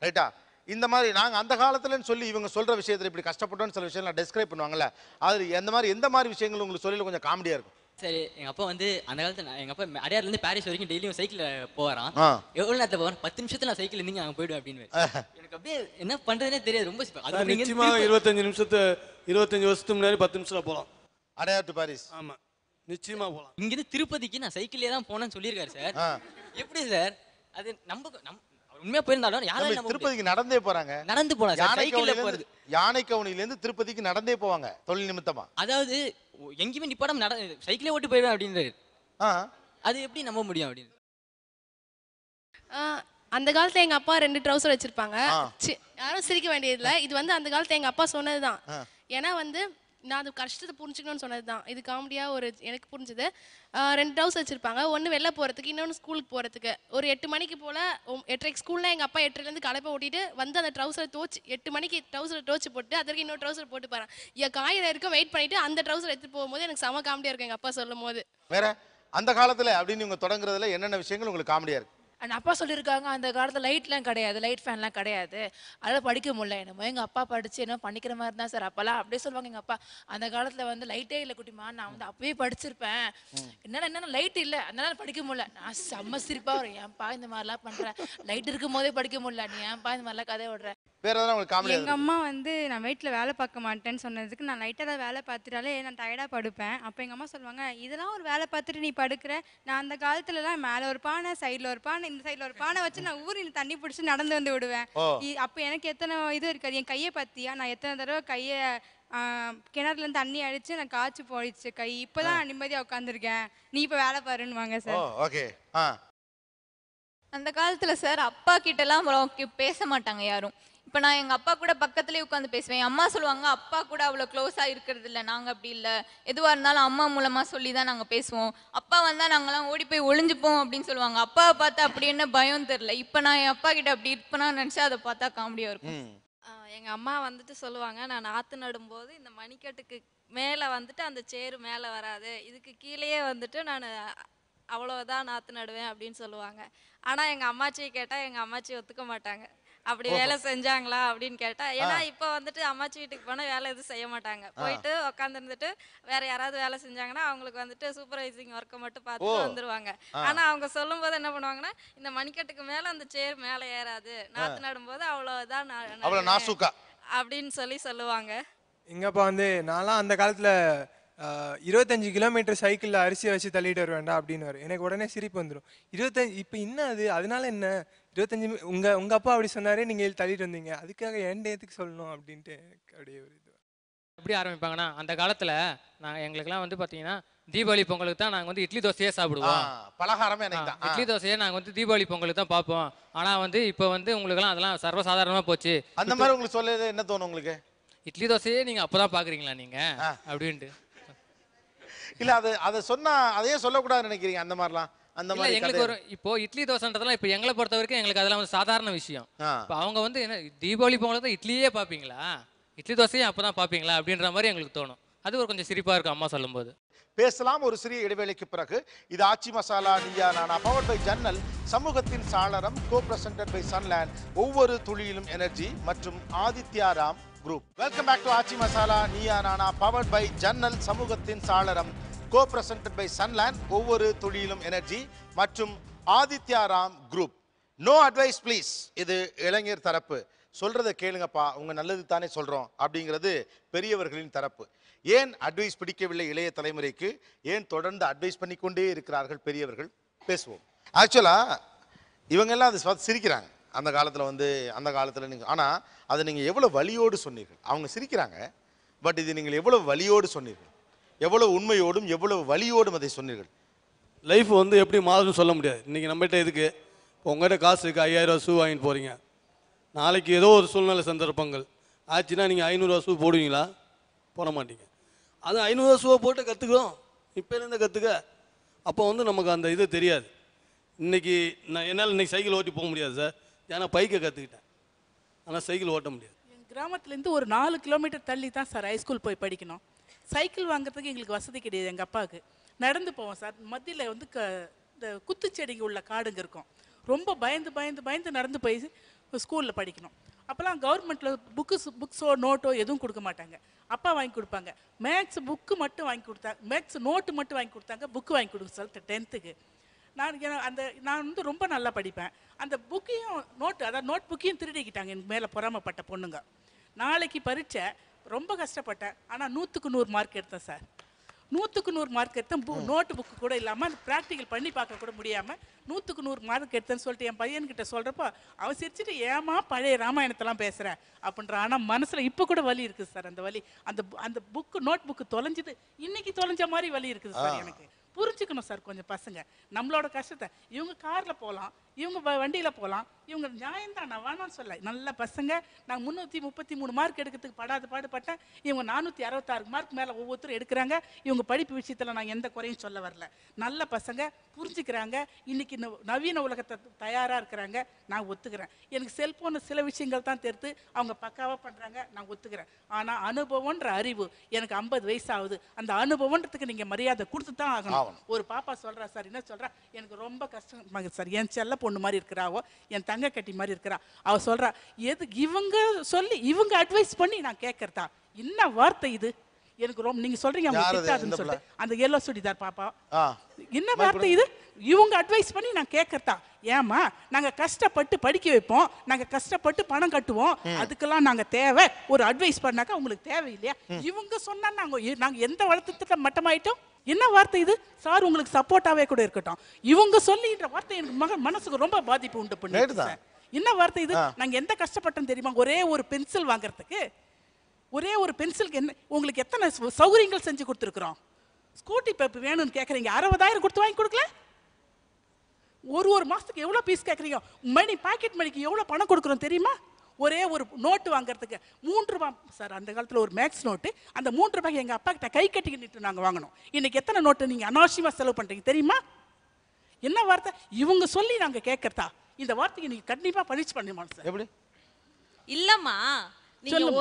ரைட்டா இந்த மாதிரி நாங்கள் அந்த காலத்துலன்னு சொல்லி இவங்க சொல்கிற விஷயத்தில் இப்படி கஷ்டப்பட்டோன்னு சில விஷயம்லாம் டெஸ்கிரைப் பண்ணுவாங்கல்ல அது எந்த மாதிரி எந்த மாதிரி விஷயங்கள் உங்களுக்கு சொல்லியில் கொஞ்சம் காமெடியாக இருக்கும் சரி எங்க அப்பா வந்து அந்த காலத்துல நான் எங்க அப்பா அடையாறுல இருந்து பாரிஸ் வரைக்கும் டெய்லியும் சைக்கிள் போறான் எவ்வளவு நேரத்துல போறோம் பத்து நிமிஷத்துல நான் சைக்கிள் நீங்க அங்க போயிடுவேன் அப்படின்னு எனக்கு அப்படியே என்ன பண்றதுனே தெரியாது ரொம்ப நிச்சயமா இருபத்தஞ்சு நிமிஷத்து இருபத்தஞ்சு வருஷத்துக்கு முன்னாடி பத்து நிமிஷத்துல போலாம் அடையார் டு பாரிஸ் ஆமா நிச்சயமா போலாம் இங்கிருந்து திருப்பதிக்கு நான் சைக்கிளே தான் போனேன்னு சொல்லியிருக்காரு சார் எப்படி சார் அது நம்ம உண்மையா போயிருந்தாலும் யானை திருப்பதிக்கு நடந்தே போறாங்க நடந்து யானை சைக்கிள்ல போறது யானை கவுனில இருந்து திருப்பதிக்கு நடந்தே போவாங்க தொழில் நிமித்தமா அதாவது எங்கேயுமே நிப்பாடம் நட சைக்கிளே ஓட்டு போயிடுவேன் அப்படின்றது அது எப்படி நம்ப முடியும் அப்படின்னு அந்த காலத்துல எங்க அப்பா ரெண்டு ட்ரௌசர் வச்சிருப்பாங்க யாரும் சிரிக்க வேண்டியதில்லை இது வந்து அந்த காலத்துல எங்க அப்பா சொன்னதுதான் ஏன்னா வந்து நான் அது கஷ்டத்தை புரிஞ்சுக்கணும்னு சொன்னது தான் இது காமெடியாக ஒரு எனக்கு புரிஞ்சது ரெண்டு ட்ரௌஸ் வச்சுருப்பாங்க ஒன்று வெளில போகிறதுக்கு இன்னொன்று ஸ்கூலுக்கு போகிறதுக்கு ஒரு எட்டு மணிக்கு போல் எட்டரைக்கு ஸ்கூலில் எங்கள் அப்பா எட்டுலேருந்து கலப்பை ஓட்டிட்டு வந்து அந்த ட்ரௌசரை தோச்சு எட்டு மணிக்கு ட்ரௌசரை தோச்சு போட்டு அதற்கு இன்னொரு ட்ரௌசர் போட்டு பாரு என் காயில் இருக்க வெயிட் பண்ணிவிட்டு அந்த ட்ரௌசர் எடுத்துகிட்டு போகும்போது எனக்கு செம காமெடியாக இருக்கும் எங்கள் அப்பா சொல்லும் போது வேற அந்த காலத்தில் அப்படின்னு இவங்க தொடங்குறதுல என்னென்ன விஷயங்கள் உங்களுக்கு காமெடியாக இருக்குது அண்ட் அப்பா சொல்லியிருக்காங்க அந்த காலத்தில் லைட்லாம் கிடையாது லைட் ஃபேன்லாம் கிடையாது அதெல்லாம் படிக்க முடியல என்னமோ எங்கள் அப்பா படித்து என்ன பண்ணிக்கிற மாதிரி தான் சார் அப்பெல்லாம் அப்படியே சொல்லுவாங்க எங்கள் அப்பா அந்த காலத்தில் வந்து லைட்டே இல்லை குட்டிமா நான் வந்து அப்பவே படிச்சிருப்பேன் என்னென்ன என்னென்ன லைட் இல்லை அதனால படிக்க முடியல நான் செம்ம சிரிப்பாக வரும் ஏன்ப்பா இந்த மாதிரிலாம் பண்ணுறேன் லைட் இருக்கும் போதே படிக்க முடியல நீ ஏன்ப்பா இந்த மாதிரிலாம் கதை விடுறேன் எங்க அம்மா வந்து நான் வீட்டில் வேலை பார்க்க மாட்டேன்னு சொன்னதுக்கு நான் லைட்டாக தான் வேலை பார்த்துட்டாலே நான் டயர்டாக படுப்பேன் அப்போ எங்கள் அம்மா சொல்லுவாங்க இதெல்லாம் ஒரு வேலை பார்த்துட்டு நீ படுக்கிற நான் அந்த காலத்துலலாம் மேலே ஒரு பானை சைடில் ஒரு பானை பானை இந்த சைடுல ஒரு பானை வச்சு நான் ஊரில் தண்ணி பிடிச்சி நடந்து வந்து விடுவேன் அப்ப எனக்கு எத்தனை இது இருக்காது என் கையை பத்தியா நான் எத்தனை தடவை கையை கிணறுல இருந்து தண்ணி அடிச்சு நான் காய்ச்சி போயிடுச்சு கை இப்பதான் நிம்மதியா உட்காந்துருக்கேன் நீ இப்ப வேலை பாருன்னு வாங்க சார் ஓகே அந்த காலத்துல சார் அப்பா கிட்ட எல்லாம் பேச மாட்டாங்க யாரும் இப்போ நான் எங்கள் அப்பா கூட பக்கத்துலேயே உட்காந்து பேசுவேன் அம்மா சொல்லுவாங்க அப்பா கூட அவ்வளோ க்ளோஸாக இருக்கிறது இல்லை நாங்கள் அப்படி இல்லை எதுவாக இருந்தாலும் அம்மா மூலமாக சொல்லி தான் நாங்கள் பேசுவோம் அப்பா வந்தால் நாங்களாம் ஓடி போய் ஒளிஞ்சுப்போம் அப்படின்னு சொல்லுவாங்க அப்பாவை பார்த்தா அப்படி என்ன பயம் தெரில இப்போ நான் என் அப்பா கிட்ட அப்படி இருப்பேனா நினச்சா அதை பார்த்தா காமெடியாக இருக்கும் எங்கள் அம்மா வந்துட்டு சொல்லுவாங்க நான் நாற்று நடும்போது இந்த மணிக்கட்டுக்கு மேலே வந்துட்டு அந்த சேரு மேலே வராது இதுக்கு கீழேயே வந்துட்டு நான் அவ்வளோதான் நாற்று நடுவேன் அப்படின்னு சொல்லுவாங்க ஆனால் எங்கள் அம்மாச்சியை கேட்டால் எங்கள் அம்மாச்சி ஒத்துக்க மாட்டாங்க அப்படி வேலை செஞ்சாங்களா அப்படின்னு கேட்டா ஏன்னா இப்ப வந்துட்டு அம்மாச்சி வீட்டுக்கு போனா வேலை எதுவும் செய்ய மாட்டாங்க போயிட்டு உட்காந்துருந்துட்டு வேற யாராவது வேலை செஞ்சாங்கன்னா அவங்களுக்கு வந்துட்டு சூப்பர்வைசிங் ஒர்க்கை மட்டும் பார்த்து வந்துருவாங்க ஆனா அவங்க சொல்லும் போது என்ன பண்ணுவாங்கன்னா இந்த மணிக்கட்டுக்கு மேல அந்த சேர் மேல ஏறாது நாத்து நடும் போது அவ்வளவுதான் அப்படின்னு சொல்லி சொல்லுவாங்க இங்கப்பா வந்து நான்லாம் அந்த காலத்துல இருபத்தஞ்சு கிலோமீட்டர் சைக்கிளில் அரிசி வச்சு தள்ளிட்டு வேண்டாம் அப்படின்னு வரும் எனக்கு உடனே சிரிப்பு வந்துடும் இருபத்தஞ்சு இப்போ என்ன அது அதனால என்ன இருபத்தஞ்சி உங்க உங்க அப்பா அப்படி சொன்னாரே நீங்க தள்ளிட்டு வந்தீங்க அதுக்காக என் எதுக்கு சொல்லணும் அப்படின்ட்டு அப்படியே ஒரு இது எப்படி ஆரம்பிப்பாங்கன்னா அந்த காலத்துல நான் எல்லாம் வந்து பாத்தீங்கன்னா தீபாவளி பொங்கலுக்கு தான் நாங்க வந்து இட்லி தோசையே சாப்பிடுவோம் பலகாரமே இட்லி தோசையே நாங்க வந்து தீபாவளி பொங்கலுக்கு தான் பார்ப்போம் ஆனா வந்து இப்போ வந்து உங்களுக்கு எல்லாம் அதெல்லாம் சர்வசாதாரணமா போச்சு அந்த மாதிரி உங்களுக்கு சொல்லுறது என்ன தோணும் உங்களுக்கு இட்லி தோசையே நீங்க அப்பதான் பாக்குறீங்களா நீங்க அப்படின்ட்டு இல்ல அது அதை சொன்னா அதையே சொல்லக்கூடாதுன்னு நினைக்கிறீங்க அந்த மாதிரிலாம் அந்த மாதிரி எங்களுக்கு ஒரு இப்போ இட்லி தோசைன்றதெல்லாம் இப்போ எங்களை பொறுத்த வரைக்கும் எங்களுக்கு அதெல்லாம் வந்து சாதாரண விஷயம் இப்போ அவங்க வந்து என்ன தீபாவளி பொங்கலுக்கு தான் இட்லியே பார்ப்பீங்களா இட்லி தோசையும் அப்போ தான் பார்ப்பீங்களா அப்படின்ற மாதிரி எங்களுக்கு தோணும் அது ஒரு கொஞ்சம் சிரிப்பாக இருக்கும் அம்மா சொல்லும்போது பேசலாம் ஒரு சிறிய இடைவேளைக்கு பிறகு இது ஆச்சி மசாலா நீயா நானா பவர் பை ஜன்னல் சமூகத்தின் சாளரம் கோ பிரசன்டட் பை சன்லேண்ட் ஒவ்வொரு துளியிலும் எனர்ஜி மற்றும் Aditya Ram group welcome back to Aachi Masala Neeya Naana power by ஜன்னல் சமூகத்தின் சாளரம் கோ பிரசன்டட் பை சன்லேண்ட் ஒவ்வொரு துளியிலும் எனர்ஜி மற்றும் Aditya Ram group no advice please இது இளைஞர் தரப்பு சொல்கிறத கேளுங்கப்பா உங்கள் நல்லது தானே சொல்கிறோம் அப்படிங்கிறது பெரியவர்களின் தரப்பு ஏன் அட்வைஸ் பிடிக்கவில்லை இளைய தலைமுறைக்கு ஏன் தொடர்ந்து அட்வைஸ் பண்ணிக்கொண்டே இருக்கிறார்கள் பெரியவர்கள் பேசுவோம் ஆக்சுவலாக இவங்கெல்லாம் அது சிரிக்கிறாங்க அந்த காலத்தில் வந்து அந்த காலத்தில் நீங்கள் ஆனால் அதை நீங்கள் எவ்வளோ வழியோடு சொன்னீர்கள் அவங்க சிரிக்கிறாங்க பட் இது நீங்கள் எவ்வளோ வழியோடு சொன்னீர்கள் எவ்வளவு உண்மையோடும் எவ்வளவு வழியோடும் அதை சொன்னீர்கள் லைஃப் வந்து எப்படி மாறும்னு சொல்ல முடியாது இன்றைக்கி நம்மகிட்ட இதுக்கு உங்கள்கிட்ட காசு இருக்குது ஐயாயிரரூவா ஷூ வாங்கிட்டு போகிறீங்க நாளைக்கு ஏதோ ஒரு சூழ்நிலை சந்தர்ப்பங்கள் ஆச்சுன்னா நீங்கள் ஐநூறுவா ஷூ போடுவீங்களா போட மாட்டீங்க அது ஐநூறுவா ஷூவை போட்டு கற்றுக்கிறோம் இப்போலேருந்து கற்றுக்க அப்போ வந்து நமக்கு அந்த இது தெரியாது இன்றைக்கி நான் என்னால் இன்றைக்கி சைக்கிள் ஓட்டி போக முடியாது சார் ஏன்னா பைக்கை கற்றுக்கிட்டேன் ஆனால் சைக்கிள் ஓட்ட முடியாது எங்கள் கிராமத்துலேருந்து ஒரு நாலு கிலோமீட்டர் தள்ளி தான் சார் ஹைஸ்கூல் போய் படிக்கணும் சைக்கிள் வாங்குறதுக்கு எங்களுக்கு வசதி கிடையாது எங்கள் அப்பாவுக்கு நடந்து போவோம் சார் மத்தியில் வந்து க இந்த குத்துச்செடிங்க உள்ள காடுங்க இருக்கும் ரொம்ப பயந்து பயந்து பயந்து நடந்து போய் ஸ்கூலில் படிக்கணும் அப்போல்லாம் கவர்மெண்ட்டில் புக்கு புக்ஸோ நோட்டோ எதுவும் கொடுக்க மாட்டாங்க அப்பா வாங்கி கொடுப்பாங்க மேக்ஸ் புக்கு மட்டும் வாங்கி கொடுத்தாங்க மேக்ஸ் நோட்டு மட்டும் வாங்கி கொடுத்தாங்க புக்கு வாங்கி கொடுக்க சார் டென்த்துக்கு நான் அந்த நான் வந்து ரொம்ப நல்லா படிப்பேன் அந்த புக்கையும் நோட்டு அதாவது நோட் புக்கையும் திருடிக்கிட்டாங்க எனக்கு மேலே பொறாமப்பட்ட பொண்ணுங்க நாளைக்கு பரீட்சை ரொம்ப கஷ்டப்பட்டேன் ஆனால் நூற்றுக்கு நூறு மார்க் எடுத்தேன் சார் நூற்றுக்கு நூறு மார்க் எடுத்தேன் பு நோட்டு புக்கு கூட இல்லாமல் அந்த ப்ராக்டிக்கல் பண்ணி பார்க்க கூட முடியாமல் நூற்றுக்கு நூறு மார்க் எடுத்தேன்னு சொல்லிட்டு என் பையன்கிட்ட சொல்கிறப்போ அவன் சிரிச்சுட்டு ஏமா பழைய ராமாயணத்தெல்லாம் பேசுகிறேன் அப்படின்ற ஆனால் மனசில் இப்போ கூட வலி இருக்குது சார் அந்த வலி அந்த அந்த புக்கு நோட் புக்கு தொலைஞ்சது இன்றைக்கி தொலைஞ்ச மாதிரி வலி இருக்குது சார் எனக்கு புரிஞ்சுக்கணும் சார் கொஞ்சம் பசங்க நம்மளோட கஷ்டத்தை இவங்க காரில் போகலாம் இவங்க வண்டியில் போகலாம் இவங்க நியாயம்தான் நான் சொல்ல நல்ல பசங்க நான் முந்நூற்றி முப்பத்தி மூணு மார்க் எடுக்கிறதுக்கு படாத பாடுபட்டேன் இவங்க நானூற்றி அறுபத்தாறு மார்க் மேலே ஒவ்வொருத்தரும் எடுக்கிறாங்க இவங்க படிப்பு விஷயத்தில் நான் எந்த குறையும் சொல்ல வரல நல்ல பசங்க புரிஞ்சுக்கிறாங்க இன்றைக்கி நவீன உலகத்தை தயாராக இருக்கிறாங்க நான் ஒத்துக்கிறேன் எனக்கு செல்ஃபோன் சில விஷயங்கள் தான் தெரித்து அவங்க பக்காவாக பண்ணுறாங்க நான் ஒத்துக்கிறேன் ஆனால் அனுபவன்ற அறிவு எனக்கு ஐம்பது வயசு ஆகுது அந்த அனுபவன்றதுக்கு நீங்கள் மரியாதை கொடுத்து தான் ஆகணும் ஆகணும் ஒரு பாப்பா சொல்றா சார் என்ன சொல்றா எனக்கு ரொம்ப கஷ்டம் சார் என் செல்ல பொண்ணு மாதிரி இருக்கிறாவோ என் தங்க கட்டி மாதிரி இருக்கிறா அவ சொல்றா எது இவங்க சொல்லி இவங்க அட்வைஸ் பண்ணி நான் கேட்கறதா என்ன வார்த்தை இது எனக்கு ரொம்ப நீங்க சொல்றீங்க அவங்க திட்டாதுன்னு சொல்லிட்டு அந்த எல்லோ சுடிதார் பாப்பா என்ன வார்த்தை இது இவங்க அட்வைஸ் பண்ணி நான் கேட்கறதா ஏமா நாங்க கஷ்டப்பட்டு படிக்க வைப்போம் நாங்க கஷ்டப்பட்டு பணம் கட்டுவோம் அதுக்கெல்லாம் நாங்க தேவை ஒரு அட்வைஸ் பண்ணாக்கா உங்களுக்கு தேவையில்லையா இவங்க சொன்னா நாங்க நாங்க எந்த வளர்த்தத்துல மட்டமாயிட்டோம் என்ன வார்த்தை இது சார் உங்களுக்கு சப்போர்ட்டாவே கூட இருக்கட்டும் இவங்க சொல்லின்ற வார்த்தை எனக்கு மக மனசுக்கு ரொம்ப பாதிப்பு உண்டு பண்ணி என்ன வார்த்தை இது நாங்க எந்த கஷ்டப்பட்டோம் தெரியுமா ஒரே ஒரு பென்சில் வாங்குறதுக்கு ஒரே ஒரு பென்சிலுக்கு என்ன உங்களுக்கு எத்தனை சௌகரியங்கள் செஞ்சு கொடுத்துருக்குறோம் ஸ்கூட்டி பேப்பு வேணும்னு கேட்குறீங்க அறுபதாயிரம் கொடுத்து வாங்கி கொடுக்கல ஒரு ஒரு மாதத்துக்கு எவ்வளோ பீஸ் கேட்குறீங்க மணி பாக்கெட் மணிக்கு எவ்வளோ பணம் கொடுக்குறோம் தெரியுமா ஒரே ஒரு நோட்டு வாங்குறதுக்கு மூன்று ரூபா சார் அந்த காலத்தில் ஒரு மேக்ஸ் நோட்டு அந்த மூன்று ரூபாய் எங்கள் அப்பா கிட்ட கை நின்று நாங்கள் வாங்கணும் இன்றைக்கி எத்தனை நோட்டு நீங்கள் அனாவசியமாக செலவு பண்ணுறீங்க தெரியுமா என்ன வார்த்தை இவங்க சொல்லி நாங்கள் கேட்குறதா இந்த வார்த்தைக்கு நீங்கள் கண்டிப்பாக பனிஷ் பண்ணுமா சார் எப்படி இல்லைம்மா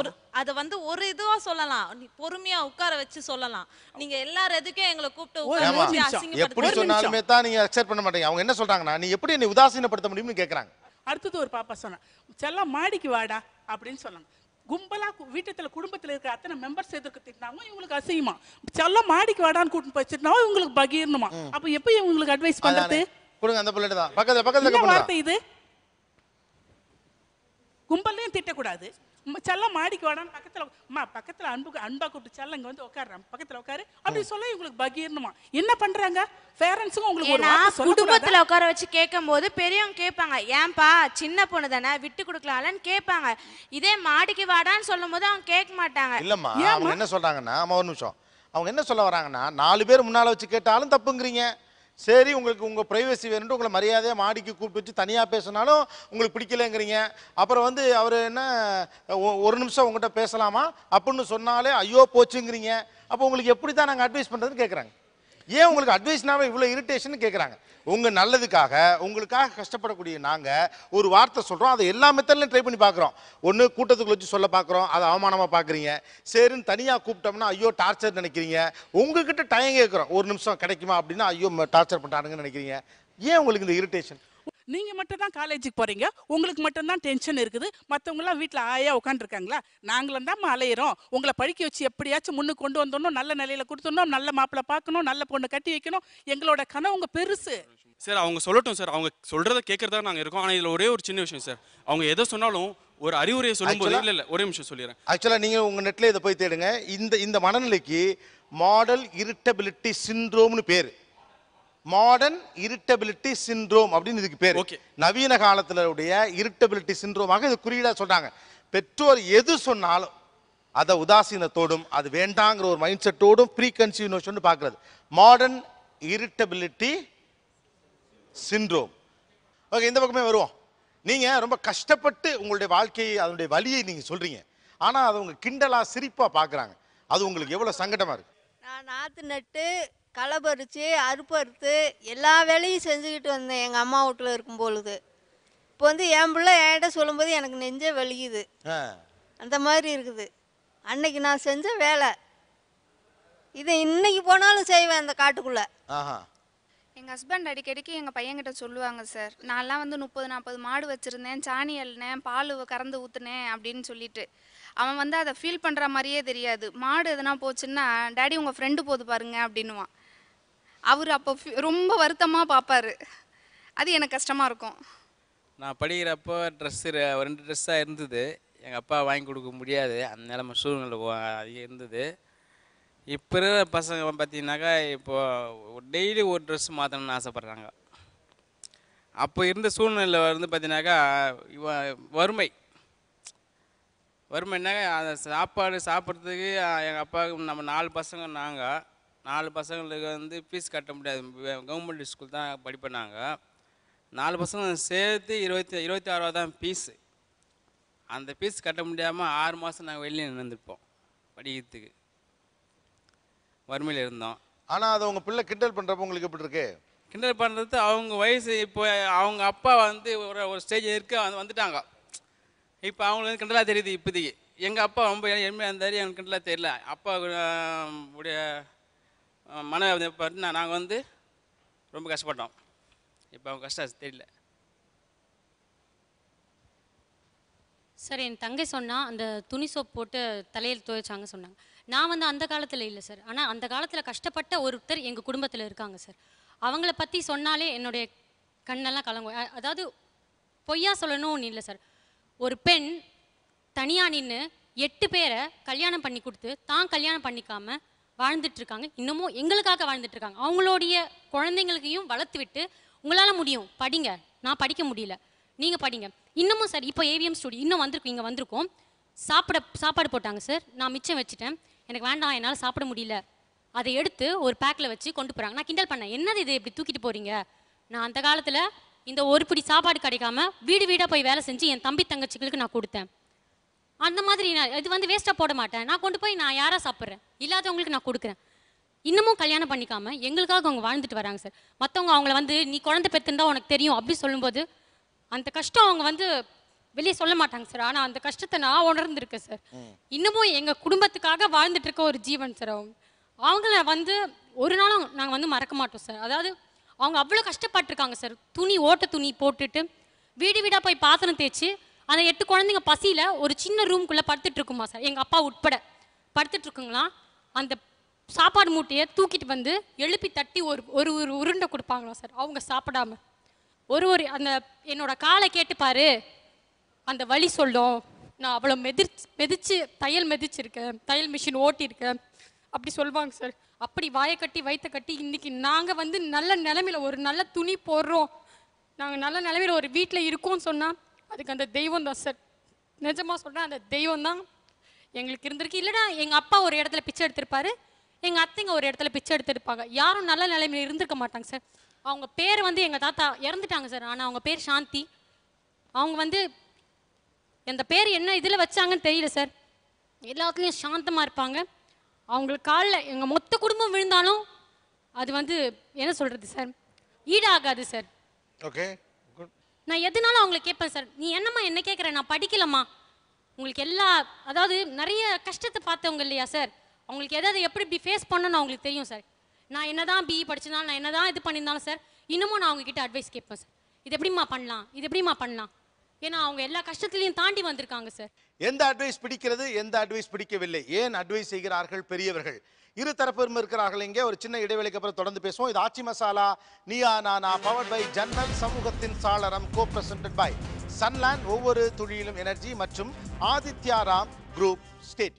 ஒரு அத வந்து ஒரு இதுவா சொல்லலாம் பொறுமையா உட்கார வச்சு சொல்லலாம் நீங்க எல்லார் எதுக்கும் எங்களை கூப்பிட்டு உட்கார எப்படி சொன்னாலுமே தான் நீங்க அக்செப்ட் பண்ண மாட்டீங்க அவங்க என்ன சொல்றாங்கன்னா நீ எப்படி என்னை உதாசீனப்படுத்த முடியும்னு கேக்குறாங்க அடுத்தது ஒரு பாப்பா சொன்னா செல்லா மாடிக்கு வாடா அப்படின்னு சொன்னாங்க கும்பலா வீட்டத்துல குடும்பத்துல இருக்கிற அத்தனை மெம்பர்ஸ் எதிர்க்க திட்டினாங்க இவங்களுக்கு அசிங்கமா செல்லம் மாடிக்கு வாடான்னு கூட்டிட்டு போச்சுட்டாங்க இவங்களுக்கு பகீர்ணுமா அப்ப எப்ப இவங்களுக்கு அட்வைஸ் பண்றது கொடுங்க அந்த பிள்ளைட்டு தான் பக்கத்துல பக்கத்துல வார்த்தை இது கும்பல்லையும் திட்டக்கூடாது செல்லம் மாடிக்கு வாடான்னு பக்கத்தில் அம்மா பக்கத்தில் அன்புக்கு அன்பா கூப்பிட்டு இங்கே வந்து உட்காடுறான் பக்கத்தில் உட்காரு அப்படி சொல்ல இவங்களுக்கு பகீர்னுமா என்ன பண்றாங்க பேரண்ட்ஸுக்கும் உங்களுக்கு குடும்பத்தில் உட்கார வச்சு கேட்கும் போது பெரியவங்க கேட்பாங்க ஏன்பா சின்ன பொண்ணு தானே விட்டு கொடுக்கலாம்லன்னு கேட்பாங்க இதே மாடிக்கு வாடான்னு சொல்லும் போது அவங்க கேட்க மாட்டாங்க இல்லம்மா அவங்க என்ன சொல்றாங்கன்னா ஒரு நிமிஷம் அவங்க என்ன சொல்ல வராங்கன்னா நாலு பேர் முன்னால வச்சு கேட்டாலும் தப்புங்கிறீங்க சரி உங்களுக்கு உங்கள் ப்ரைவசி வேணுன்ட்டு உங்களை மரியாதையாக மாடிக்கு கூப்பிட்டு வச்சு தனியாக பேசினாலும் உங்களுக்கு பிடிக்கலங்கிறீங்க அப்புறம் வந்து அவர் என்ன ஒரு நிமிஷம் உங்கள்கிட்ட பேசலாமா அப்படின்னு சொன்னாலே ஐயோ போச்சுங்கிறீங்க அப்போ உங்களுக்கு எப்படி தான் நாங்கள் அட்வைஸ் பண்ணுறதுன்னு கேட்குறாங்க ஏன் உங்களுக்கு அட்வைஸ்னாவே இவ்வளோ இரிட்டேஷன் கேட்குறாங்க உங்கள் நல்லதுக்காக உங்களுக்காக கஷ்டப்படக்கூடிய நாங்கள் ஒரு வார்த்தை சொல்கிறோம் அதை எல்லா மெத்தட்லையும் ட்ரை பண்ணி பார்க்குறோம் ஒன்று கூட்டத்துக்குள்ள வச்சு சொல்ல பார்க்குறோம் அதை அவமானமாக பார்க்குறீங்க சரின்னு தனியாக கூப்பிட்டோம்னா ஐயோ டார்ச்சர் நினைக்கிறீங்க உங்ககிட்ட டைம் கேட்குறோம் ஒரு நிமிஷம் கிடைக்குமா அப்படின்னா ஐயோ டார்ச்சர் பண்ணுறானுங்கன்னு நினைக்கிறீங்க ஏன் உங்களுக்கு இந்த இரிட்டேஷன் நீங்கள் மட்டும் தான் காலேஜுக்கு போகிறீங்க உங்களுக்கு மட்டும்தான் டென்ஷன் இருக்குது மற்றவங்களாம் வீட்டில் ஆயா உட்காந்துருக்காங்களா நாங்களும் தான் அலையிறோம் உங்களை படிக்க வச்சு எப்படியாச்சும் முன்னுக்கு கொண்டு வந்தோம் நல்ல நிலையில் கொடுத்துடணும் நல்ல மாப்பிள்ளை பார்க்கணும் நல்ல பொண்ணு கட்டி வைக்கணும் எங்களோட கனவுங்க பெருசு சார் அவங்க சொல்லட்டும் சார் அவங்க சொல்கிறத கேட்குறதா நாங்கள் இருக்கோம் ஆனால் இதில் ஒரே ஒரு சின்ன விஷயம் சார் அவங்க எதை சொன்னாலும் ஒரு அறிவுரையை சொல்லும்போது இல்லை இல்லை ஒரே நிமிஷம் சொல்லிடுறேன் ஆக்சுவலாக நீங்கள் உங்கள் நெட்டில் இதை போய் தேடுங்க இந்த இந்த மனநிலைக்கு மாடல் இரிட்டபிலிட்டி சின்ரோம்னு பேர் மாடர்ன் இரிட்டபிலிட்டி சின்ரோம் அப்படின்னு இதுக்கு பேர் ஓகே நவீன காலத்திலுடைய இரிட்டபிலிட்டி சின்ரோமாக இது குறியீடாக சொன்னாங்க பெற்றோர் எது சொன்னாலும் அதை உதாசீனத்தோடும் அது வேண்டாங்கிற ஒரு மைண்ட் செட்டோடும் ப்ரீ கன்சீவ் நோஷன் பார்க்குறது மாடர்ன் இரிட்டபிலிட்டி சின்ரோம் ஓகே இந்த பக்கமே வருவோம் நீங்கள் ரொம்ப கஷ்டப்பட்டு உங்களுடைய வாழ்க்கையை அதனுடைய வழியை நீங்கள் சொல்கிறீங்க ஆனால் அதை உங்கள் கிண்டலாக சிரிப்பாக பார்க்குறாங்க அது உங்களுக்கு எவ்வளோ சங்கடமாக இருக்குது நான் நாற்று நட்டு களை பறித்து அறுப்பறுத்து எல்லா வேலையும் செஞ்சுக்கிட்டு வந்தேன் எங்கள் அம்மா வீட்டில் இருக்கும் பொழுது இப்போ வந்து என் பிள்ளை என்கிட்ட சொல்லும்போது எனக்கு நெஞ்சே வலிக்குது அந்த மாதிரி இருக்குது அன்னைக்கு நான் செஞ்ச வேலை இதை இன்னைக்கு போனாலும் செய்வேன் அந்த காட்டுக்குள்ள எங்கள் ஹஸ்பண்ட் அடிக்கடிக்கு எங்கள் பையன்கிட்ட சொல்லுவாங்க சார் நான்லாம் வந்து முப்பது நாற்பது மாடு வச்சுருந்தேன் சாணி அள்ளினேன் பால் கறந்து ஊற்றுனேன் அப்படின்னு சொல்லிட்டு அவன் வந்து அதை ஃபீல் பண்ணுற மாதிரியே தெரியாது மாடு எதனா போச்சுன்னா டேடி உங்கள் ஃப்ரெண்டு போது பாருங்க அப்படின்னுவான் அவர் அப்போ ரொம்ப வருத்தமாக பார்ப்பாரு அது எனக்கு கஷ்டமாக இருக்கும் நான் படிக்கிறப்போ ட்ரெஸ்ஸு ரெண்டு ட்ரெஸ்ஸாக இருந்தது எங்கள் அப்பா வாங்கி கொடுக்க முடியாது அந்த நிலமை சூழ்நிலை அதிகம் இருந்தது இப்போ இருக்கிற பசங்க பார்த்தீங்கன்னாக்கா இப்போது டெய்லி ஒரு ட்ரெஸ் மாற்றணும்னு ஆசைப்பட்றாங்க அப்போ இருந்த சூழ்நிலை வந்து பார்த்தீங்கன்னாக்கா வறுமை வறுமைனாக்கா அந்த சாப்பாடு சாப்பிட்றதுக்கு எங்கள் அப்பாவுக்கு நம்ம நாலு பசங்க நாங்கள் நாலு பசங்களுக்கு வந்து ஃபீஸ் கட்ட முடியாது கவர்மெண்ட் ஸ்கூல் தான் படிப்பினாங்க நாலு பசங்க சேர்த்து இருபத்தி இருபத்தி ஆறுரூவா தான் ஃபீஸு அந்த ஃபீஸ் கட்ட முடியாமல் ஆறு மாதம் நாங்கள் வெளியே நின்றுப்போம் படிக்கிறதுக்கு வறுமையில் இருந்தோம் ஆனால் அது உங்கள் பிள்ளை கிண்டல் பண்ணுறப்ப உங்களுக்கு எப்படி இருக்கு கிண்டல் பண்ணுறது அவங்க வயசு இப்போ அவங்க அப்பா வந்து ஒரு ஒரு ஸ்டேஜ் இருக்க வந்து வந்துட்டாங்க இப்போ அவங்களுக்கு கிண்டலாக தெரியுது இப்போதைக்கு எங்கள் அப்பா ரொம்ப எளிமையாக இருந்தார் எனக்கு கிண்டலாக தெரியல அப்பா உடைய மன நாங்கள் வந்து ரொம்ப கஷ்டப்பட்டோம் இப்போ அவங்க கஷ்டம் தெரியல சார் என் தங்கை சொன்னால் அந்த துணி சோப் போட்டு தலையில் துவைச்சாங்க சொன்னாங்க நான் வந்து அந்த காலத்தில் இல்லை சார் ஆனால் அந்த காலத்தில் கஷ்டப்பட்ட ஒருத்தர் எங்கள் குடும்பத்தில் இருக்காங்க சார் அவங்கள பற்றி சொன்னாலே என்னுடைய கண்ணெல்லாம் கலங்கும் அதாவது பொய்யா சொல்லணும்னு இல்லை சார் ஒரு பெண் தனியாக நின்று எட்டு பேரை கல்யாணம் பண்ணி கொடுத்து தான் கல்யாணம் பண்ணிக்காமல் இருக்காங்க இன்னமும் எங்களுக்காக வாழ்ந்துட்டுருக்காங்க அவங்களுடைய குழந்தைங்களுக்கையும் வளர்த்து விட்டு உங்களால் முடியும் படிங்க நான் படிக்க முடியல நீங்கள் படிங்க இன்னமும் சார் இப்போ ஏவிஎம் ஸ்டூடியோ இன்னும் வந்திருக்கும் இங்கே வந்திருக்கோம் சாப்பிட சாப்பாடு போட்டாங்க சார் நான் மிச்சம் வச்சுட்டேன் எனக்கு வேண்டாம் என்னால் சாப்பிட முடியல அதை எடுத்து ஒரு பேக்கில் வச்சு கொண்டு போகிறாங்க நான் கிண்டல் பண்ணேன் என்னது இது இப்படி தூக்கிட்டு போகிறீங்க நான் அந்த காலத்தில் இந்த ஒரு பிடி சாப்பாடு கிடைக்காம வீடு வீடாக போய் வேலை செஞ்சு என் தம்பி தங்கச்சிகளுக்கு நான் கொடுத்தேன் அந்த மாதிரி நான் இது வந்து வேஸ்ட்டாக போட மாட்டேன் நான் கொண்டு போய் நான் யாராக சாப்பிட்றேன் இல்லாதவங்களுக்கு நான் கொடுக்குறேன் இன்னமும் கல்யாணம் பண்ணிக்காம எங்களுக்காக அவங்க வாழ்ந்துட்டு வராங்க சார் மற்றவங்க அவங்கள வந்து நீ குழந்தை பெற்றுந்தா உனக்கு தெரியும் அப்படி சொல்லும்போது அந்த கஷ்டம் அவங்க வந்து வெளியே சொல்ல மாட்டாங்க சார் ஆனால் அந்த கஷ்டத்தை நான் உணர்ந்துருக்கேன் சார் இன்னமும் எங்கள் குடும்பத்துக்காக வாழ்ந்துட்டு இருக்க ஒரு ஜீவன் சார் அவங்க அவங்கள வந்து ஒரு நாளும் நாங்கள் வந்து மறக்க மாட்டோம் சார் அதாவது அவங்க அவ்வளோ கஷ்டப்பட்டுருக்காங்க சார் துணி ஓட்ட துணி போட்டுட்டு வீடு வீடாக போய் பாத்திரம் தேய்ச்சி அந்த எட்டு குழந்தைங்க பசியில் ஒரு சின்ன ரூம்குள்ளே படுத்துட்டு இருக்குமா சார் எங்கள் அப்பா உட்பட படுத்துட்டு இருக்குங்களா அந்த சாப்பாடு மூட்டையை தூக்கிட்டு வந்து எழுப்பி தட்டி ஒரு ஒரு ஒரு உருண்டை கொடுப்பாங்களா சார் அவங்க சாப்பிடாம ஒரு ஒரு அந்த என்னோட காலை கேட்டுப்பாரு அந்த வழி சொல்லும் நான் அவ்வளோ மெதிர்ச்சி மெதிச்சு தையல் மெதிச்சிருக்கேன் தையல் மிஷின் ஓட்டியிருக்கேன் அப்படி சொல்லுவாங்க சார் அப்படி வாயை கட்டி வயிற்ற கட்டி இன்றைக்கி நாங்கள் வந்து நல்ல நிலமையில் ஒரு நல்ல துணி போடுறோம் நாங்கள் நல்ல நிலமையில் ஒரு வீட்டில் இருக்கோம்னு சொன்னால் அதுக்கு அந்த தெய்வம் தான் சார் நிஜமாக சொல்கிறேன் அந்த தெய்வம் தான் எங்களுக்கு இருந்திருக்கு இல்லைனா எங்கள் அப்பா ஒரு இடத்துல பிச்சை எடுத்திருப்பாரு எங்கள் அத்தைங்க ஒரு இடத்துல பிச்சை எடுத்துருப்பாங்க யாரும் நல்ல நிலைமையில் இருந்திருக்க மாட்டாங்க சார் அவங்க பேர் வந்து எங்கள் தாத்தா இறந்துட்டாங்க சார் ஆனால் அவங்க பேர் சாந்தி அவங்க வந்து அந்த பேர் என்ன இதில் வச்சாங்கன்னு தெரியல சார் எல்லாத்துலேயும் சாந்தமாக இருப்பாங்க அவங்களுக்கு காலில் எங்கள் மொத்த குடும்பம் விழுந்தாலும் அது வந்து என்ன சொல்கிறது சார் ஈடாகாது சார் ஓகே நான் எதுனாலும் அவங்கள கேட்பேன் சார் நீ என்னம்மா என்ன கேட்குற நான் படிக்கலம்மா உங்களுக்கு எல்லா அதாவது நிறைய கஷ்டத்தை பார்த்தவங்க இல்லையா சார் அவங்களுக்கு எதாவது எப்படி இப்படி ஃபேஸ் பண்ணணும்னு அவங்களுக்கு தெரியும் சார் நான் என்ன தான் பிஇ e படிச்சிருந்தாலும் நான் என்ன தான் இது பண்ணியிருந்தாலும் சார் இன்னமும் நான் அவங்கக்கிட்ட அட்வைஸ் கேட்பேன் சார் இது எப்படிம்மா பண்ணலாம் இது எப்படிமா பண்ணலாம் ஏன்னா அவங்க எல்லா கஷ்டத்துலையும் தாண்டி வந்திருக்காங்க சார் எந்த அட்வைஸ் பிடிக்கிறது எந்த அட்வைஸ் பிடிக்கவில்லை ஏன் அட்வைஸ் செய்கிறார்கள் பெரியவர்கள் இரு தரப்பும் இருக்கிறார்கள் இங்கே ஒரு சின்ன இடைவெளிக்கு அப்புறம் தொடர்ந்து பேசுவோம் இது ஆட்சி மசாலா நீயா நானா பவர் பை ஜன்னல் சமூகத்தின் சாளரம் கோ பிரசன்ட் பை சன்லேண்ட் ஒவ்வொரு துளியிலும் எனர்ஜி மற்றும் Aditya Ram group stay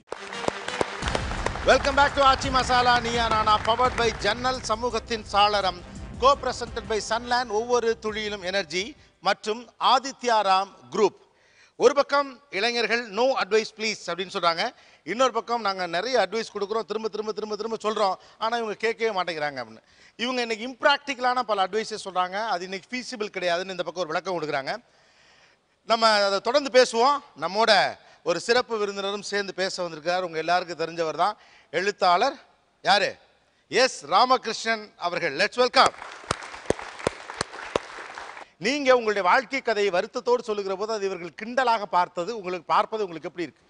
welcome back to Aachi Masala Neeya நானா பவர்ட் பை ஜன்னல் சமூகத்தின் சாளரம் கோ பிரசன்ட் பை சன்லேண்ட் ஒவ்வொரு துளியிலும் எனர்ஜி மற்றும் ஆதித்யா ராம் குரூப் ஒரு பக்கம் இளைஞர்கள் நோ அட்வைஸ் ப்ளீஸ் அப்படின்னு சொல்கிறாங்க இன்னொரு பக்கம் நாங்கள் நிறைய அட்வைஸ் கொடுக்குறோம் திரும்ப திரும்ப திரும்ப திரும்ப சொல்கிறோம் ஆனால் இவங்க கேட்கவே மாட்டேங்கிறாங்க அப்படின்னு இவங்க இன்றைக்கி இம்ப்ராக்டிக்கலான பல அட்வைஸஸ் சொல்கிறாங்க அது இன்றைக்கி ஃபீஸிபிள் கிடையாதுன்னு இந்த பக்கம் ஒரு விளக்கம் கொடுக்குறாங்க நம்ம அதை தொடர்ந்து பேசுவோம் நம்மோட ஒரு சிறப்பு விருந்தினரும் சேர்ந்து பேச வந்திருக்கிறார் உங்கள் எல்லாருக்கும் தெரிஞ்சவர் தான் எழுத்தாளர் யார் எஸ் ராமகிருஷ்ணன் அவர்கள் லெட்ஸ் வெல்கம் நீங்கள் உங்களுடைய வாழ்க்கை கதையை வருத்தத்தோடு சொல்லுகிற போது அது இவர்கள் கிண்டலாக பார்த்தது உங்களுக்கு பார்ப்பது உங்களுக்கு எப்படி இருக்குது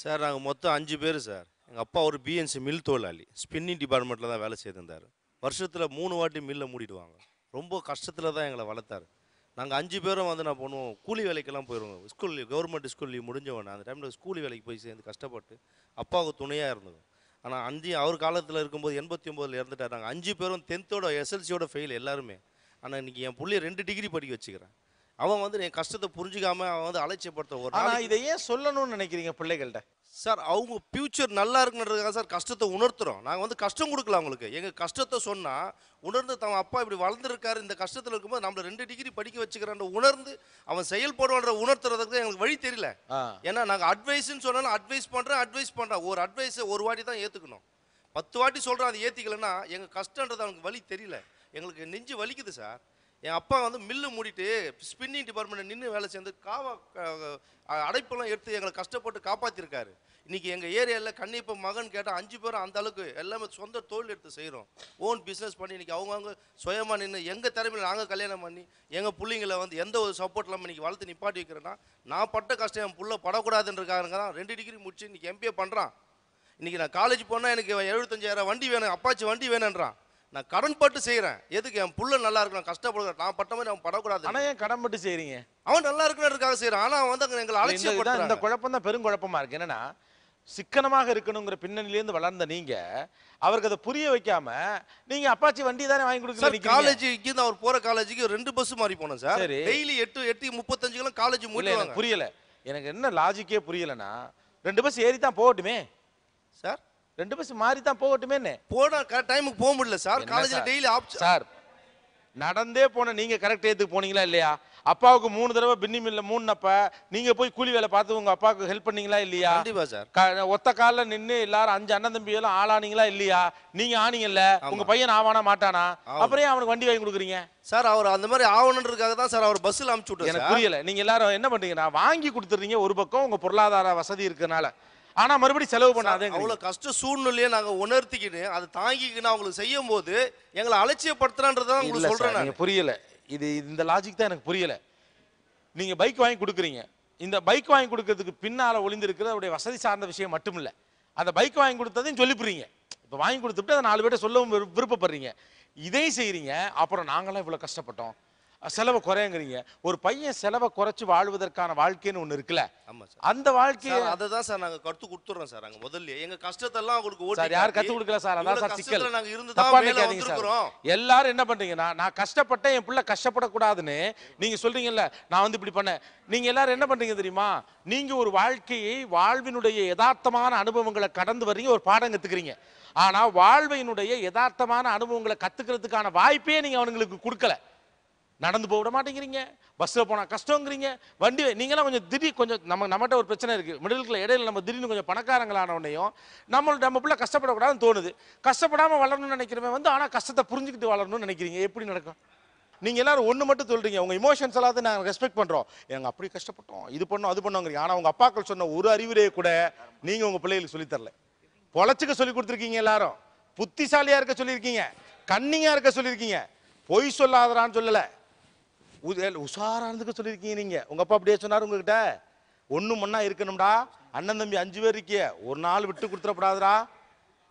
சார் நாங்கள் மொத்தம் அஞ்சு பேர் சார் எங்கள் அப்பா ஒரு பிஎன்சி மில் தொழிலாளி ஸ்பின்னிங் டிபார்ட்மெண்ட்டில் தான் வேலை செய்திருந்தார் வருஷத்தில் மூணு வாட்டி மில்லை மூடிடுவாங்க ரொம்ப கஷ்டத்தில் தான் எங்களை வளர்த்தார் நாங்கள் அஞ்சு பேரும் வந்து நான் பண்ணுவோம் கூலி வேலைக்கெல்லாம் போயிடுவோம் ஸ்கூல் கவர்மெண்ட் ஸ்கூல் லீவ் முடிஞ்சவொடனே அந்த டைமில் ஸ்கூலி வேலைக்கு போய் சேர்ந்து கஷ்டப்பட்டு அப்பாவுக்கு துணையாக இருந்தோம் ஆனால் அஞ்சு அவர் காலத்தில் இருக்கும்போது எண்பத்தி ஒம்போதில் இறந்துட்டார் நாங்கள் அஞ்சு பேரும் டென்த்தோட எஸ்எல்சியோட ஃபெயில் எல்லாருமே ஆனால் இன்றைக்கி என் பிள்ளைய ரெண்டு டிகிரி படிக்க வச்சுக்கிறேன் அவன் வந்து என் கஷ்டத்தை புரிஞ்சுக்காம அவன் வந்து அலட்சியப்படுத்த ஒரு ஆனால் இதை ஏன் சொல்லணும்னு நினைக்கிறீங்க பிள்ளைகள்கிட்ட சார் அவங்க ஃப்யூச்சர் நல்லா இருக்குன்றதுக்காக சார் கஷ்டத்தை உணர்த்துறோம் நாங்கள் வந்து கஷ்டம் கொடுக்கல அவங்களுக்கு எங்கள் கஷ்டத்தை சொன்னால் உணர்ந்து தன் அப்பா இப்படி வளர்ந்துருக்காரு இந்த கஷ்டத்தில் இருக்கும்போது நம்மளை ரெண்டு டிகிரி படிக்க வச்சுக்கிறான் உணர்ந்து அவன் செயல்படுவான்ற உணர்த்துறதுக்கு எங்களுக்கு வழி தெரியல ஏன்னா நாங்கள் அட்வைஸ்ன்னு சொன்னாலும் அட்வைஸ் பண்ணுறேன் அட்வைஸ் பண்ணுறேன் ஒரு அட்வைஸை ஒரு வாட்டி தான் ஏற்றுக்கணும் பத்து வாட்டி சொல்கிறான் அதை ஏற்றிக்கலன்னா எங்கள் கஷ்டன்றது அவனுக்கு வழி தெரியல எங்களுக்கு நெஞ்சு வலிக்குது சார் என் அப்பா வந்து மில்லு மூடிட்டு ஸ்பின்னிங் டிபார்ட்மெண்ட் நின்று வேலை சேர்ந்து காவா அடைப்பெல்லாம் எடுத்து எங்களை கஷ்டப்பட்டு காப்பாற்றிருக்காரு இன்றைக்கி எங்கள் ஏரியாவில் கண்ணிப்ப மகன் கேட்டால் அஞ்சு பேரும் அந்த அளவுக்கு எல்லாமே சொந்த தொழில் எடுத்து செய்கிறோம் ஓன் பிஸ்னஸ் பண்ணி இன்றைக்கி அவங்கவுங்க சுயமாக நின்று எங்கள் திறமையில் நாங்கள் கல்யாணம் பண்ணி எங்கள் பிள்ளைங்களை வந்து எந்த ஒரு சப்போர்ட் இல்லாமல் இன்றைக்கி வளர்த்து நிப்பாட்டி வைக்கிறேன்னா நான் பட்ட கஷ்டம் என் புள்ள படக்கூடாதுன்றக்காரங்க தான் ரெண்டு டிகிரி முடிச்சு இன்றைக்கி எம்பிஏ பண்ணுறான் இன்றைக்கி நான் காலேஜ் போனால் எனக்கு எழுபத்தஞ்சாயிரம் வண்டி வேணும் அப்பாச்சி வண்டி வேணுன்றான் நான் கடன் பட்டு செய்கிறேன் எதுக்கு என் புள்ள நல்லா இருக்கணும் கஷ்டப்படுற நான் பட்ட மாதிரி அவன் படக்கூடாது ஆனால் ஏன் கடன் பட்டு செய்கிறீங்க அவன் நல்லா இருக்கணுன்றதுக்காக செய்கிறான் ஆனால் அவன் வந்து எங்களை அலட்சியப்படுறான் இந்த குழப்பம் தான் குழப்பமாக இருக்குது என்னன்னா சிக்கனமாக இருக்கணுங்கிற பின்னணியிலேருந்து வளர்ந்த நீங்க அவருக்கு அதை புரிய வைக்காம நீங்க அப்பாச்சி வண்டி தானே வாங்கி கொடுக்குறீங்க காலேஜுக்கு இருந்து அவர் போற காலேஜுக்கு ரெண்டு பஸ் மாறி போனோம் சார் டெய்லி எட்டு எட்டு முப்பத்தஞ்சு கிலோ காலேஜ் முடியல புரியல எனக்கு என்ன லாஜிக்கே புரியலன்னா ரெண்டு பஸ் ஏறி தான் போகட்டுமே சார் ரெண்டு பஸ் மாறி தான் போகட்டுமே போனா கரெக்ட் டைமுக்கு போக முடியல சார் காலேஜ்ல டெய்லி ஆப்ஷன் சார் நடந்தே போன நீங்க கரெக்ட் ஏத்துக்கு போனீங்களா இல்லையா அப்பாவுக்கு மூணு தடவை பின்னி மில்ல மூணுனப்ப நீங்க போய் கூலி வேலை பார்த்து உங்க அப்பாவுக்கு ஹெல்ப் பண்ணீங்களா இல்லையா கண்டிப்பா சார் ஒத்த காலில் நின்று எல்லாரும் அஞ்சு அண்ணன் தம்பி எல்லாம் ஆளானீங்களா இல்லையா நீங்க ஆனீங்கல்ல உங்க பையன் ஆவானா மாட்டானா அப்புறம் அவனுக்கு வண்டி வாங்கி கொடுக்குறீங்க சார் அவர் அந்த மாதிரி ஆகணுன்றதுக்காக தான் சார் அவர் பஸ்ஸில் அமுச்சு விட்டு எனக்கு புரியல நீங்க எல்லாரும் என்ன பண்றீங்க நான் வாங்கி கொடுத்துறீங்க ஒரு பக்கம் உங்க பொருளாதார வசதி இருக்கனால ஆனா மறுபடியும் செலவு பண்ணாதே அவ்வளவு கஷ்ட சூழ்நிலையை நாங்க உணர்த்திக்கிட்டு அதை தாங்கிக்கின்னு அவங்களுக்கு செய்யும் போது எங்களை அலட்சியப்படுத்துறான்றதான் உங்களுக்கு சொல்றேன் புரியல இது இந்த லாஜிக் தான் எனக்கு புரியல நீங்க பைக் வாங்கி கொடுக்குறீங்க இந்த பைக் வாங்கி கொடுக்கறதுக்கு பின்னால ஒளிந்திருக்கிற அவருடைய வசதி சார்ந்த விஷயம் மட்டும் இல்லை அந்த பைக் வாங்கி கொடுத்ததையும் சொல்லிப்புறீங்க இப்ப வாங்கி கொடுத்துட்டு அதை நாலு பேர்ட்ட சொல்லவும் விருப்பப்படுறீங்க இதையும் செய்கிறீங்க அப்புறம் நாங்களாம் இவ்வளோ கஷ்டப்பட்டோம் செலவை குறையங்கிறீங்க ஒரு பையன் செலவை குறைச்சி வாழ்வதற்கான வாழ்க்கைன்னு ஒன்று இருக்குல்ல ஆமா சார் அந்த வாழ்க்கையை அதை தான் சார் நாங்கள் கற்றுக் கொடுத்துறோம் சார் நாங்கள் முதல்ல எங்க கஷ்டத்தெல்லாம் உங்களுக்கு ஓட்டி சார் யார் கற்றுக் கொடுக்கல சார் அதான் சார் சிக்கல் இருந்து தப்பா நினைக்காதீங்க சார் எல்லாரும் என்ன பண்றீங்கன்னா நான் கஷ்டப்பட்டேன் என் பிள்ளை கஷ்டப்படக்கூடாதுன்னு நீங்க சொல்றீங்கல்ல நான் வந்து இப்படி பண்ணேன் நீங்க எல்லாரும் என்ன பண்றீங்க தெரியுமா நீங்க ஒரு வாழ்க்கையை வாழ்வினுடைய யதார்த்தமான அனுபவங்களை கடந்து வர்றீங்க ஒரு பாடம் கத்துக்கிறீங்க ஆனா வாழ்வையினுடைய யதார்த்தமான அனுபவங்களை கத்துக்கிறதுக்கான வாய்ப்பே நீங்க அவனுங்களுக்கு கொடுக்கல நடந்து போக விட மாட்டேங்கிறீங்க பஸ்ஸில் போனால் கஷ்டங்கிறீங்க வண்டி நீங்களாம் கொஞ்சம் திடீர் கொஞ்சம் நம்ம நம்மகிட்ட ஒரு பிரச்சனை இருக்குது மிடில் இடையில நம்ம திடீர்னு கொஞ்சம் பணக்காரங்களானவனையும் நம்மளோட நம்ம பிள்ளை கஷ்டப்படக்கூடாதுன்னு தோணுது கஷ்டப்படாமல் வளரணும்னு நினைக்கிறவன் வந்து ஆனால் கஷ்டத்தை புரிஞ்சுக்கிட்டு வளரணும்னு நினைக்கிறீங்க எப்படி நடக்கும் நீங்கள் எல்லோரும் ஒன்று மட்டும் சொல்கிறீங்க உங்கள் இமோஷன்ஸ் எல்லாத்தையும் நாங்கள் ரெஸ்பெக்ட் பண்ணுறோம் எங்கள் அப்படி கஷ்டப்பட்டோம் இது பண்ணோம் அது பண்ணோங்கிறீங்க ஆனால் உங்கள் அப்பாக்கள் சொன்ன ஒரு அறிவுரையை கூட நீங்கள் உங்கள் பிள்ளைகளுக்கு சொல்லித்தரல பொழைச்சிக்க சொல்லி கொடுத்துருக்கீங்க எல்லாரும் புத்திசாலியாக இருக்க சொல்லியிருக்கீங்க கன்னிங்காக இருக்க சொல்லியிருக்கீங்க பொய் சொல்லாதரான்னு சொல்லலை உஷாரானதுக்கு சொல்லியிருக்கீங்க நீங்கள் உங்கள் அப்பா அப்படியே சொன்னார் உங்ககிட்ட ஒன்று மண்ணா இருக்கணும்டா அண்ணன் தம்பி அஞ்சு பேர் இருக்கிய ஒரு நாள் விட்டு கொடுத்துடப்படாதரா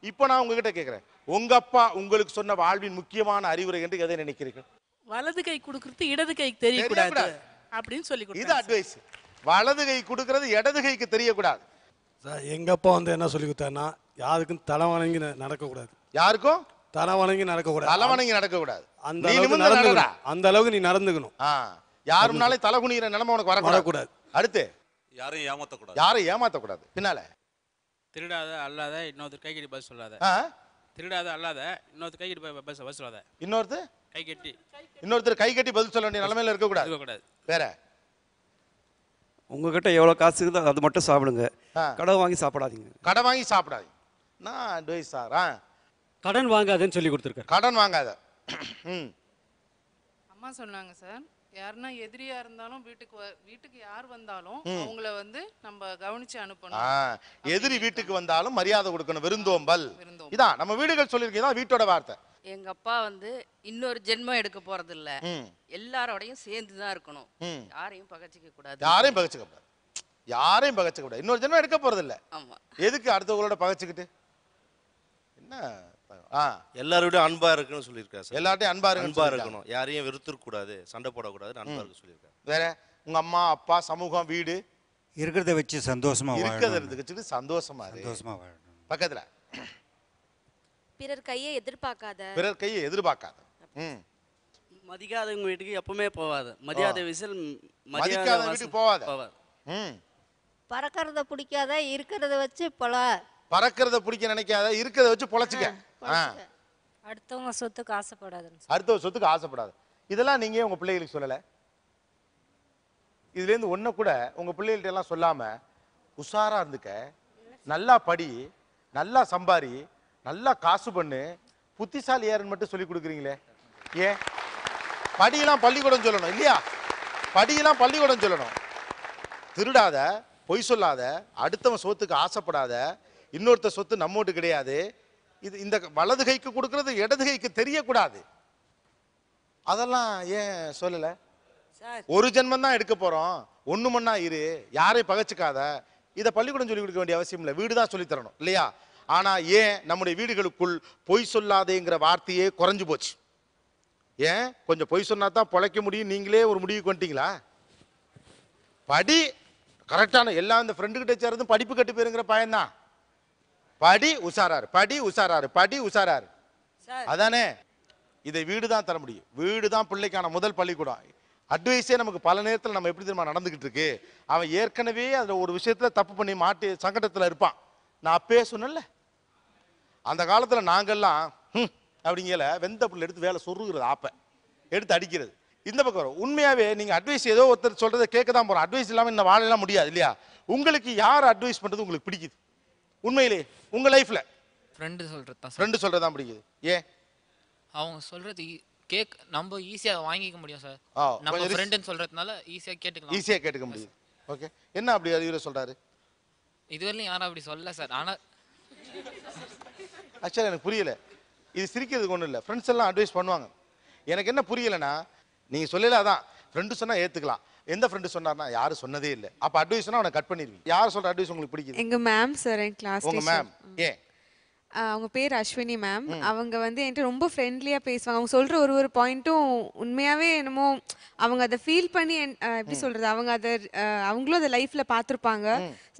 இப்போ நான் உங்ககிட்ட கேட்குறேன் உங்க அப்பா உங்களுக்கு சொன்ன வாழ்வின் முக்கியமான அறிவுரை என்று எதை நினைக்கிறீர்கள் வலது கை கொடுக்கறது இடது கைக்கு தெரியக்கூடாது அப்படின்னு சொல்லி இது அட்வைஸ் வலது கை கொடுக்கறது இடது கைக்கு தெரியக்கூடாது எங்க அப்பா வந்து என்ன சொல்லி கொடுத்தாருன்னா யாருக்கும் தலை வணங்கி நடக்கக்கூடாது யாருக்கும் தலை வணங்கி நடக்கக்கூடாது தலை வணங்கி நடக்கக்கூடாது அந்த அளவுக்கு நடந்துடா அந்த அளவுக்கு நீ நடந்துக்கணும் யாரும்னாலே தலை குனிகிற நிலைமை உனக்கு வரக்கூடாது அடுத்து யாரையும் ஏமாத்தக்கூடாது யாரையும் ஏமாத்தக்கூடாது பின்னால திருடாத அல்லாத இன்னொருத்தர் கை கட்டி பதில் சொல்லாத திருடாத அல்லாத இன்னொருத்தர் கை கட்டி பஸ் பதில் சொல்லாத இன்னொருத்தர் கை கட்டி இன்னொருத்தர் கை கட்டி பதில் சொல்ல வேண்டிய நிலைமையில இருக்கக்கூடாது இருக்கக்கூடாது வேற உங்ககிட்ட எவ்வளோ காசு இருக்குதோ அது மட்டும் சாப்பிடுங்க கடை வாங்கி சாப்பிடாதீங்க கடை வாங்கி சாப்பிடாதீங்க நான் அட்வைஸ் சார் ஆ கடன் வாங்காதன்னு சொல்லி கொடுத்துருக்காரு கடன் வாங்காத ம் அம்மா சொன்னாங்க சார் யாருன்னா எதிரியா இருந்தாலும் வீட்டுக்கு வ- வீட்டுக்கு யார் வந்தாலும் அவங்கள வந்து நம்ம கவனிச்சு அனுப்பணும் எதிரி வீட்டுக்கு வந்தாலும் மரியாதை கொடுக்கணும் விருந்தோம்பல் விருந்தோம்பல். இதான் நம்ம வீடுகள் சொல்லியிருக்கீங்க வீட்டோட வார்த்தை எங்க அப்பா வந்து இன்னொரு ஜென்மம் எடுக்க போறது இல்ல எல்லாரோடையும் சேர்ந்து தான் இருக்கணும் யாரையும் பகச்சிக்க கூடாது யாரையும் பகச்சுக்க கூடாது யாரையும் பகச்சுக்க கூடாது இன்னொரு ஜென்மம் எடுக்க போறது இல்ல ஆமா எதுக்கு அடுத்தவங்களோட பகச்சுக்கிட்டு என்ன ஆ எல்லாரோடய அன்பாக இருக்குன்னு சொல்லியிருக்காரு சார் எல்லார்ட்டையும் அன்பா இருக்கு அன்பாக இருக்கணும் யாரையும் வெறுத்துருக்கூடாது சண்டை போடக்கூடாது அன்பாக இருக்க சொல்லியிருக்காரு வேற உங்க அம்மா அப்பா சமூகம் வீடு இருக்கிறத வச்சு சந்தோஷமா இருக்கிறத வச்சுட்டு சந்தோஷமா சந்தோஷமா வாழணும் பக்கத்தில் பிறர் கையை எதிர்பார்க்காத பிறர் கையை எதிர்பார்க்காத ம் மதிக்காதவங்க வீட்டுக்கு எப்பவுமே போகாத மதியாத விசில் மதிக்காத வீட்டுக்கு போகாத ம் பறக்கிறத பிடிக்காத இருக்கிறத வச்சு பல பறக்கிறத பிடிக்க நினைக்காத இருக்கிறத வச்சு பொழைச்சிக்க அடுத்தவங்க சொத்துக்கு ஆசைப்படாதுன்னு அடுத்த சொத்துக்கு ஆசைப்படாது இதெல்லாம் நீங்க உங்கள் பிள்ளைகளுக்கு சொல்லலை இதுலேருந்து ஒன்று கூட உங்கள் பிள்ளைகள்ட்ட எல்லாம் சொல்லாமல் உஷாராக இருந்துக்க நல்லா படி நல்லா சம்பாரி நல்லா காசு பண்ணு புத்திசாலி யாருன்னு மட்டும் சொல்லி கொடுக்குறீங்களே ஏன் படியெல்லாம் பள்ளிக்கூடம் சொல்லணும் இல்லையா படியெல்லாம் பள்ளிக்கூடம் சொல்லணும் திருடாத பொய் சொல்லாத அடுத்தவன் சொத்துக்கு ஆசைப்படாத இன்னொருத்த சொத்து நம்மோட்டு கிடையாது இது இந்த வலது கைக்கு கொடுக்கறது இடது கைக்கு தெரியக்கூடாது அதெல்லாம் ஏன் சொல்லலை ஒரு ஜென்மம் தான் எடுக்க போகிறோம் ஒன்று மண்ணா இரு யாரையும் பகச்சிக்காத இதை பள்ளிக்கூடம் சொல்லிக் கொடுக்க வேண்டிய அவசியம் இல்லை வீடு தான் சொல்லித் தரணும் இல்லையா ஆனால் ஏன் நம்முடைய வீடுகளுக்குள் பொய் சொல்லாதேங்கிற வார்த்தையே குறைஞ்சு போச்சு ஏன் கொஞ்சம் பொய் சொன்னா தான் பிழைக்க முடியும் நீங்களே ஒரு முடிவு கொண்டீங்களா படி கரெக்டான எல்லா இந்த ஃப்ரெண்டுக்கிட்ட சேர்றதும் படிப்பு கட்டு போயிருங்கிற பயன்தான் படி உசாராரு படி உசாராரு படி உசாராரு அதானே இதை வீடு தான் தர முடியும் வீடு தான் பிள்ளைக்கான முதல் பள்ளிக்கூடம் அட்வைஸே நமக்கு பல நேரத்தில் நம்ம எப்படி தெரியுமா நடந்துக்கிட்டு இருக்கு அவன் ஏற்கனவே அதில் ஒரு விஷயத்தில் தப்பு பண்ணி மாட்டி சங்கடத்தில் இருப்பான் நான் அப்பே சொன்னேன்ல அந்த காலத்தில் நாங்கள்லாம் அப்படிங்கல வெந்த புள்ள எடுத்து வேலை சொருகிறது ஆப்ப எடுத்து அடிக்கிறது இந்த பக்கம் வரும் உண்மையாகவே நீங்கள் அட்வைஸ் ஏதோ ஒருத்தர் சொல்கிறத கேட்க தான் போகிறோம் அட்வைஸ் இல்லாமல் இன்னும் வாழலாம் முடியாது இல்லையா உங்களுக்கு யார் அட்வைஸ் பண்ணுறது உங்களுக்கு பிடிக்குது உண்மையிலே உங்க லைஃப்ல ஃப்ரெண்டு சொல்கிறது தான் ஃப்ரெண்டு சொல்றது தான் பிடிக்குது ஏன் அவங்க சொல்கிறது கேக் நம்ம ஈஸியாக வாங்கிக்க முடியும் சார் நம்ம ஃப்ரெண்டுன்னு சொல்கிறதுனால ஈஸியாக கேட்டுக்கலாம் ஈஸியா கேட்டுக்க முடியுது ஓகே என்ன அப்படி அது சொல்றாரு இதுவரையிலும் யாரும் அப்படி சொல்லல சார் ஆனால் ஆக்சுவலாக எனக்கு புரியல இது சிரிக்கிறதுக்கு ஒன்றும் இல்லை ஃப்ரெண்ட்ஸ் எல்லாம் அட்வைஸ் பண்ணுவாங்க எனக்கு என்ன புரியலைன்னா நீங்கள் சொல்லல அதான் ஃப்ரெண்டு சொன்னால் ஏற்றுக்கலாம் எந்த ஃப்ரெண்டு சொன்னார்னா யாரும் சொன்னதே இல்லை அப்போ அட்வைஸ் சொன்னால் அவனை கட் பண்ணிடுவீங்க யார் சொல்கிற அட்வைஸ் உங்களுக்கு பிடிக்குது எங்கள் மேம் சார் என் கிளாஸ் உங்கள் மேம் ஏன் அவங்க பேர் அஸ்வினி மேம் அவங்க வந்து என்கிட்ட ரொம்ப ஃப்ரெண்ட்லியாக பேசுவாங்க அவங்க சொல்கிற ஒரு ஒரு பாயிண்ட்டும் உண்மையாகவே என்னமோ அவங்க அதை ஃபீல் பண்ணி எப்படி சொல்கிறது அவங்க அதை அவங்களும் அதை லைஃப்பில் பார்த்துருப்பாங்க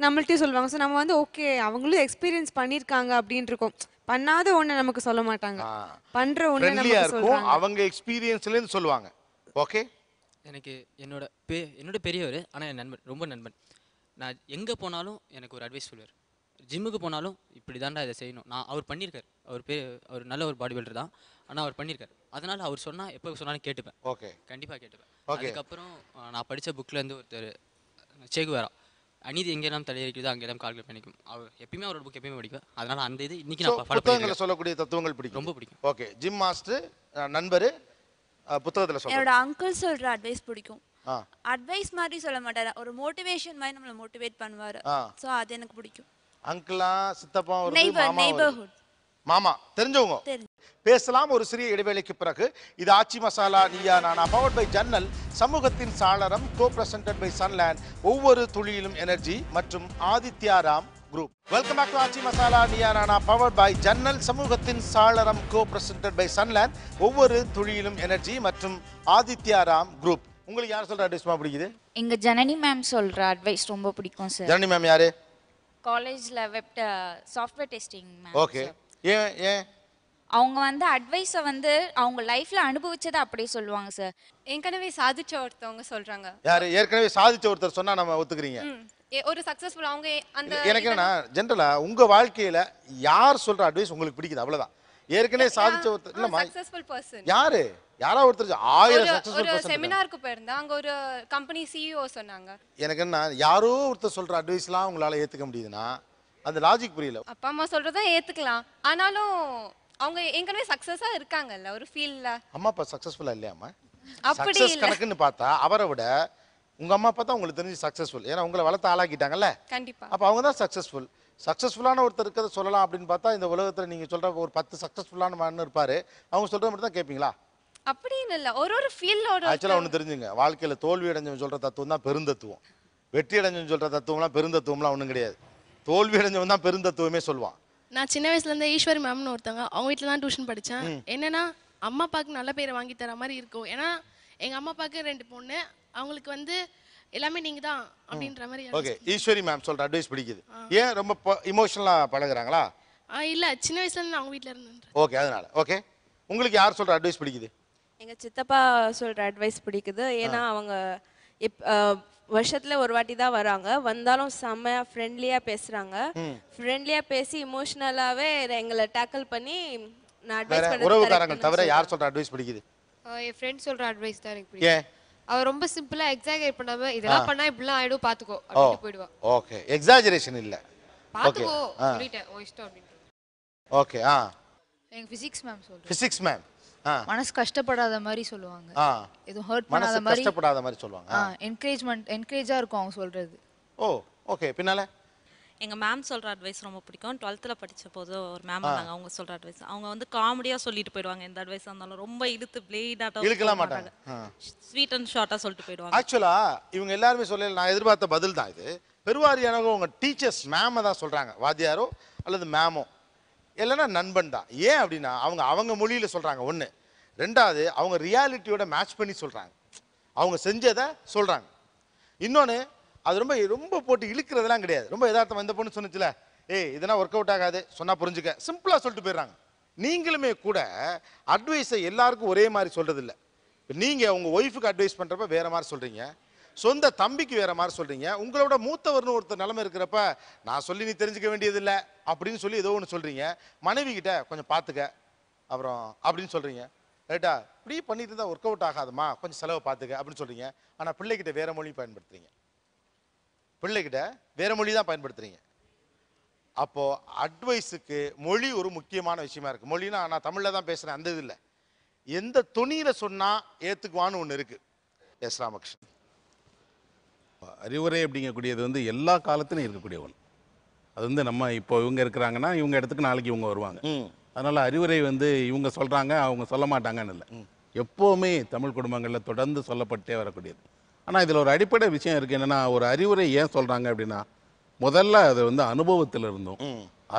நம்மள்ட்டையும் சொல்லுவாங்க ஸோ நம்ம வந்து ஓகே அவங்களும் எக்ஸ்பீரியன்ஸ் பண்ணியிருக்காங்க அப்படின்னு இருக்கோம் பண்ணாத ஒன்று நமக்கு சொல்ல மாட்டாங்க பண்ணுற ஒன்று அவங்க எக்ஸ்பீரியன்ஸ்லேருந்து சொல்லுவாங்க ஓகே எனக்கு என்னோட பே என்னோட பெரியவர் ஆனால் என் நண்பன் ரொம்ப நண்பன் நான் எங்கே போனாலும் எனக்கு ஒரு அட்வைஸ் சொல்லுவார் ஜிம்முக்கு போனாலும் இப்படி தான்டா இதை செய்யணும் நான் அவர் பண்ணியிருக்கார் அவர் பேர் அவர் நல்ல ஒரு பாடி பில்டர் தான் ஆனால் அவர் பண்ணியிருக்கார் அதனால் அவர் சொன்னால் எப்போ சொன்னாலும் கேட்டுப்பேன் ஓகே கண்டிப்பாக கேட்டுப்பேன் அதுக்கப்புறம் நான் படித்த புக்லேருந்து ஒருத்தர் சேகுவாரா அநீதி எங்கெல்லாம் தலையடிக்குதோ அங்கெல்லாம் கால்கள் பண்ணிக்கும் அவர் எப்பயுமே அவரோட புக் எப்பயுமே படிக்கும் அதனால அந்த இது இன்னைக்கு நான் சொல்லக்கூடிய தத்துவங்கள் பிடிக்கும் ரொம்ப பிடிக்கும் ஓகே ஜிம் மாஸ்டர் நண்பர் புத்தகத்துல சொல்ற என்னோட அங்கிள் சொல்ற அட்வைஸ் பிடிக்கும் அட்வைஸ் மாதிரி சொல்ல மாட்டாரு ஒரு மோட்டிவேஷன் மாதிரி நம்மள மோட்டிவேட் பண்ணுவாரு சோ அது எனக்கு பிடிக்கும் அங்கிளா சித்தப்பா நெய்பர்ஹுட் மாமா தெரிஞ்சவங்க பேசலாம் ஒரு சிறிய இடைவேளைக்கு பிறகு இது ஆச்சி மசாலா நீயா நானா பவர்ட் பை ஜன்னல் சமூகத்தின் சாளரம் கோ பிரசன்ட் பை சன்லேண்ட் ஒவ்வொரு துளியிலும் எனர்ஜி மற்றும் Adityaram Ram group welcome back to Aachi Masala நியாரானா பவர் பை ஜன்னல் சமூகத்தின் சாளரம் கோ பிரசன்டட் பை சன்லேண்ட் ஒவ்வொரு தொழிலும் எனர்ஜி மற்றும் ஆதித்யா ராம் குரூப் உங்களுக்கு யார் சொல்ற அட்வைஸ் பிடிக்குது எங்க ஜனனி மேம் சொல்ற அட்வைஸ் ரொம்ப பிடிக்கும் சார் ஜனனி மேம் யாரு காலேஜ்ல web software testing ma'am okay ஏன் ஏன் அவங்க வந்து அட்வைஸை வந்து அவங்க லைஃப்ல அனுபவிச்சதை அப்படியே சொல்லுவாங்க சார் ஏற்கனவே சாதிச்ச ஒருத்தவங்க சொல்றாங்க யாரு ஏற்கனவே சாதிச்ச ஒருத்தர் சொன்னா நம்ம ஒத்துக்கிறீங்க ஒரு சக்சஸ்ஃபுல் அவங்க அந்த எனக்கு என்னன்னா ஜென்ரலா உங்க வாழ்க்கையில யார் சொல்ற அட்வைஸ் உங்களுக்கு பிடிக்குது அவ்வளவுதான் ஏற்கனவே சாதிச்ச ஒருத்தர் இல்லமா சக்சஸ்ஃபுல் பர்சன் யாரு யாரா ஒருத்தர் ஆயிரம் சக்சஸ்ஃபுல் ஒரு செமினாருக்கு போயிருந்தா அங்க ஒரு கம்பெனி சிஇஓ e சொன்னாங்க எனக்கு என்ன யாரோ ஒருத்தர் சொல்ற அட்வைஸ்லாம் உங்களால ஏத்துக்க முடியுதுன்னா அந்த லாஜிக் புரியல அப்பா அம்மா சொல்றத ஏத்துக்கலாம் ஆனாலும் அவங்க ஏற்கனவே சக்சஸா இருக்காங்கல்ல ஒரு ஃபீல்ல அம்மா அப்பா சக்சஸ்ஃபுல்லா இல்லையாமா அப்படி கணக்குன்னு பார்த்தா அவரை விட உங்கள் அம்மா அப்பா தான் உங்களுக்கு தெரிஞ்சு சக்ஸஸ்ஃபுல் ஏன்னா உங்களை வளர்த்த ஆளாக்கிட்டாங்கல்ல கண்டிப்பாக அப்போ அவங்க தான் சக்ஸஸ்ஃபுல் சக்ஸஸ்ஃபுல்லான ஒருத்தர் இருக்கிறத சொல்லலாம் அப்படின்னு பார்த்தா இந்த உலகத்தில் நீங்கள் சொல்கிற ஒரு பத்து சக்ஸஸ்ஃபுல்லான மண்ணு இருப்பார் அவங்க சொல்கிறது மட்டும் தான் கேட்பீங்களா அப்படின்னு இல்லை ஒரு ஒரு ஃபீல்டோட ஆக்சுவலாக ஒன்று தெரிஞ்சுங்க வாழ்க்கையில் தோல்வி அடைஞ்சவங்க சொல்கிற தத்துவம் தான் பெருந்தத்துவம் வெற்றி அடைஞ்சவன் சொல்கிற தத்துவம்லாம் பெருந்தத்துவம்லாம் ஒன்றும் கிடையாது தோல்வி அடைஞ்சவன் தான் பெருந்தத்துவமே சொல்லுவான் நான் சின்ன வயசுலேருந்து ஈஸ்வரி மேம்னு ஒருத்தவங்க அவங்க வீட்டில் தான் டியூஷன் படித்தேன் என்னென்னா அம்மா அப்பாவுக்கு நல்ல பேரை வாங்கி தர மாதிரி இருக்கும் ஏன்னா எங்கள் அம்மா அப்பாவுக்கு ரெண்டு பொண்ணு அவங்களுக்கு வந்து எல்லாமே நீங்க தான் அப்படின்ற மாதிரி ஓகே ஈஸ்வரி மேம் சொல்ற அட்வைஸ் பிடிக்குது ஏன் ரொம்ப இமோஷனலா பழகுறாங்களா இல்ல சின்ன வயசுல இருந்து அவங்க வீட்ல இருந்து ஓகே அதனால ஓகே உங்களுக்கு யார் சொல்ற அட்வைஸ் பிடிக்குது எங்க சித்தப்பா சொல்ற அட்வைஸ் பிடிக்குது ஏன்னா அவங்க இப் வருஷத்துல ஒரு வாட்டி தான் வராங்க வந்தாலும் செம்மையா ஃப்ரெண்ட்லியா பேசுறாங்க ஃப்ரெண்ட்லியா பேசி இமோஷனலாவே எங்களை டேக்கிள் பண்ணி நான் அட்வைஸ் பண்ணுறேன் உறவுக்காரங்க தவிர யார் சொல்ற அட்வைஸ் பிடிக்குது என் ஃப்ரெண்ட் சொல்ற அட்வைஸ் தான் எனக்கு பிடிக்குது அவ ரொம்ப சிம்பிளா எக்ஸாகரேட் பண்ணாம இதெல்லாம் பண்ணா இப்படிலாம் ஆயிடும் பாத்துக்கோ அப்படின்னு போயிடுவா ஓகே எக்ஸாஜரேஷன் இல்ல பாத்துக்கோ சொல்லிட்டேன் உன் இஷ்டம் அப்படின்னு ஓகே ஆ எங்க பிசிக்ஸ் மேம் சொல்றேன் பிசிக்ஸ் மேம் மனசு கஷ்டப்படாத மாதிரி சொல்லுவாங்க எதுவும் ஹர்ட் பண்ணாத மாதிரி கஷ்டப்படாத மாதிரி சொல்லுவாங்க என்கரேஜ்மெண்ட் என்கரேஜா இருக்கும் அவங்க சொல்றது ஓ ஓகே பின்னால எங்கள் மேம் சொல்கிற அட்வைஸ் ரொம்ப பிடிக்கும் டுவெல்த்தில் படித்த போது ஒரு மேம் இருந்தாங்க அவங்க சொல்கிற அட்வைஸ் அவங்க வந்து காமெடியாக சொல்லிட்டு போயிடுவாங்க எந்த அட்வைஸாக இருந்தாலும் ரொம்ப இழுத்து பிளேடாட்டா இழுக்கலாம் மாட்டாங்க ஸ்வீட் அண்ட் ஷார்ட்டா சொல்லிட்டு போயிடுவாங்க ஆக்சுவலாக இவங்க எல்லாருமே சொல்லல நான் எதிர்பார்த்த பதில் தான் இது பெருவாரியானவங்க உங்க டீச்சர்ஸ் மேமை தான் சொல்கிறாங்க வாத்தியாரோ அல்லது மேமோ இல்லைன்னா நண்பன் தான் ஏன் அப்படின்னா அவங்க அவங்க மொழியில் சொல்கிறாங்க ஒன்று ரெண்டாவது அவங்க ரியாலிட்டியோட மேட்ச் பண்ணி சொல்கிறாங்க அவங்க செஞ்சதை சொல்கிறாங்க இன்னொன்று அது ரொம்ப ரொம்ப போட்டு இழுக்கிறதுலாம் கிடையாது ரொம்ப எதார்த்தம் இந்த பொண்ணு சொன்னிச்சுல ஏய் இதெல்லாம் ஒர்க் அவுட் ஆகாது சொன்னால் புரிஞ்சுக்க சிம்பிளாக சொல்லிட்டு போயிடுறாங்க நீங்களுமே கூட அட்வைஸை எல்லாருக்கும் ஒரே மாதிரி சொல்கிறதில்ல நீங்கள் உங்கள் ஒய்ஃபுக்கு அட்வைஸ் பண்ணுறப்ப வேறு மாதிரி சொல்கிறீங்க சொந்த தம்பிக்கு வேறு மாதிரி சொல்கிறீங்க உங்களோட மூத்தவர்னு ஒருத்தர் நிலமை இருக்கிறப்ப நான் சொல்லி நீ தெரிஞ்சுக்க வேண்டியதில்லை அப்படின்னு சொல்லி ஏதோ ஒன்று சொல்கிறீங்க மனைவி கிட்ட கொஞ்சம் பார்த்துக்க அப்புறம் அப்படின்னு சொல்கிறீங்க ரைட்டா இப்படி பண்ணிட்டு இருந்தால் ஒர்க் அவுட் ஆகாதுமா கொஞ்சம் செலவை பார்த்துக்க அப்படின்னு சொல்கிறீங்க ஆனால் பிள்ளைகிட்ட வேறு மொழி பயன்படுத்துகிறீங்க பிள்ளைகிட்ட வேறு மொழி தான் பயன்படுத்துகிறீங்க அப்போது அட்வைஸுக்கு மொழி ஒரு முக்கியமான விஷயமா இருக்குது மொழினா நான் தமிழில் தான் பேசுகிறேன் அந்த இது இல்லை எந்த துணியில் சொன்னால் ஏற்றுக்குவான்னு ஒன்று இருக்குது எஸ் ராமகிருஷ்ணன் அறிவுரை அப்படிங்கக்கூடியது வந்து எல்லா காலத்திலும் இருக்கக்கூடிய ஒன்று அது வந்து நம்ம இப்போ இவங்க இருக்கிறாங்கன்னா இவங்க இடத்துக்கு நாளைக்கு இவங்க வருவாங்க அதனால் அறிவுரை வந்து இவங்க சொல்கிறாங்க அவங்க சொல்ல மாட்டாங்கன்னு இல்லை எப்போவுமே தமிழ் குடும்பங்களில் தொடர்ந்து சொல்லப்பட்டே வரக்கூடியது ஆனால் இதில் ஒரு அடிப்படை விஷயம் இருக்குது என்னென்னா ஒரு அறிவுரை ஏன் சொல்கிறாங்க அப்படின்னா முதல்ல அது வந்து அனுபவத்தில் இருந்தும்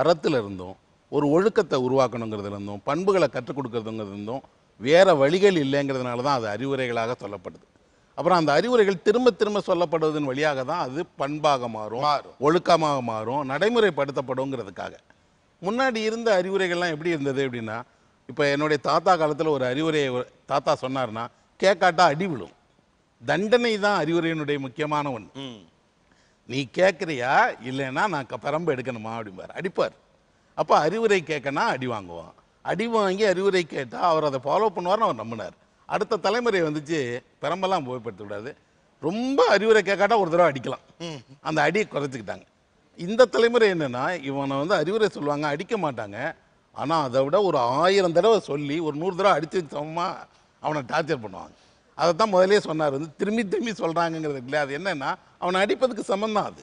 அறத்தில் இருந்தும் ஒரு ஒழுக்கத்தை உருவாக்கணுங்கிறதுலேருந்தும் இருந்தும் பண்புகளை கற்றுக் கொடுக்கறதுங்கிறது இருந்தும் வேறு வழிகள் இல்லைங்கிறதுனால தான் அது அறிவுரைகளாக சொல்லப்படுது அப்புறம் அந்த அறிவுரைகள் திரும்ப திரும்ப சொல்லப்படுவதன் வழியாக தான் அது பண்பாக மாறும் ஒழுக்கமாக மாறும் நடைமுறைப்படுத்தப்படுங்கிறதுக்காக முன்னாடி இருந்த அறிவுரைகள்லாம் எப்படி இருந்தது அப்படின்னா இப்போ என்னுடைய தாத்தா காலத்தில் ஒரு அறிவுரையை தாத்தா சொன்னார்னா கேட்காட்டா அடி விழும் தண்டனை தான் அறிவுரையினுடைய முக்கியமான ஒன்று நீ கேட்குறியா இல்லைன்னா நான் பரம்பு எடுக்கணுமா அப்படிம்பார் அடிப்பார் அப்போ அறிவுரை கேட்கனா அடி வாங்குவோம் அடி வாங்கி அறிவுரை கேட்டால் அவர் அதை ஃபாலோ பண்ணுவார்னு அவர் நம்பினார் அடுத்த தலைமுறை வந்துச்சு பெரம்பெல்லாம் உபயோகப்படுத்தக்கூடாது ரொம்ப அறிவுரை கேட்காட்டா ஒரு தடவை அடிக்கலாம் அந்த அடியை குறைச்சிக்கிட்டாங்க இந்த தலைமுறை என்னென்னா இவனை வந்து அறிவுரை சொல்லுவாங்க அடிக்க மாட்டாங்க ஆனால் அதை விட ஒரு ஆயிரம் தடவை சொல்லி ஒரு நூறு தடவை அடித்து சமமாக அவனை டார்ச்சர் பண்ணுவாங்க அதை தான் முதலே சொன்னார் வந்து திரும்பி திரும்பி சொல்கிறாங்கிறது இல்லையா அது என்னென்னா அவனை அடிப்பதுக்கு சமந்தான் அது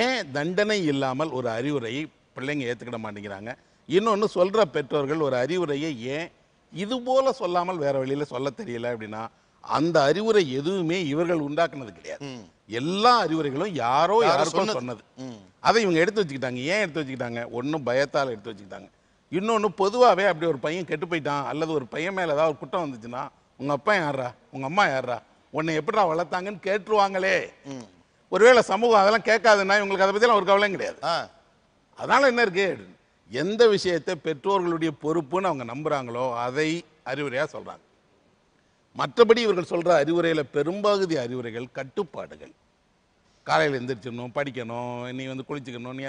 ஏன் தண்டனை இல்லாமல் ஒரு அறிவுரையை பிள்ளைங்க ஏற்றுக்கிட மாட்டேங்கிறாங்க இன்னொன்று சொல்கிற பெற்றோர்கள் ஒரு அறிவுரையை ஏன் இது போல சொல்லாமல் வேறு வழியில் சொல்ல தெரியல அப்படின்னா அந்த அறிவுரை எதுவுமே இவர்கள் உண்டாக்குனது கிடையாது எல்லா அறிவுரைகளும் யாரோ யாருக்கும் சொன்னது அதை இவங்க எடுத்து வச்சுக்கிட்டாங்க ஏன் எடுத்து வச்சுக்கிட்டாங்க ஒன்றும் பயத்தால் எடுத்து வச்சுக்கிட்டாங்க இன்னொன்று பொதுவாகவே அப்படி ஒரு பையன் கெட்டு போயிட்டான் அல்லது ஒரு பையன் மேலே ஏதாவது ஒரு குற்றம் வந்துச்சுன்னா உங்கள் அப்பா யாரா உங்கள் அம்மா யாரா உன்னை எப்படிடா வளர்த்தாங்கன்னு கேட்டுருவாங்களே ஒருவேளை சமூகம் அதெல்லாம் கேட்காதுன்னா இவங்களுக்கு அதை பற்றிலாம் ஒரு கவலையும் கிடையாது அதனால் என்ன இருக்கு எந்த விஷயத்தை பெற்றோர்களுடைய பொறுப்புன்னு அவங்க நம்புகிறாங்களோ அதை அறிவுரையாக சொல்கிறாங்க மற்றபடி இவர்கள் சொல்கிற அறிவுரையில் பெரும்பகுதி அறிவுரைகள் கட்டுப்பாடுகள் காலையில் எந்திரிச்சிடணும் படிக்கணும் நீ வந்து குளிச்சுக்கணும் நீ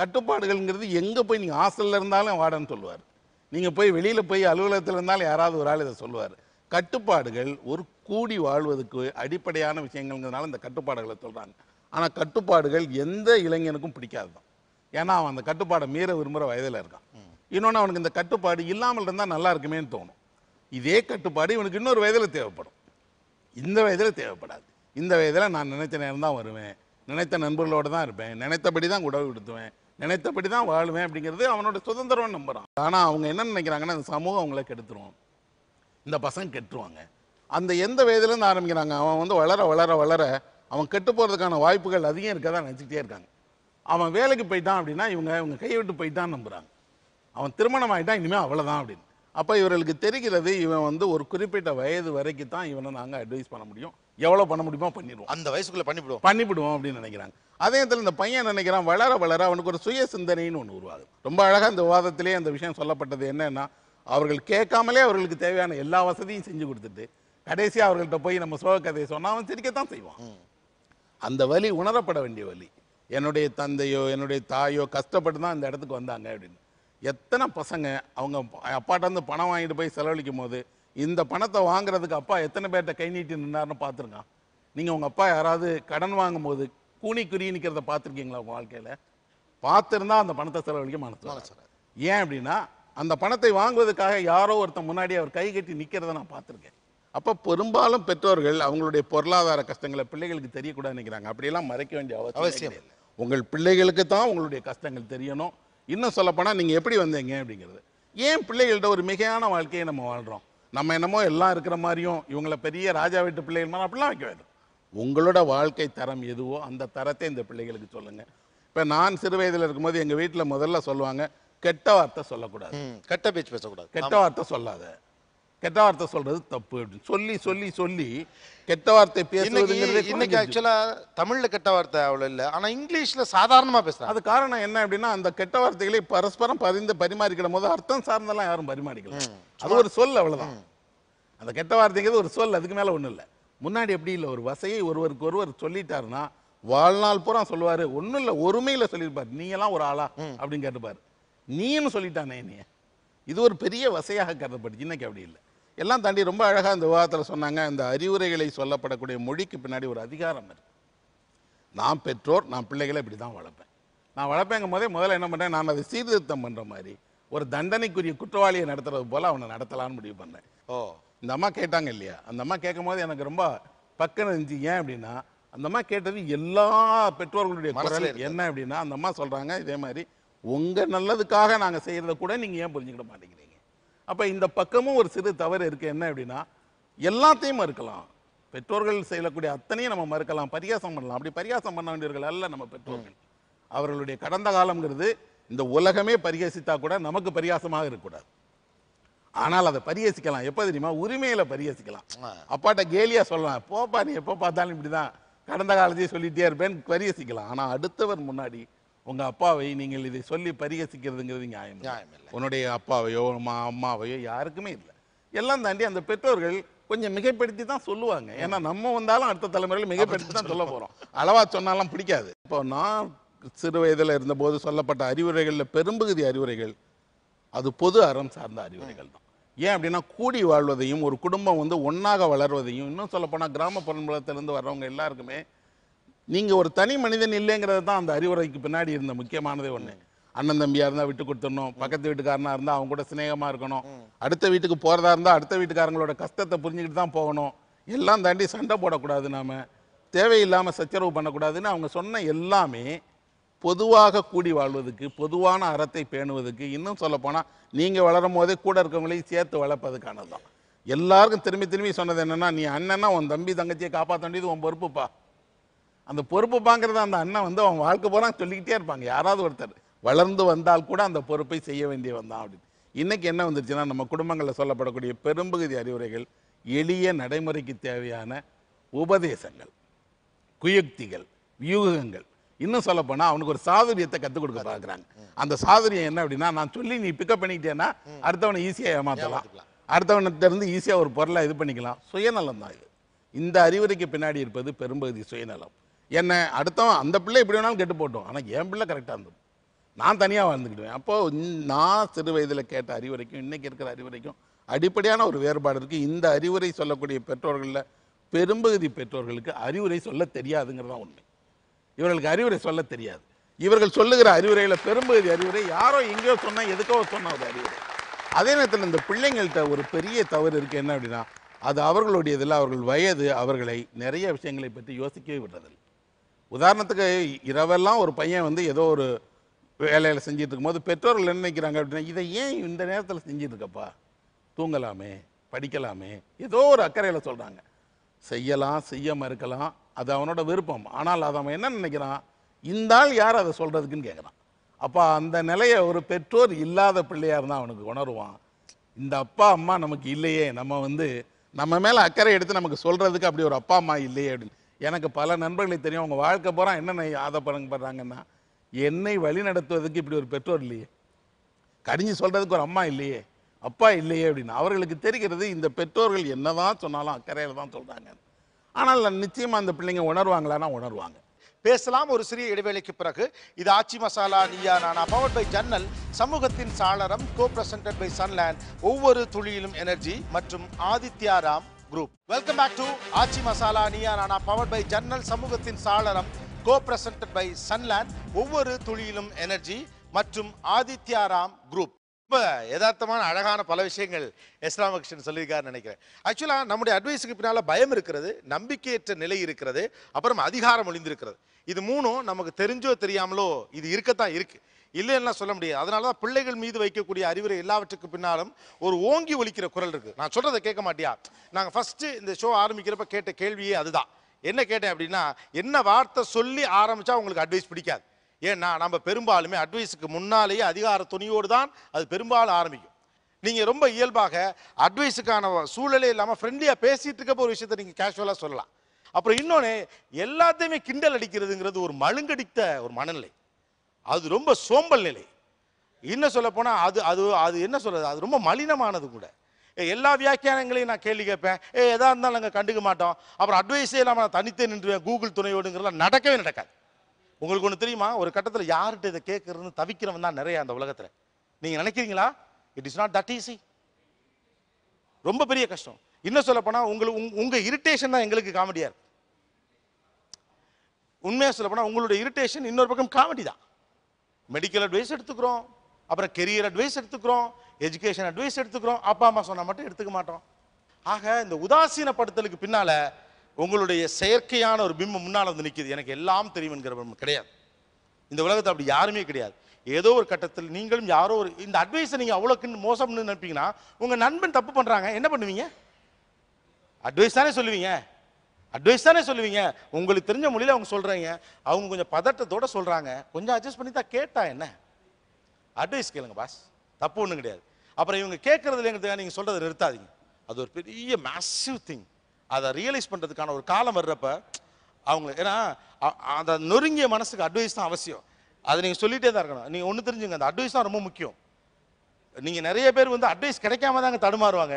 கட்டுப்பாடுகள்ங்கிறது எங்கே போய் நீங்கள் ஹாஸ்டலில் இருந்தாலும் வாடன்னு சொல்லுவார் நீங்கள் போய் வெளியில் போய் அலுவலகத்தில் இருந்தாலும் யாராவது ஒரு ஆள் இதை சொல்லுவார் கட்டுப்பாடுகள் ஒரு கூடி வாழ்வதற்கு அடிப்படையான விஷயங்கள்ங்கிறதுனால இந்த கட்டுப்பாடுகளை சொல்கிறாங்க ஆனால் கட்டுப்பாடுகள் எந்த இளைஞனுக்கும் பிடிக்காது தான் ஏன்னா அவன் அந்த கட்டுப்பாடை மீற விரும்புகிற வயதில் இருக்கான் இன்னொன்று அவனுக்கு இந்த கட்டுப்பாடு இல்லாமல் இருந்தால் நல்லா இருக்குமேன்னு தோணும் இதே கட்டுப்பாடு இவனுக்கு இன்னொரு வயதில் தேவைப்படும் இந்த வயதில் தேவைப்படாது இந்த வயதில் நான் நினைச்ச நேரம் தான் வருவேன் நினைத்த நண்பர்களோடு தான் இருப்பேன் நினைத்தபடி தான் உடவு விடுத்துவேன் நினைத்தபடி தான் வாழுவேன் அப்படிங்கிறது அவனோட சுதந்திரம் நம்புகிறான் ஆனால் அவங்க என்ன நினைக்கிறாங்கன்னா அந்த சமூகம் அவங்கள கெடுத்துருவோம் இந்த பசங்க கெட்டுருவாங்க அந்த எந்த வயதுலேருந்து ஆரம்பிக்கிறாங்க அவன் வந்து வளர வளர வளர அவன் கெட்டு போகிறதுக்கான வாய்ப்புகள் அதிகம் இருக்க தான் நினச்சிக்கிட்டே இருக்காங்க அவன் வேலைக்கு போயிட்டான் அப்படின்னா இவங்க இவங்க கையை விட்டு போயிட்டான் நம்புகிறாங்க அவன் திருமணம் ஆகிட்டா இனிமேல் அவ்வளோதான் அப்படின்னு அப்போ இவர்களுக்கு தெரிகிறது இவன் வந்து ஒரு குறிப்பிட்ட வயது வரைக்கும் தான் இவனை நாங்கள் அட்வைஸ் பண்ண முடியும் எவ்வளோ பண்ண முடியுமோ பண்ணிடுவோம் அந்த வயசுக்குள்ளே பண்ணிவிடுவோம் பண்ணிவிடுவோம் அப்படின்னு நினைக்கிறாங்க அதே நேரத்தில் இந்த பையன் நினைக்கிறான் வளர வளர அவனுக்கு ஒரு சுய சிந்தனைன்னு ஒன்று உருவாகுது ரொம்ப அழகாக இந்த விவாதத்திலே அந்த விஷயம் சொல்லப்பட்டது என்னென்னா அவர்கள் கேட்காமலே அவர்களுக்கு தேவையான எல்லா வசதியும் செஞ்சு கொடுத்துட்டு கடைசியாக அவர்கள்ட்ட போய் நம்ம சோக கதையை சொன்னால் அவன் சிரிக்கத்தான் செய்வான் அந்த வலி உணரப்பட வேண்டிய வலி என்னுடைய தந்தையோ என்னுடைய தாயோ கஷ்டப்பட்டு தான் இந்த இடத்துக்கு வந்தாங்க அப்படின்னு எத்தனை பசங்க அவங்க அப்பாட்டேருந்து பணம் வாங்கிட்டு போய் செலவழிக்கும் போது இந்த பணத்தை வாங்குறதுக்கு அப்பா எத்தனை பேர்கிட்ட கை நீட்டி நின்னார்னு பார்த்துருக்கான் நீங்கள் உங்கள் அப்பா யாராவது கடன் வாங்கும்போது கூனி குறி நிற்கிறத பார்த்துருக்கீங்களா உங்கள் வாழ்க்கையில் பார்த்துருந்தா அந்த பணத்தை செலவழிக்க மனசு ஏன் அப்படின்னா அந்த பணத்தை வாங்குவதற்காக யாரோ ஒருத்தன் முன்னாடி அவர் கை கட்டி நிற்கிறத நான் பார்த்துருக்கேன் அப்போ பெரும்பாலும் பெற்றோர்கள் அவங்களுடைய பொருளாதார கஷ்டங்களை பிள்ளைகளுக்கு தெரியக்கூடாது நினைக்கிறாங்க அப்படியெல்லாம் மறைக்க வேண்டிய அவசியம் உங்கள் பிள்ளைகளுக்கு தான் உங்களுடைய கஷ்டங்கள் தெரியணும் இன்னும் சொல்லப்போனால் நீங்கள் எப்படி வந்தீங்க அப்படிங்கிறது ஏன் பிள்ளைகள்கிட்ட ஒரு மிகையான வாழ்க்கையை நம்ம வாழ்கிறோம் நம்ம என்னமோ எல்லாம் இருக்கிற மாதிரியும் இவங்கள பெரிய ராஜா வீட்டு பிள்ளைகள் மாதிரி அப்படிலாம் வைக்க வேண்டும் உங்களோட வாழ்க்கை தரம் எதுவோ அந்த தரத்தை இந்த பிள்ளைகளுக்கு சொல்லுங்கள் இப்போ நான் சிறு வயதில் இருக்கும்போது எங்கள் வீட்டில் முதல்ல சொல்லுவாங்க கெட்ட வார்த்தை சொல்லக்கூடாது கெட்ட பேச்சு பேசக்கூடாது கெட்ட வார்த்தை சொல்லாத கெட்ட வார்த்தை சொல்றது தப்பு அப்படின்னு சொல்லி சொல்லி சொல்லி கெட்ட வார்த்தை பேசுறது இன்னைக்கு ஆக்சுவலா தமிழ்ல கெட்ட வார்த்தை அவ்வளவு இல்ல ஆனா இங்கிலீஷ்ல சாதாரணமா பேசுறேன் அது காரணம் என்ன அப்படின்னா அந்த கெட்ட வார்த்தைகளை பரஸ்பரம் பதிந்து பரிமாறிக்கிடும் போது அர்த்தம் சார்ந்தெல்லாம் யாரும் பரிமாறிக்கலாம் அது ஒரு சொல் அவ்வளவுதான் அந்த கெட்ட வார்த்தைங்கிறது ஒரு சொல் அதுக்கு மேல ஒண்ணும் இல்லை முன்னாடி எப்படி இல்லை ஒரு வசையை ஒருவருக்கு ஒருவர் சொல்லிட்டாருன்னா வாழ்நாள் பூரா சொல்லுவாரு இல்ல ஒருமையில ஒருமையில் நீங்க எல்லாம் ஒரு ஆளா அப்படின்னு கேட்டுப்பாரு நீன்னு சொல்லிட்டானே என்னைய இது ஒரு பெரிய வசையாக கருதப்பட்டுச்சு இன்னைக்கு அப்படி இல்லை எல்லாம் தாண்டி ரொம்ப அழகாக இந்த விவாதத்தில் சொன்னாங்க இந்த அறிவுரைகளை சொல்லப்படக்கூடிய மொழிக்கு பின்னாடி ஒரு அதிகாரம் இருக்கு நான் பெற்றோர் நான் பிள்ளைகளை இப்படி தான் வளர்ப்பேன் நான் வளர்ப்பேங்கும் போதே முதல்ல என்ன பண்ணுறேன் நான் அதை சீர்திருத்தம் பண்ணுற மாதிரி ஒரு தண்டனைக்குரிய குற்றவாளியை நடத்துறது போல் அவனை நடத்தலான்னு முடிவு பண்ணேன் ஓ இந்த அம்மா கேட்டாங்க இல்லையா அந்த அம்மா கேட்கும் போது எனக்கு ரொம்ப பக்கம் இருந்துச்சு ஏன் அப்படின்னா அந்த அம்மா கேட்டது எல்லா பெற்றோர்களுடைய என்ன அப்படின்னா அந்த அம்மா சொல்கிறாங்க இதே மாதிரி உங்கள் நல்லதுக்காக நாங்கள் செய்கிறத கூட நீங்கள் ஏன் புரிஞ்சுக்கிட மாட்டேங்கிறீங்க அப்போ இந்த பக்கமும் ஒரு சிறு தவறு இருக்குது என்ன அப்படின்னா எல்லாத்தையும் மறுக்கலாம் பெற்றோர்கள் செய்யக்கூடிய அத்தனையும் நம்ம மறுக்கலாம் பரியாசம் பண்ணலாம் அப்படி பரியாசம் பண்ண வேண்டியவர்கள் அல்ல நம்ம பெற்றோர்கள் அவர்களுடைய கடந்த காலம்ங்கிறது இந்த உலகமே பரிகசித்தா கூட நமக்கு பரியாசமாக இருக்கக்கூடாது ஆனால் அதை பரிகசிக்கலாம் எப்போ தெரியுமா உரிமையில பரிகசிக்கலாம் அப்பாட்ட கேலியா சொல்லலாம் போப்பா நீ எப்போ பார்த்தாலும் இப்படிதான் கடந்த காலத்தையும் சொல்லிட்டே இருப்பேன் பரிகசிக்கலாம் ஆனால் அடுத்தவர் முன்னாடி உங்கள் அப்பாவை நீங்கள் இதை சொல்லி பரிகசிக்கிறதுங்கிறது நியாயம் நியாயம் இல்லை உன்னுடைய அப்பாவையோ அம்மா அம்மாவையோ யாருக்குமே இல்லை எல்லாம் தாண்டி அந்த பெற்றோர்கள் கொஞ்சம் மிகைப்படுத்தி தான் சொல்லுவாங்க ஏன்னா நம்ம வந்தாலும் அடுத்த தலைமுறையில் மிகைப்படுத்தி தான் சொல்ல போகிறோம் அளவாக சொன்னாலாம் பிடிக்காது இப்போ நான் சிறு வயதில் இருந்தபோது சொல்லப்பட்ட அறிவுரைகளில் பெரும்பகுதி அறிவுரைகள் அது பொது அறம் சார்ந்த அறிவுரைகள் தான் ஏன் அப்படின்னா கூடி வாழ்வதையும் ஒரு குடும்பம் வந்து ஒன்றாக வளர்வதையும் இன்னும் சொல்லப்போனால் கிராமப்புறம்புலத்திலேருந்து வர்றவங்க எல்லாருக்குமே நீங்கள் ஒரு தனி மனிதன் இல்லைங்கிறது தான் அந்த அறிவுரைக்கு பின்னாடி இருந்த முக்கியமானதே ஒன்று அண்ணன் தம்பியாக இருந்தால் விட்டு கொடுத்துடணும் பக்கத்து வீட்டுக்காரனாக இருந்தால் அவங்க கூட சிநேகமாக இருக்கணும் அடுத்த வீட்டுக்கு போகிறதா இருந்தால் அடுத்த வீட்டுக்காரங்களோட கஷ்டத்தை புரிஞ்சுக்கிட்டு தான் போகணும் எல்லாம் தாண்டி சண்டை போடக்கூடாது நாம் தேவையில்லாமல் சச்சரவு பண்ணக்கூடாதுன்னு அவங்க சொன்ன எல்லாமே பொதுவாக கூடி வாழ்வதற்கு பொதுவான அறத்தை பேணுவதற்கு இன்னும் சொல்லப்போனால் நீங்கள் வளரும் போதே கூட இருக்கவங்களையும் சேர்த்து வளர்ப்பதுக்கானது தான் எல்லாருக்கும் திரும்பி திரும்பி சொன்னது என்னென்னா நீ அண்ணன்னா உன் தம்பி தங்கச்சியை காப்பாற்ற வேண்டியது உன் பொறுப்புப்பா அந்த பொறுப்பு பார்க்குறத அந்த அண்ணன் வந்து அவன் வாழ்க்கை பூரா சொல்லிக்கிட்டே இருப்பாங்க யாராவது ஒருத்தர் வளர்ந்து வந்தால் கூட அந்த பொறுப்பை செய்ய வேண்டிய வந்தான் அப்படின்னு இன்றைக்கி என்ன வந்துருச்சுன்னா நம்ம குடும்பங்களில் சொல்லப்படக்கூடிய பெரும்பகுதி அறிவுரைகள் எளிய நடைமுறைக்கு தேவையான உபதேசங்கள் குயுக்திகள் வியூகங்கள் இன்னும் சொல்ல அவனுக்கு ஒரு சாதுரியத்தை கற்றுக் கொடுக்க பார்க்குறாங்க அந்த சாதுரியம் என்ன அப்படின்னா நான் சொல்லி நீ பிக்கப் பண்ணிக்கிட்டேன்னா அடுத்தவனை ஈஸியாக ஏமாற்றலாம் அடுத்தவனத்திலிருந்து ஈஸியாக ஒரு பொருளை இது பண்ணிக்கலாம் சுயநலம் தான் இது இந்த அறிவுரைக்கு பின்னாடி இருப்பது பெரும்பகுதி சுயநலம் என்னை அடுத்தவன் அந்த பிள்ளை எப்படி வேணாலும் கெட்டு போட்டோம் ஆனால் என் பிள்ளை கரெக்டாக இருந்தது நான் தனியாக வாழ்ந்துக்கிடுவேன் அப்போது நான் சிறு வயதில் கேட்ட அறிவுரைக்கும் இன்றைக்கி இருக்கிற அறிவுரைக்கும் அடிப்படையான ஒரு வேறுபாடு இருக்குது இந்த அறிவுரை சொல்லக்கூடிய பெற்றோர்களில் பெரும்பகுதி பெற்றோர்களுக்கு அறிவுரை சொல்ல தான் உண்மை இவர்களுக்கு அறிவுரை சொல்ல தெரியாது இவர்கள் சொல்லுகிற அறிவுரையில் பெரும்பகுதி அறிவுரை யாரோ எங்கேயோ சொன்னால் எதுக்கோ சொன்ன ஒரு அறிவுரை அதே நேரத்தில் இந்த பிள்ளைங்கள்கிட்ட ஒரு பெரிய தவறு இருக்குது என்ன அப்படின்னா அது அவர்களுடைய இதில் அவர்கள் வயது அவர்களை நிறைய விஷயங்களை பற்றி யோசிக்கவே விடுறதில்லை உதாரணத்துக்கு இரவெல்லாம் ஒரு பையன் வந்து ஏதோ ஒரு வேலையில் செஞ்சிட்டு இருக்கும்போது பெற்றோர்கள் என்ன நினைக்கிறாங்க அப்படின்னா இதை ஏன் இந்த நேரத்தில் செஞ்சிட்டு இருக்கப்பா தூங்கலாமே படிக்கலாமே ஏதோ ஒரு அக்கறையில் சொல்கிறாங்க செய்யலாம் செய்ய மறுக்கலாம் அது அவனோட விருப்பம் ஆனால் அது அவன் என்ன நினைக்கிறான் இந்த ஆள் யார் அதை சொல்கிறதுக்குன்னு கேட்குறான் அப்போ அந்த நிலையை ஒரு பெற்றோர் இல்லாத பிள்ளையாக இருந்தால் அவனுக்கு உணருவான் இந்த அப்பா அம்மா நமக்கு இல்லையே நம்ம வந்து நம்ம மேலே அக்கறை எடுத்து நமக்கு சொல்கிறதுக்கு அப்படி ஒரு அப்பா அம்மா இல்லையே அப்படின்னு எனக்கு பல நண்பர்களை தெரியும் அவங்க வாழ்க்கை போகிறா என்னென்ன அதை பண்ணுறாங்கன்னா என்னை வழி நடத்துவதற்கு இப்படி ஒரு பெற்றோர் இல்லையே கடிஞ்சு சொல்கிறதுக்கு ஒரு அம்மா இல்லையே அப்பா இல்லையே அப்படின்னு அவர்களுக்கு தெரிகிறது இந்த பெற்றோர்கள் என்னதான் சொன்னாலும் அக்கறையில் தான் சொல்கிறாங்க ஆனால் நிச்சயமாக அந்த பிள்ளைங்க உணர்வாங்களான்னா உணர்வாங்க பேசலாம் ஒரு சிறிய இடைவேளைக்கு பிறகு இது ஆச்சி மசாலா நீயா நானா பவர் பை ஜன்னல் சமூகத்தின் சாளரம் கோ பிரசன்ட் பை சன்லேண்ட் ஒவ்வொரு துளியிலும் எனர்ஜி மற்றும் Adityaram group welcome back to Aachi Masala Neeya Naana power by ஜன்னல் சமூகத்தின் சாளரம் கோ பிரசன்டட் பை சன்லேண்ட் ஒவ்வொரு துளியிலும் எனர்ஜி மற்றும் ஆதித்யா ராம் குரூப் ரொம்ப யதார்த்தமான அழகான பல விஷயங்கள் எஸ்லாமகிருஷ்ணன் சொல்லியிருக்காருன்னு நினைக்கிறேன் ஆக்சுவலாக நம்முடைய அட்வைஸுக்கு பின்னால் பயம் இருக்கிறது நம்பிக்கையற்ற நிலை இருக்கிறது அப்புறம் அதிகாரம் ஒளிந்திருக்கிறது இது மூணும் நமக்கு தெரிஞ்சோ தெரியாமலோ இது இருக்கத்தான் இருக்குது இல்லைன்னா சொல்ல முடியாது அதனால தான் பிள்ளைகள் மீது வைக்கக்கூடிய அறிவுரை எல்லாவற்றுக்கு பின்னாலும் ஒரு ஓங்கி ஒலிக்கிற குரல் இருக்குது நான் சொல்கிறத கேட்க மாட்டியா நாங்கள் ஃபஸ்ட்டு இந்த ஷோ ஆரம்பிக்கிறப்ப கேட்ட கேள்வியே அதுதான் என்ன கேட்டேன் அப்படின்னா என்ன வார்த்தை சொல்லி ஆரம்பிச்சா உங்களுக்கு அட்வைஸ் பிடிக்காது ஏன்னா நம்ம பெரும்பாலுமே அட்வைஸுக்கு முன்னாலேயே அதிகார துணியோடு தான் அது பெரும்பாலும் ஆரம்பிக்கும் நீங்கள் ரொம்ப இயல்பாக அட்வைஸுக்கான சூழலே இல்லாமல் ஃப்ரெண்ட்லியாக பேசிகிட்டு இருக்கப்போ ஒரு விஷயத்தை நீங்கள் கேஷுவலாக சொல்லலாம் அப்புறம் இன்னொன்று எல்லாத்தையுமே கிண்டல் அடிக்கிறதுங்கிறது ஒரு மழுங்கடித்த ஒரு மனநிலை அது ரொம்ப சோம்பல் நிலை இன்னும் சொல்ல போனால் அது அது அது என்ன சொல்கிறது அது ரொம்ப மலினமானது கூட எல்லா வியாக்கியானங்களையும் நான் கேள்வி கேட்பேன் ஏ எதாக இருந்தாலும் நாங்கள் கண்டுக்க மாட்டோம் அப்புறம் அட்வைஸே இல்லாமல் நான் தனித்தே நின்றுவேன் கூகுள் துணையோடுங்கிறதெல்லாம் நடக்கவே நடக்காது உங்களுக்கு ஒன்று தெரியுமா ஒரு கட்டத்தில் யார்கிட்ட இதை கேட்குறதுன்னு தவிக்கிறவன் தான் நிறைய அந்த உலகத்தில் நீங்கள் நினைக்கிறீங்களா it is not that easy ரொம்ப பெரிய கஷ்டம் இன்னும் சொல்ல போனால் உங்களுக்கு உங் உங்கள் இரிட்டேஷன் தான் எங்களுக்கு காமெடியாக இருக்கும் உண்மையாக சொல்ல போனால் உங்களுடைய இரிட்டேஷன் இன்னொரு பக்கம் காமெடி தான் மெடிக்கல் அட்வைஸ் எடுத்துக்கிறோம் அப்புறம் கெரியர் அட்வைஸ் எடுத்துக்கிறோம் எஜுகேஷன் அட்வைஸ் எடுத்துக்கிறோம் அப்பா அம்மா சொன்னால் மட்டும் எடுத்துக்க மாட்டோம் ஆக இந்த உதாசீனப்படுத்தலுக்கு பின்னால் உங்களுடைய செயற்கையான ஒரு பிம்பம் முன்னால் வந்து நிற்கிது எனக்கு எல்லாம் தெரியும்ங்கிற பிம்பம் கிடையாது இந்த உலகத்தை அப்படி யாருமே கிடையாது ஏதோ ஒரு கட்டத்தில் நீங்களும் யாரோ ஒரு இந்த அட்வைஸை நீங்கள் அவ்வளோக்குன்னு மோசம்னு நினைப்பீங்கன்னா உங்கள் நண்பன் தப்பு பண்ணுறாங்க என்ன பண்ணுவீங்க அட்வைஸ் தானே சொல்லுவீங்க அட்வைஸ் தானே சொல்லுவீங்க உங்களுக்கு தெரிஞ்ச மொழியில் அவங்க சொல்கிறீங்க அவங்க கொஞ்சம் பதட்டத்தோடு சொல்கிறாங்க கொஞ்சம் அட்ஜஸ்ட் பண்ணி தான் கேட்டா என்ன அட்வைஸ் கேளுங்க பாஸ் தப்பு ஒன்றும் கிடையாது அப்புறம் இவங்க கேட்குறது இல்லைங்கிறதுக்காக நீங்கள் சொல்கிறத நிறுத்தாதீங்க அது ஒரு பெரிய மேசிவ் திங் அதை ரியலைஸ் பண்ணுறதுக்கான ஒரு காலம் வர்றப்ப அவங்க ஏன்னா அந்த நொறுங்கிய மனசுக்கு அட்வைஸ் தான் அவசியம் அதை நீங்கள் சொல்லிகிட்டே தான் இருக்கணும் நீங்கள் ஒன்று தெரிஞ்சுங்க அந்த அட்வைஸ் தான் ரொம்ப முக்கியம் நீங்கள் நிறைய பேர் வந்து அட்வைஸ் கிடைக்காம தாங்க தடுமாறுவாங்க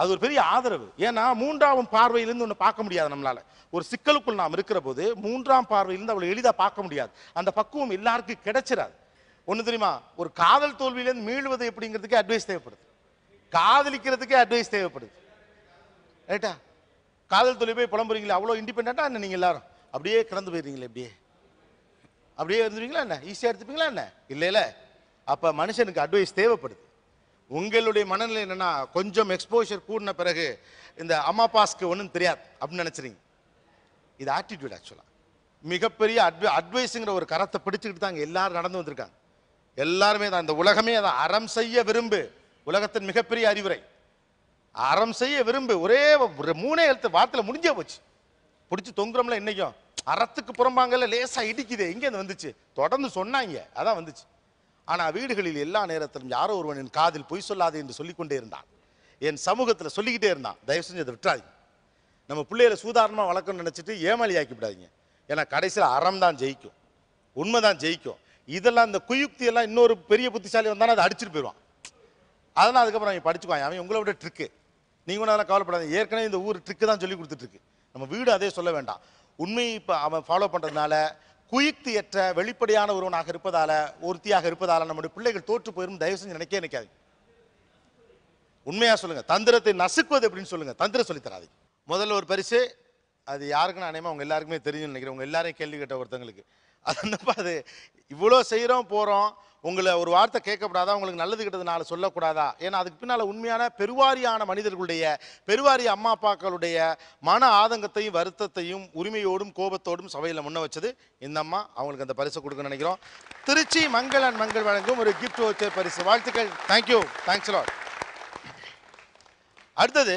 அது ஒரு பெரிய ஆதரவு ஏன்னா மூன்றாம் பார்வையிலிருந்து ஒன்று பார்க்க முடியாது நம்மளால ஒரு சிக்கலுக்குள் நாம் இருக்கிற போது மூன்றாம் பார்வையிலிருந்து அவளை எளிதாக பார்க்க முடியாது அந்த பக்குவம் எல்லாருக்கும் கிடைச்சிடாது ஒன்று தெரியுமா ஒரு காதல் தோல்வியிலேருந்து மீளுவது எப்படிங்கிறதுக்கே அட்வைஸ் தேவைப்படுது காதலிக்கிறதுக்கே அட்வைஸ் தேவைப்படுது ரைட்டா காதல் தோல்வி போய் புலம்புறீங்களா அவ்வளோ இண்டிபெண்ட்டாக என்ன நீங்கள் எல்லாரும் அப்படியே கிடந்து போயிடுறீங்களே அப்படியே அப்படியே இருந்துருவீங்களா என்ன ஈஸியாக எடுத்துப்பீங்களா என்ன இல்லை இல்லை அப்போ மனுஷனுக்கு அட்வைஸ் தேவைப்படுது உங்களுடைய மனநிலை என்னென்னா கொஞ்சம் எக்ஸ்போஷர் கூடின பிறகு இந்த அம்மா பாஸ்க்கு ஒன்றும் தெரியாது அப்படின்னு நினச்சிருங்க இது ஆட்டிடியூட் ஆக்சுவலாக மிகப்பெரிய அட்வை அட்வைஸுங்கிற ஒரு கரத்தை பிடிச்சிக்கிட்டு தான் எல்லாரும் நடந்து வந்திருக்காங்க எல்லாருமே தான் இந்த உலகமே அதான் அறம் செய்ய விரும்பு உலகத்தின் மிகப்பெரிய அறிவுரை அறம் செய்ய விரும்பு ஒரே மூணே எழுத்து வார்த்தையில் முடிஞ்சே போச்சு பிடிச்சி தொங்குறோம்ல இன்னைக்கும் அறத்துக்கு புறம்பாங்கல்ல லேசாக இடிக்குது எங்கேருந்து வந்துச்சு தொடர்ந்து சொன்னாங்க அதான் வந்துச்சு ஆனால் வீடுகளில் எல்லா நேரத்திலும் யாரோ ஒருவன் என் காதில் பொய் சொல்லாது என்று சொல்லிக்கொண்டே இருந்தான் என் சமூகத்தில் சொல்லிக்கிட்டே இருந்தான் தயவு செஞ்சு அதை விட்டுறாதீங்க நம்ம பிள்ளைகளை சூதாரணமாக வளர்க்கணும்னு நினச்சிட்டு ஏமாளி ஆக்கி விடாதீங்க ஏன்னா கடைசியில் அறம் தான் ஜெயிக்கும் உண்மை தான் ஜெயிக்கும் இதெல்லாம் இந்த குயுக்தியெல்லாம் இன்னொரு பெரிய புத்திசாலி வந்தாலும் அதை அடிச்சுட்டு போயிடுவான் அதெல்லாம் அதுக்கப்புறம் அவன் படிச்சுக்குவான் அவன் உங்களை விட ட்ரிக்கு நீங்கள் ஒன்றும் அதெல்லாம் கவலைப்படாதீங்க ஏற்கனவே இந்த ஊர் ட்ரிக்கு தான் சொல்லி கொடுத்துட்ருக்கு நம்ம வீடு அதே சொல்ல வேண்டாம் உண்மையை இப்போ அவன் ஃபாலோ பண்ணுறதுனால குயுக்தியற்ற வெளிப்படையான ஒருவனாக இருப்பதால ஒருத்தியாக இருப்பதால நம்முடைய பிள்ளைகள் தோற்று போயிரும் தயவு செஞ்சு நினைக்க நினைக்காது உண்மையா சொல்லுங்க தந்திரத்தை நசுக்குவது அப்படின்னு சொல்லுங்க தந்திரம் சொல்லி தராது முதல்ல ஒரு பரிசு அது யாருக்குன்னு அனைமா அவங்க எல்லாருக்குமே தெரிஞ்சுன்னு நினைக்கிறேன் உங்க எல்லாரையும் கேள்வி கேட்ட ஒருத்தங்களுக்கு அது அது இவ்வளோ செய்கிறோம் போகிறோம் உங்களை ஒரு வார்த்தை கேட்கக்கூடாதா உங்களுக்கு நல்லது கிட்டது சொல்லக்கூடாதா ஏன்னா அதுக்கு பின்னால் உண்மையான பெருவாரியான மனிதர்களுடைய பெருவாரி அம்மா அப்பாக்களுடைய மன ஆதங்கத்தையும் வருத்தத்தையும் உரிமையோடும் கோபத்தோடும் சபையில் முன்ன வச்சது இந்த அம்மா அவங்களுக்கு அந்த பரிசு கொடுக்கணும்னு நினைக்கிறோம் திருச்சி மங்களன் மங்கள் வழங்கும் ஒரு கிஃப்ட் வச்ச பரிசு வாழ்த்துக்கள் தேங்க்யூ தேங்க்ஸ் லாட் அடுத்தது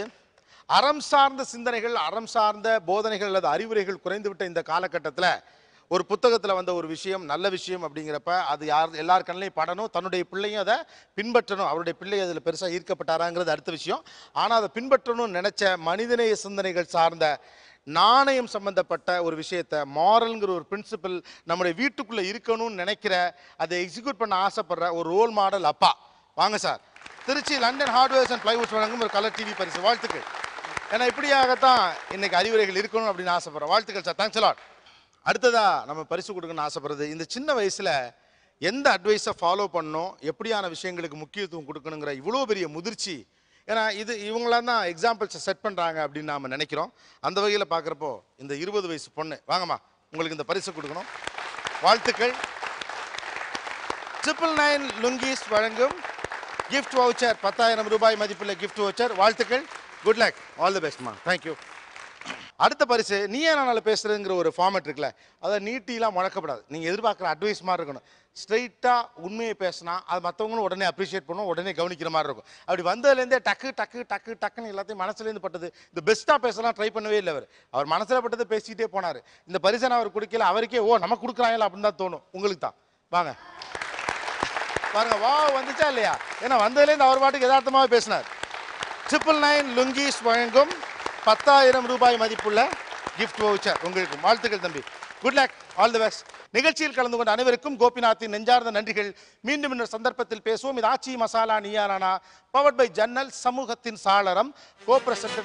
அறம் சார்ந்த சிந்தனைகள் அறம் சார்ந்த போதனைகள் அல்லது அறிவுரைகள் குறைந்துவிட்ட இந்த காலகட்டத்தில் ஒரு புத்தகத்தில் வந்த ஒரு விஷயம் நல்ல விஷயம் அப்படிங்கிறப்ப அது யார் எல்லார் கண்ணிலையும் படணும் தன்னுடைய பிள்ளையும் அதை பின்பற்றணும் அவருடைய பிள்ளை அதில் பெருசாக ஈர்க்கப்பட்டாராங்கிறது அடுத்த விஷயம் ஆனால் அதை பின்பற்றணும்னு நினச்ச மனிதநேய சிந்தனைகள் சார்ந்த நாணயம் சம்பந்தப்பட்ட ஒரு விஷயத்தை மாரல்ங்கிற ஒரு பிரின்சிபல் நம்முடைய வீட்டுக்குள்ளே இருக்கணும்னு நினைக்கிற அதை எக்ஸிக்யூட் பண்ண ஆசைப்படுற ஒரு ரோல் மாடல் அப்பா வாங்க sir Trichy London hardwares and plywoods வழங்கும் ஒரு கலர் டிவி பரிசு வாழ்த்துக்கள் ஏன்னா இப்படியாகத்தான் இன்னைக்கு அறிவுரைகள் இருக்கணும் அப்படின்னு ஆசைப்படுறேன் வாழ்த்துக்கள் சார் தேங்க்ஸ் லாட் அடுத்ததா நம்ம பரிசு கொடுக்கணும்னு ஆசைப்படுறது இந்த சின்ன வயசில் எந்த அட்வைஸை ஃபாலோ பண்ணோம் எப்படியான விஷயங்களுக்கு முக்கியத்துவம் கொடுக்கணுங்கிற இவ்வளோ பெரிய முதிர்ச்சி ஏன்னா இது இவங்களாம் தான் எக்ஸாம்பிள்ஸை செட் பண்ணுறாங்க அப்படின்னு நாம் நினைக்கிறோம் அந்த வகையில் பார்க்குறப்போ இந்த இருபது வயசு பொண்ணு வாங்கம்மா உங்களுக்கு இந்த பரிசு கொடுக்கணும் வாழ்த்துக்கள் ட்ரிபிள் நைன் லுங்கீஸ் வழங்கும் கிஃப்ட் வவுச்சர் பத்தாயிரம் ரூபாய் மதிப்புள்ள கிஃப்ட் வவுச்சர் வாழ்த்துக்கள் குட் லக் ஆல் தி பெஸ்ட்மா தேங்க்யூ அடுத்த பரிசு நீ ஏன் நாளில் பேசுகிறதுங்கிற ஒரு ஃபார்மேட் இருக்குல்ல அதை நீட்டிலாம் முழக்கப்படாது நீங்கள் எதிர்பார்க்குற அட்வைஸ் மாதிரி இருக்கணும் ஸ்ட்ரைட்டாக உண்மையை பேசினா அது மற்றவங்களும் உடனே அப்ரிஷியேட் பண்ணும் உடனே கவனிக்கிற மாதிரி இருக்கும் அப்படி வந்ததுலேருந்தே டக்கு டக்கு டக்கு டக்குன்னு எல்லாத்தையும் மனசுலேருந்து பட்டது இந்த பெஸ்ட்டாக பேசலாம் ட்ரை பண்ணவே இல்லை அவர் அவர் மனசில் பட்டதை பேசிக்கிட்டே போனார் இந்த பரிசனை அவர் கொடுக்கல அவருக்கே ஓ நம்ம கொடுக்குறாங்களா அப்படின்னு தான் தோணும் உங்களுக்கு தான் வாங்க பாருங்க வா வந்துச்சா இல்லையா ஏன்னா வந்ததுலேருந்து அவர் பாட்டுக்கு யதார்த்தமாக பேசினார் ட்ரிபிள் நைன் லுங்கிஸ் வழங்கும் பத்தாயிரம் ரூபாய் மதிப்புள்ள கிஃப்ட் வவுச்சர் உங்களுக்கு வாழ்த்துக்கள் தம்பி good luck all the best நிகழ்ச்சியில் கலந்து கொண்ட அனைவருக்கும் கோபிநாத்தின் நெஞ்சார்ந்த நன்றிகள் மீண்டும் இன்னொரு சந்தர்ப்பத்தில் பேசுவோம் இது ஆச்சி மசாலா நீயானா பவர்ட் பை ஜன்னல் சமூகத்தின் சாளரம் கோ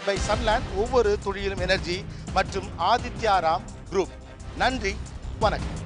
பை சன்லேண்ட் ஒவ்வொரு தொழிலும் எனர்ஜி மற்றும் ஆதித்யாராம் குரூப் நன்றி வணக்கம்